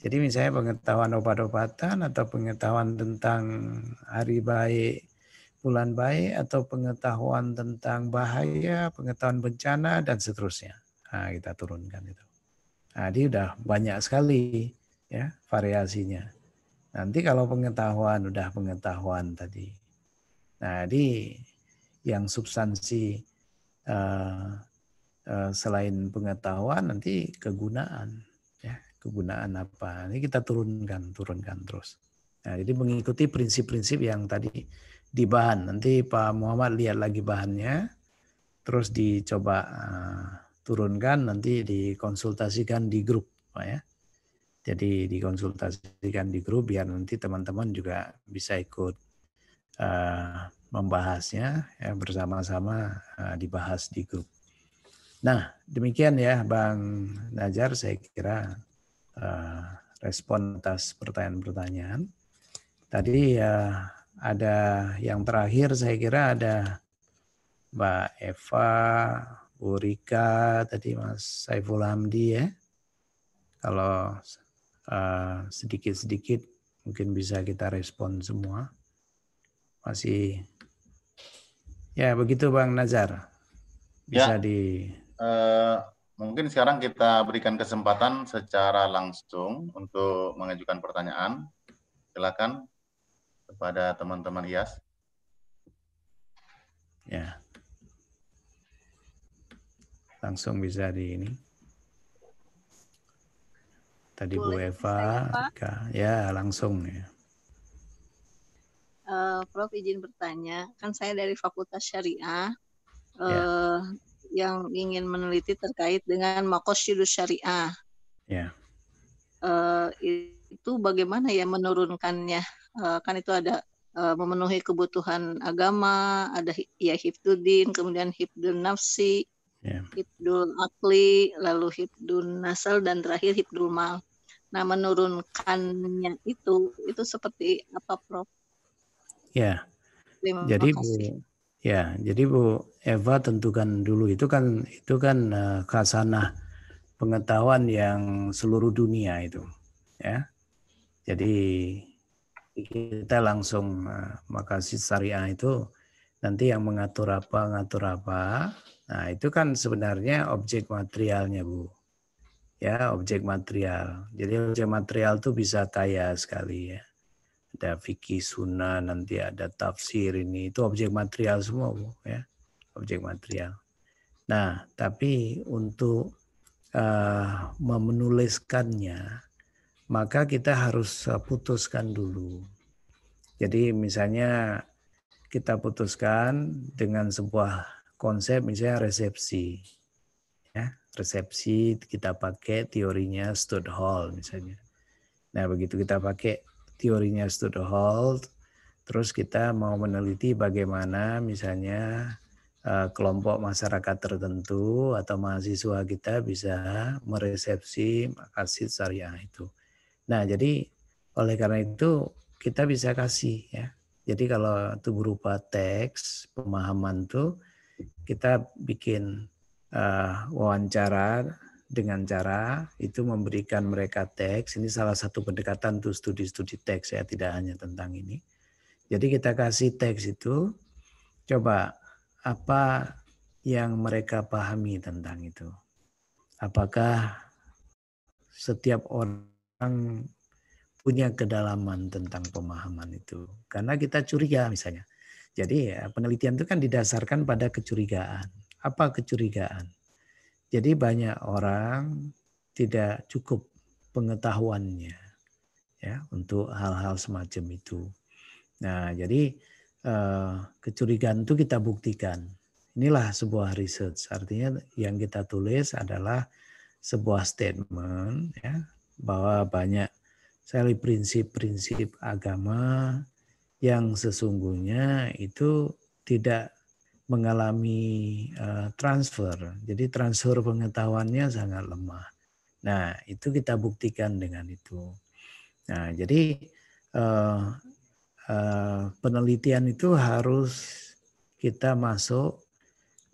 Jadi misalnya pengetahuan obat-obatan atau pengetahuan tentang hari baik, bulan baik atau pengetahuan tentang bahaya, pengetahuan bencana dan seterusnya. Nah, kita turunkan itu. Nah, jadi udah banyak sekali ya variasinya. Nanti kalau pengetahuan udah pengetahuan tadi. Nah, di yang substansi uh, uh, selain pengetahuan nanti kegunaan ya, kegunaan apa. Ini kita turunkan, turunkan terus. Nah, jadi mengikuti prinsip-prinsip yang tadi di bahan. Nanti Pak Muhammad lihat lagi bahannya, terus dicoba uh, turunkan nanti dikonsultasikan di grup ya. Jadi dikonsultasikan di grup biar nanti teman-teman juga bisa ikut eh, membahasnya ya bersama-sama uh, dibahas di grup. Nah demikian ya Bang Najar saya kira eh, respon atas pertanyaan-pertanyaan. Tadi ya ada yang terakhir saya kira ada Mbak Eva Bu Rika, tadi Mas Saiful Hamdi ya. Kalau eh, sedikit-sedikit uh, mungkin bisa kita respon semua. Masih ya begitu Bang Nazar. Bisa ya. di uh, mungkin sekarang kita berikan kesempatan secara langsung untuk mengajukan pertanyaan. Silakan kepada teman-teman IAS. Ya langsung bisa di ini. Tadi Bu Eva, ya, ya langsung ya. Uh, Prof izin bertanya, kan saya dari Fakultas Syariah yeah. Ya. yang ingin meneliti terkait dengan makosyidus syariah. Yeah. Ya. Uh, itu bagaimana ya menurunkannya? Uh, kan itu ada uh, memenuhi kebutuhan agama, ada ya hifdudin, kemudian hifdun nafsi, yeah. hibdul akli, lalu hibdul nasal dan terakhir hibdul mal. Nah, menurunkannya itu itu seperti apa, Prof? Ya. Yeah. jadi Bu, ya, jadi Bu Eva tentukan dulu itu kan itu kan uh, pengetahuan yang seluruh dunia itu, ya. Jadi kita langsung uh, makasih syariah itu nanti yang mengatur apa ngatur apa Nah, itu kan sebenarnya objek materialnya, Bu. Ya, objek material. Jadi objek material itu bisa kaya sekali ya. Ada fikih sunnah, nanti ada tafsir ini, itu objek material semua, Bu, ya. Objek material. Nah, tapi untuk uh, eh, menuliskannya, maka kita harus eh, putuskan dulu. Jadi misalnya kita putuskan dengan sebuah konsep misalnya resepsi. Ya, resepsi kita pakai teorinya hall misalnya. Nah, begitu kita pakai teorinya hall, terus kita mau meneliti bagaimana misalnya eh, kelompok masyarakat tertentu atau mahasiswa kita bisa meresepsi asid syariah itu. Nah, jadi oleh karena itu kita bisa kasih ya. Jadi kalau itu berupa teks, pemahaman tuh kita bikin uh, wawancara dengan cara itu memberikan mereka teks. Ini salah satu pendekatan untuk studi-studi teks saya tidak hanya tentang ini. Jadi kita kasih teks itu, coba apa yang mereka pahami tentang itu. Apakah setiap orang punya kedalaman tentang pemahaman itu? Karena kita curiga misalnya. Jadi ya, penelitian itu kan didasarkan pada kecurigaan. Apa kecurigaan? Jadi banyak orang tidak cukup pengetahuannya ya untuk hal-hal semacam itu. Nah, jadi eh, kecurigaan itu kita buktikan. Inilah sebuah research. Artinya yang kita tulis adalah sebuah statement ya bahwa banyak sekali prinsip-prinsip agama yang sesungguhnya itu tidak mengalami uh, transfer. Jadi transfer pengetahuannya sangat lemah. Nah, itu kita buktikan dengan itu. Nah, jadi uh, uh, penelitian itu harus kita masuk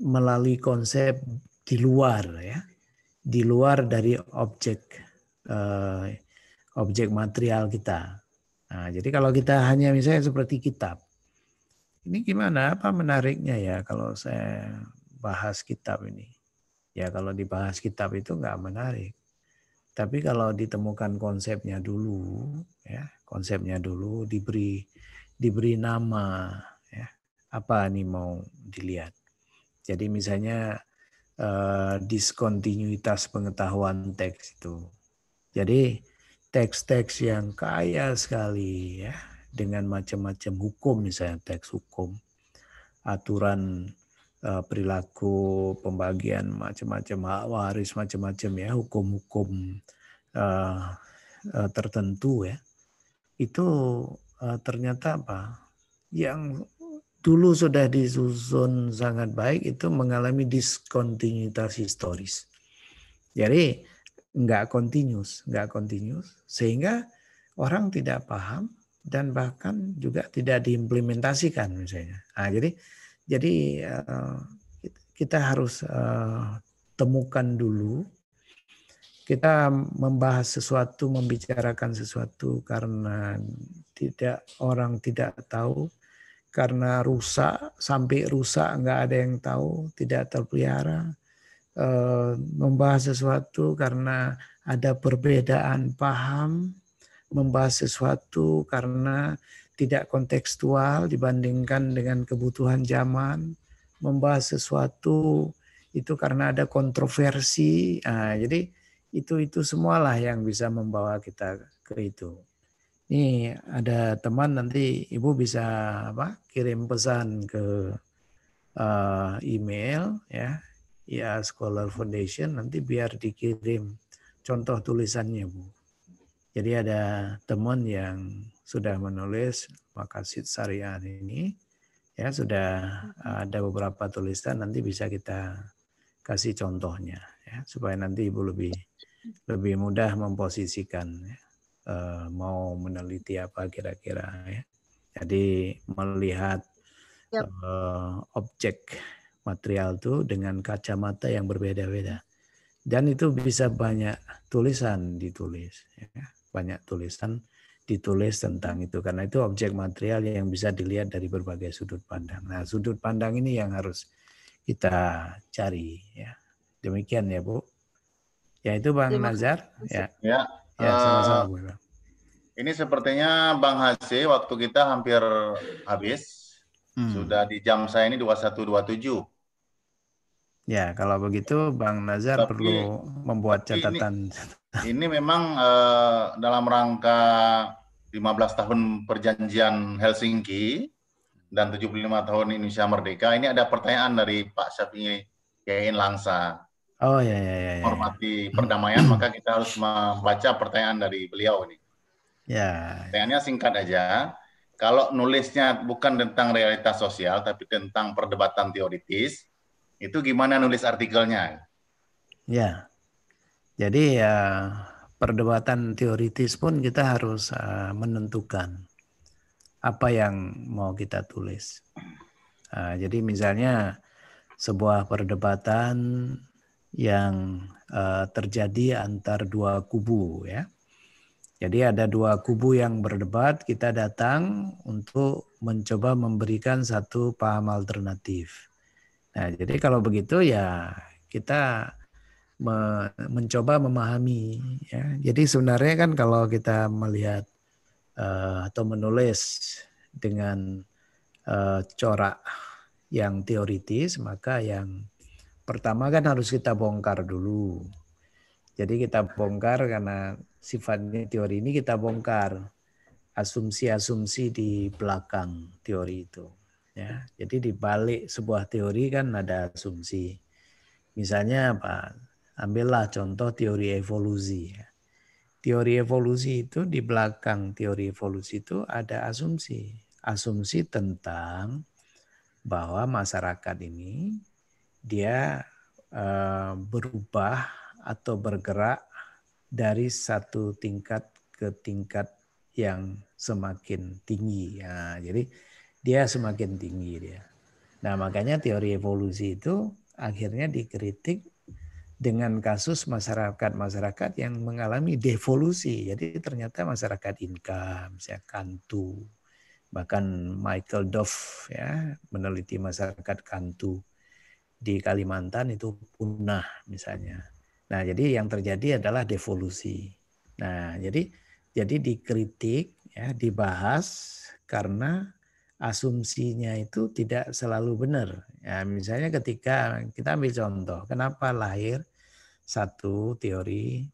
melalui konsep di luar ya. Di luar dari objek uh, objek material kita. Nah, jadi kalau kita hanya misalnya seperti kitab, ini gimana? Apa menariknya ya kalau saya bahas kitab ini? Ya kalau dibahas kitab itu nggak menarik. Tapi kalau ditemukan konsepnya dulu, ya konsepnya dulu diberi diberi nama, ya apa nih mau dilihat. Jadi misalnya eh, diskontinuitas pengetahuan teks itu. Jadi teks-teks yang kaya sekali ya dengan macam-macam hukum misalnya teks hukum aturan uh, perilaku pembagian macam-macam hak waris macam-macam ya hukum-hukum uh, uh, tertentu ya itu uh, ternyata apa yang dulu sudah disusun sangat baik itu mengalami diskontinuitas historis jadi nggak continuous, nggak continuous, sehingga orang tidak paham dan bahkan juga tidak diimplementasikan misalnya. Nah, jadi jadi eh, kita harus eh, temukan dulu kita membahas sesuatu, membicarakan sesuatu karena tidak orang tidak tahu, karena rusak sampai rusak nggak ada yang tahu, tidak terpelihara, Eh, membahas sesuatu karena ada perbedaan paham, membahas sesuatu karena tidak kontekstual dibandingkan dengan kebutuhan zaman, membahas sesuatu itu karena ada kontroversi. Nah, jadi itu itu semualah yang bisa membawa kita ke itu. Ini ada teman nanti ibu bisa apa kirim pesan ke uh, email ya ya Scholar Foundation nanti biar dikirim contoh tulisannya Bu. Jadi ada teman yang sudah menulis makasih syariah ini ya sudah hmm. ada beberapa tulisan nanti bisa kita kasih contohnya ya supaya nanti Ibu lebih lebih mudah memposisikan ya. Eh, mau meneliti apa kira-kira ya. Jadi melihat yep. Ya. Eh, objek material itu dengan kacamata yang berbeda-beda. Dan itu bisa banyak tulisan ditulis, ya. banyak tulisan ditulis tentang itu karena itu objek material yang bisa dilihat dari berbagai sudut pandang. Nah, sudut pandang ini yang harus kita cari, ya. Demikian ya, Bu. Ya itu Bang Terima Nazar, ya. Ya, ya sama-sama, uh, Bu. Ini sepertinya Bang Hasi waktu kita hampir habis. Hmm. Sudah di jam saya ini 2127. Ya, kalau begitu Bang Nazar tapi, perlu membuat catatan. Ini, ini memang uh, dalam rangka 15 tahun perjanjian Helsinki dan 75 tahun Indonesia Merdeka, ini ada pertanyaan dari Pak Syafi'i Yain Langsa. Oh ya ya ya. Menghormati ya. perdamaian, maka kita harus membaca pertanyaan dari beliau ini. Ya. Pertanyaannya singkat aja kalau nulisnya bukan tentang realitas sosial tapi tentang perdebatan teoritis itu gimana nulis artikelnya ya jadi ya perdebatan teoritis pun kita harus uh, menentukan apa yang mau kita tulis uh, jadi misalnya sebuah perdebatan yang uh, terjadi antar dua kubu ya jadi ada dua kubu yang berdebat, kita datang untuk mencoba memberikan satu paham alternatif. Nah, jadi kalau begitu ya kita me mencoba memahami ya. Jadi sebenarnya kan kalau kita melihat uh, atau menulis dengan uh, corak yang teoritis, maka yang pertama kan harus kita bongkar dulu. Jadi kita bongkar karena sifatnya teori ini kita bongkar asumsi-asumsi di belakang teori itu. Ya, jadi di balik sebuah teori kan ada asumsi. Misalnya apa? Ambillah contoh teori evolusi. Ya. Teori evolusi itu di belakang teori evolusi itu ada asumsi. Asumsi tentang bahwa masyarakat ini dia eh, berubah atau bergerak dari satu tingkat ke tingkat yang semakin tinggi. Nah, jadi dia semakin tinggi dia. Nah makanya teori evolusi itu akhirnya dikritik dengan kasus masyarakat-masyarakat yang mengalami devolusi. Jadi ternyata masyarakat Inka, misalnya Kantu, bahkan Michael Dove ya meneliti masyarakat Kantu di Kalimantan itu punah misalnya. Nah, jadi yang terjadi adalah devolusi. Nah, jadi jadi dikritik ya, dibahas karena asumsinya itu tidak selalu benar. Ya, misalnya ketika kita ambil contoh, kenapa lahir satu teori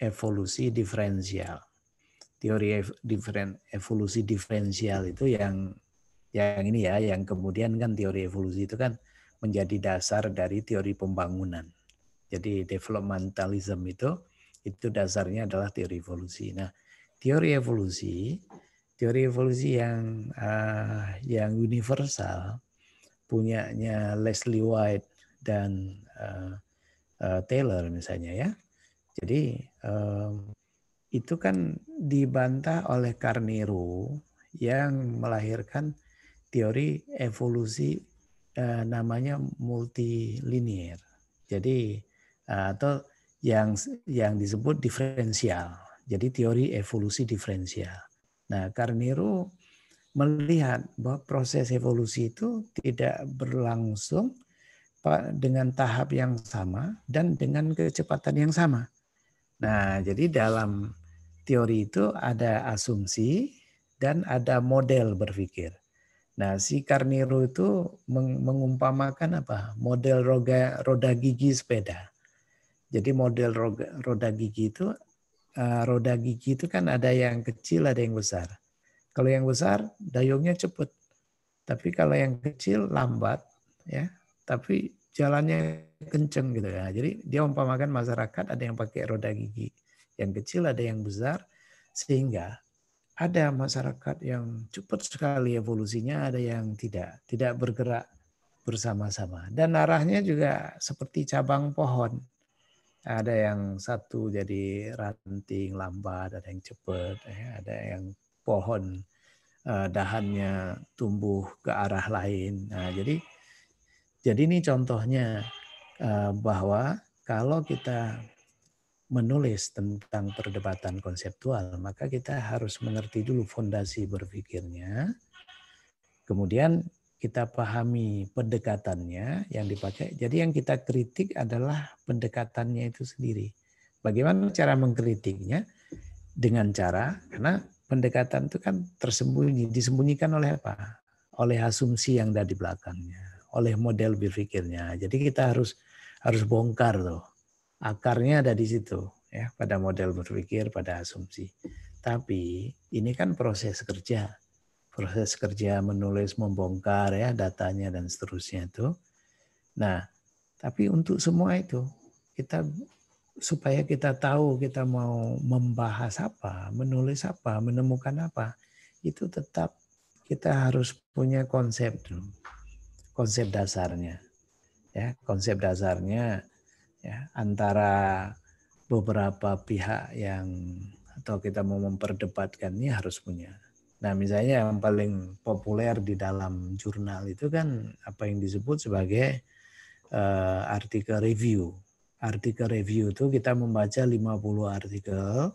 evolusi diferensial. Teori ev diferen evolusi diferensial itu yang yang ini ya, yang kemudian kan teori evolusi itu kan menjadi dasar dari teori pembangunan. Jadi developmentalism itu itu dasarnya adalah teori evolusi. Nah, teori evolusi, teori evolusi yang uh, yang universal punyanya Leslie White dan uh, uh, Taylor misalnya ya. Jadi um, itu kan dibantah oleh Carnero yang melahirkan teori evolusi uh, namanya multilinear. Jadi atau yang yang disebut diferensial. Jadi teori evolusi diferensial. Nah, karniru melihat bahwa proses evolusi itu tidak berlangsung dengan tahap yang sama dan dengan kecepatan yang sama. Nah, jadi dalam teori itu ada asumsi dan ada model berpikir. Nah, si karniru itu mengumpamakan apa? Model roda gigi sepeda. Jadi model roda gigi itu eh, roda gigi itu kan ada yang kecil, ada yang besar. Kalau yang besar dayungnya cepat. Tapi kalau yang kecil lambat ya, tapi jalannya kenceng gitu ya. Jadi dia umpamakan masyarakat ada yang pakai roda gigi yang kecil, ada yang besar sehingga ada masyarakat yang cepat sekali evolusinya, ada yang tidak, tidak bergerak bersama-sama. Dan arahnya juga seperti cabang pohon ada yang satu jadi ranting lambat, ada yang cepat, ya, ada yang pohon eh, dahannya tumbuh ke arah lain. Nah, jadi jadi ini contohnya eh, bahwa kalau kita menulis tentang perdebatan konseptual, maka kita harus mengerti dulu fondasi berpikirnya. Kemudian kita pahami pendekatannya yang dipakai. Jadi yang kita kritik adalah pendekatannya itu sendiri. Bagaimana cara mengkritiknya? Dengan cara karena pendekatan itu kan tersembunyi, disembunyikan oleh apa? Oleh asumsi yang ada di belakangnya, oleh model berpikirnya. Jadi kita harus harus bongkar tuh. Akarnya ada di situ ya, pada model berpikir, pada asumsi. Tapi ini kan proses kerja proses kerja menulis, membongkar ya datanya dan seterusnya itu. Nah, tapi untuk semua itu kita supaya kita tahu kita mau membahas apa, menulis apa, menemukan apa, itu tetap kita harus punya konsep dulu. Konsep dasarnya. Ya, konsep dasarnya ya antara beberapa pihak yang atau kita mau memperdebatkan ini harus punya Nah, misalnya yang paling populer di dalam jurnal itu kan apa yang disebut sebagai uh, artikel review. Artikel review itu kita membaca 50 artikel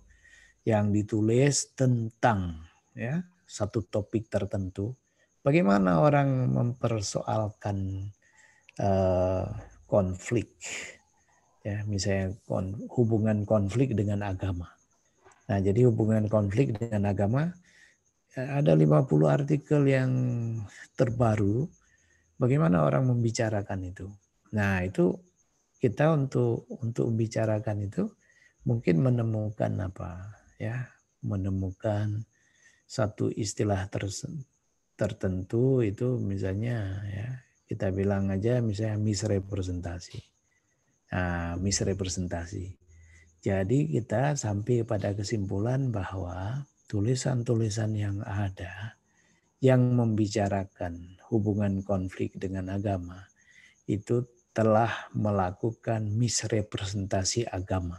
yang ditulis tentang ya satu topik tertentu. Bagaimana orang mempersoalkan uh, konflik ya misalnya hubungan konflik dengan agama. Nah, jadi hubungan konflik dengan agama Eh, ada 50 artikel yang terbaru, bagaimana orang membicarakan itu. Nah, itu kita untuk untuk membicarakan itu mungkin menemukan apa ya, menemukan satu istilah ter, tertentu itu misalnya ya, kita bilang aja misalnya misrepresentasi. Nah, misrepresentasi. Jadi kita sampai pada kesimpulan bahwa tulisan-tulisan yang ada yang membicarakan hubungan konflik dengan agama itu telah melakukan misrepresentasi agama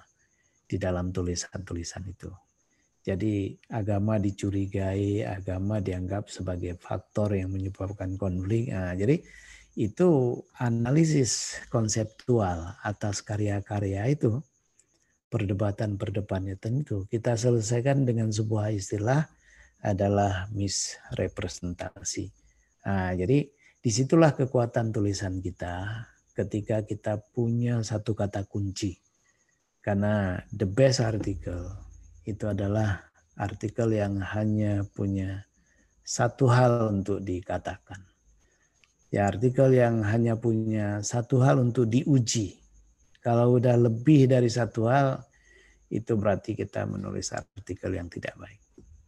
di dalam tulisan-tulisan itu. Jadi agama dicurigai, agama dianggap sebagai faktor yang menyebabkan konflik. Nah, jadi itu analisis konseptual atas karya-karya itu perdebatan perdebatan Tentu kita selesaikan dengan sebuah istilah adalah misrepresentasi. Nah, jadi disitulah kekuatan tulisan kita ketika kita punya satu kata kunci. Karena the best article itu adalah artikel yang hanya punya satu hal untuk dikatakan. Ya artikel yang hanya punya satu hal untuk diuji. Kalau udah lebih dari satu hal, itu berarti kita menulis artikel yang tidak baik.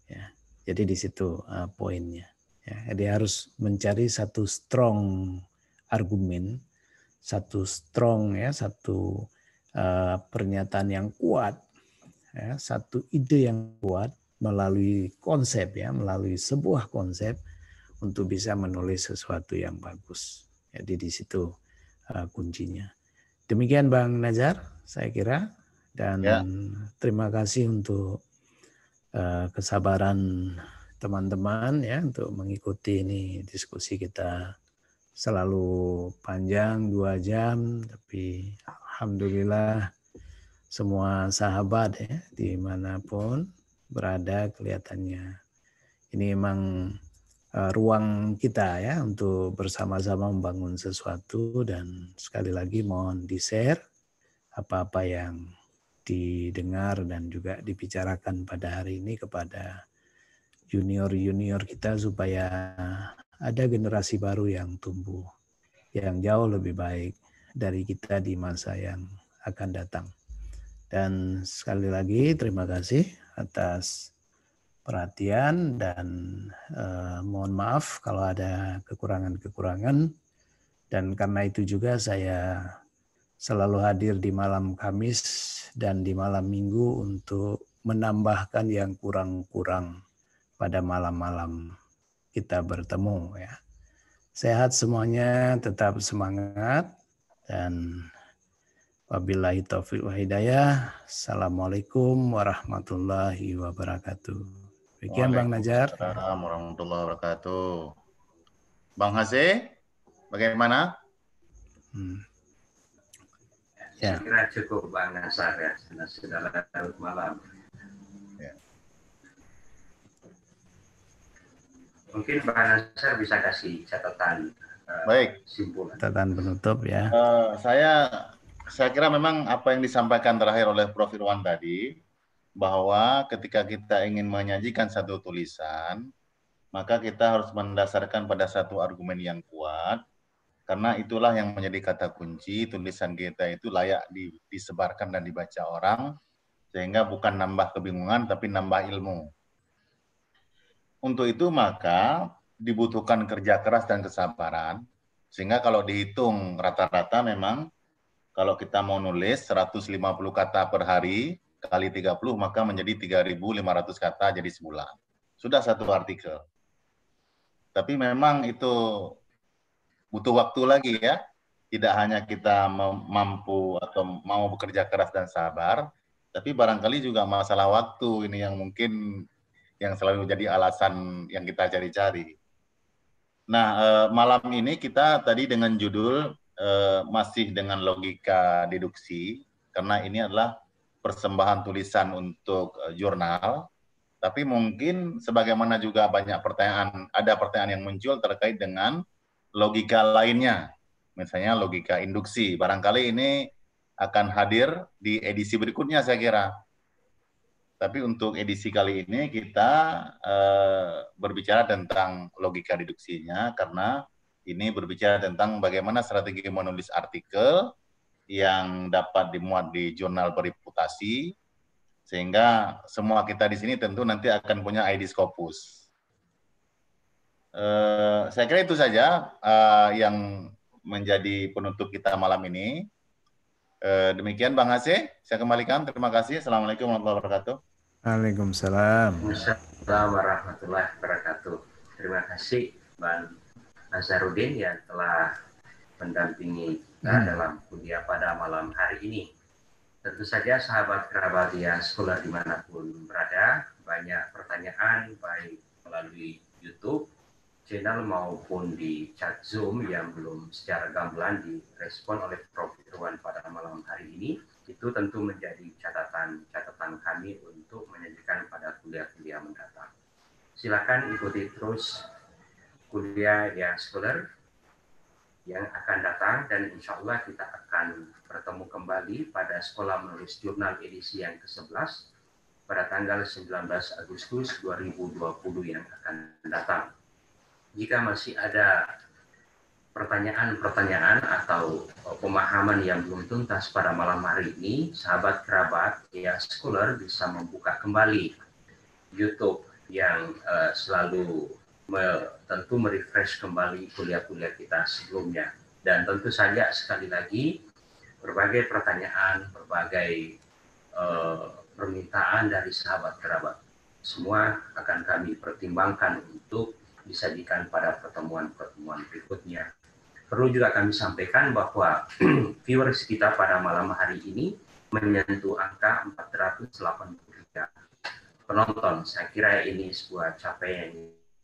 Ya. Jadi di situ uh, poinnya. Ya. Jadi harus mencari satu strong argumen, satu strong ya, satu uh, pernyataan yang kuat, ya, satu ide yang kuat melalui konsep ya, melalui sebuah konsep untuk bisa menulis sesuatu yang bagus. Jadi di situ uh, kuncinya. Demikian Bang Najar saya kira. Dan ya. terima kasih untuk uh, kesabaran teman-teman ya untuk mengikuti ini diskusi kita selalu panjang dua jam, tapi alhamdulillah semua sahabat ya dimanapun berada kelihatannya ini emang Eh, ruang kita ya untuk bersama-sama membangun sesuatu dan sekali lagi mohon di-share apa-apa yang didengar dan juga dibicarakan pada hari ini kepada junior-junior kita supaya ada generasi baru yang tumbuh yang jauh lebih baik dari kita di masa yang akan datang. Dan sekali lagi terima kasih atas perhatian dan eh, mohon maaf kalau ada kekurangan-kekurangan dan karena itu juga saya selalu hadir di malam Kamis dan di malam Minggu untuk menambahkan yang kurang-kurang pada malam-malam kita bertemu ya. Sehat semuanya, tetap semangat dan wabillahi taufiq wa hidayah. Assalamualaikum warahmatullahi wabarakatuh. Demikian Bang Najar. Assalamualaikum warahmatullahi wabarakatuh. Bang Haze, bagaimana? Hmm. Ya. Saya kira cukup Bang Nasar ya, karena sudah larut malam. Ya. Mungkin Bang Nasar bisa kasih catatan uh, Baik. simpulan. Catatan penutup ya. Uh, saya saya kira memang apa yang disampaikan terakhir oleh Prof. Irwan tadi, bahwa ketika kita ingin menyajikan satu tulisan, maka kita harus mendasarkan pada satu argumen yang kuat, karena itulah yang menjadi kata kunci tulisan kita itu layak di, disebarkan dan dibaca orang, sehingga bukan nambah kebingungan, tapi nambah ilmu. Untuk itu maka dibutuhkan kerja keras dan kesabaran, sehingga kalau dihitung rata-rata memang kalau kita mau nulis 150 kata per hari, kali 30 maka menjadi 3.500 kata jadi semula Sudah satu artikel. Tapi memang itu butuh waktu lagi ya. Tidak hanya kita mampu atau mau bekerja keras dan sabar, tapi barangkali juga masalah waktu ini yang mungkin yang selalu jadi alasan yang kita cari-cari. Nah, eh, malam ini kita tadi dengan judul eh, masih dengan logika deduksi karena ini adalah persembahan tulisan untuk eh, jurnal, tapi mungkin sebagaimana juga banyak pertanyaan, ada pertanyaan yang muncul terkait dengan logika lainnya, misalnya logika induksi. Barangkali ini akan hadir di edisi berikutnya saya kira. Tapi untuk edisi kali ini kita eh, berbicara tentang logika deduksinya karena ini berbicara tentang bagaimana strategi menulis artikel yang dapat dimuat di jurnal bereputasi sehingga semua kita di sini tentu nanti akan punya ID Scopus. Uh, saya kira itu saja uh, yang menjadi penutup kita malam ini. Uh, demikian Bang Hase, saya kembalikan. Terima kasih. Assalamualaikum warahmatullahi wabarakatuh. Waalaikumsalam. Waalaikumsalam warahmatullahi wabarakatuh. Terima kasih Bang Nazarudin yang telah mendampingi kita hmm. dalam kuliah pada malam hari ini. Tentu saja sahabat kerabat yang sekolah dimanapun berada, banyak pertanyaan baik melalui YouTube, channel maupun di chat Zoom yang belum secara gamblang direspon oleh Prof. Irwan pada malam hari ini, itu tentu menjadi catatan-catatan kami untuk menyajikan pada kuliah-kuliah mendatang. Silakan ikuti terus kuliah yang scholar yang akan datang dan insya Allah kita akan bertemu kembali pada Sekolah Menulis Jurnal edisi yang ke-11 pada tanggal 19 Agustus 2020 yang akan datang. Jika masih ada pertanyaan-pertanyaan atau uh, pemahaman yang belum tuntas pada malam hari ini, sahabat kerabat ya scholar bisa membuka kembali YouTube yang uh, selalu tentu merefresh kembali kuliah-kuliah kita sebelumnya. Dan tentu saja sekali lagi berbagai pertanyaan, berbagai eh, permintaan dari sahabat kerabat semua akan kami pertimbangkan untuk disajikan pada pertemuan-pertemuan berikutnya. Perlu juga kami sampaikan bahwa viewers kita pada malam hari ini menyentuh angka 483 penonton. Saya kira ini sebuah capaian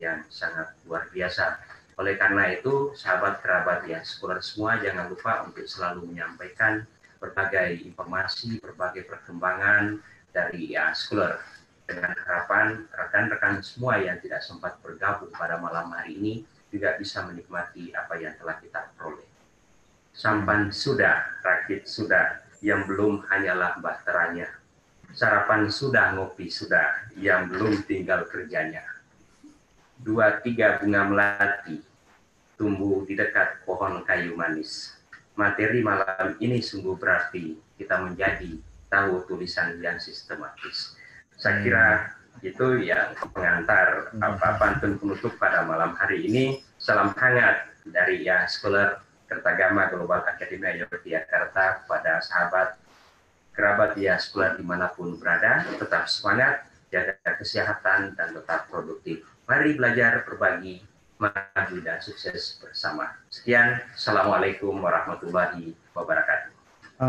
yang sangat luar biasa. Oleh karena itu, sahabat kerabat ya, sekolah semua jangan lupa untuk selalu menyampaikan berbagai informasi, berbagai perkembangan dari ya, sekolah. dengan harapan rekan-rekan semua yang tidak sempat bergabung pada malam hari ini juga bisa menikmati apa yang telah kita peroleh. Sampan hmm. sudah, rakit sudah, yang belum hanyalah bahteranya. Sarapan sudah, ngopi sudah, yang belum tinggal kerjanya dua tiga bunga melati tumbuh di dekat pohon kayu manis. Materi malam ini sungguh berarti kita menjadi tahu tulisan yang sistematis. Saya kira hmm. itu yang pengantar apa pantun penutup pada malam hari ini. Salam hangat dari ya Scholar Kertagama Global Academy Yogyakarta pada sahabat kerabat ya sekolah dimanapun berada tetap semangat jaga kesehatan dan tetap produktif Mari belajar berbagi, maju dan sukses bersama. Sekian, Assalamualaikum warahmatullahi wabarakatuh.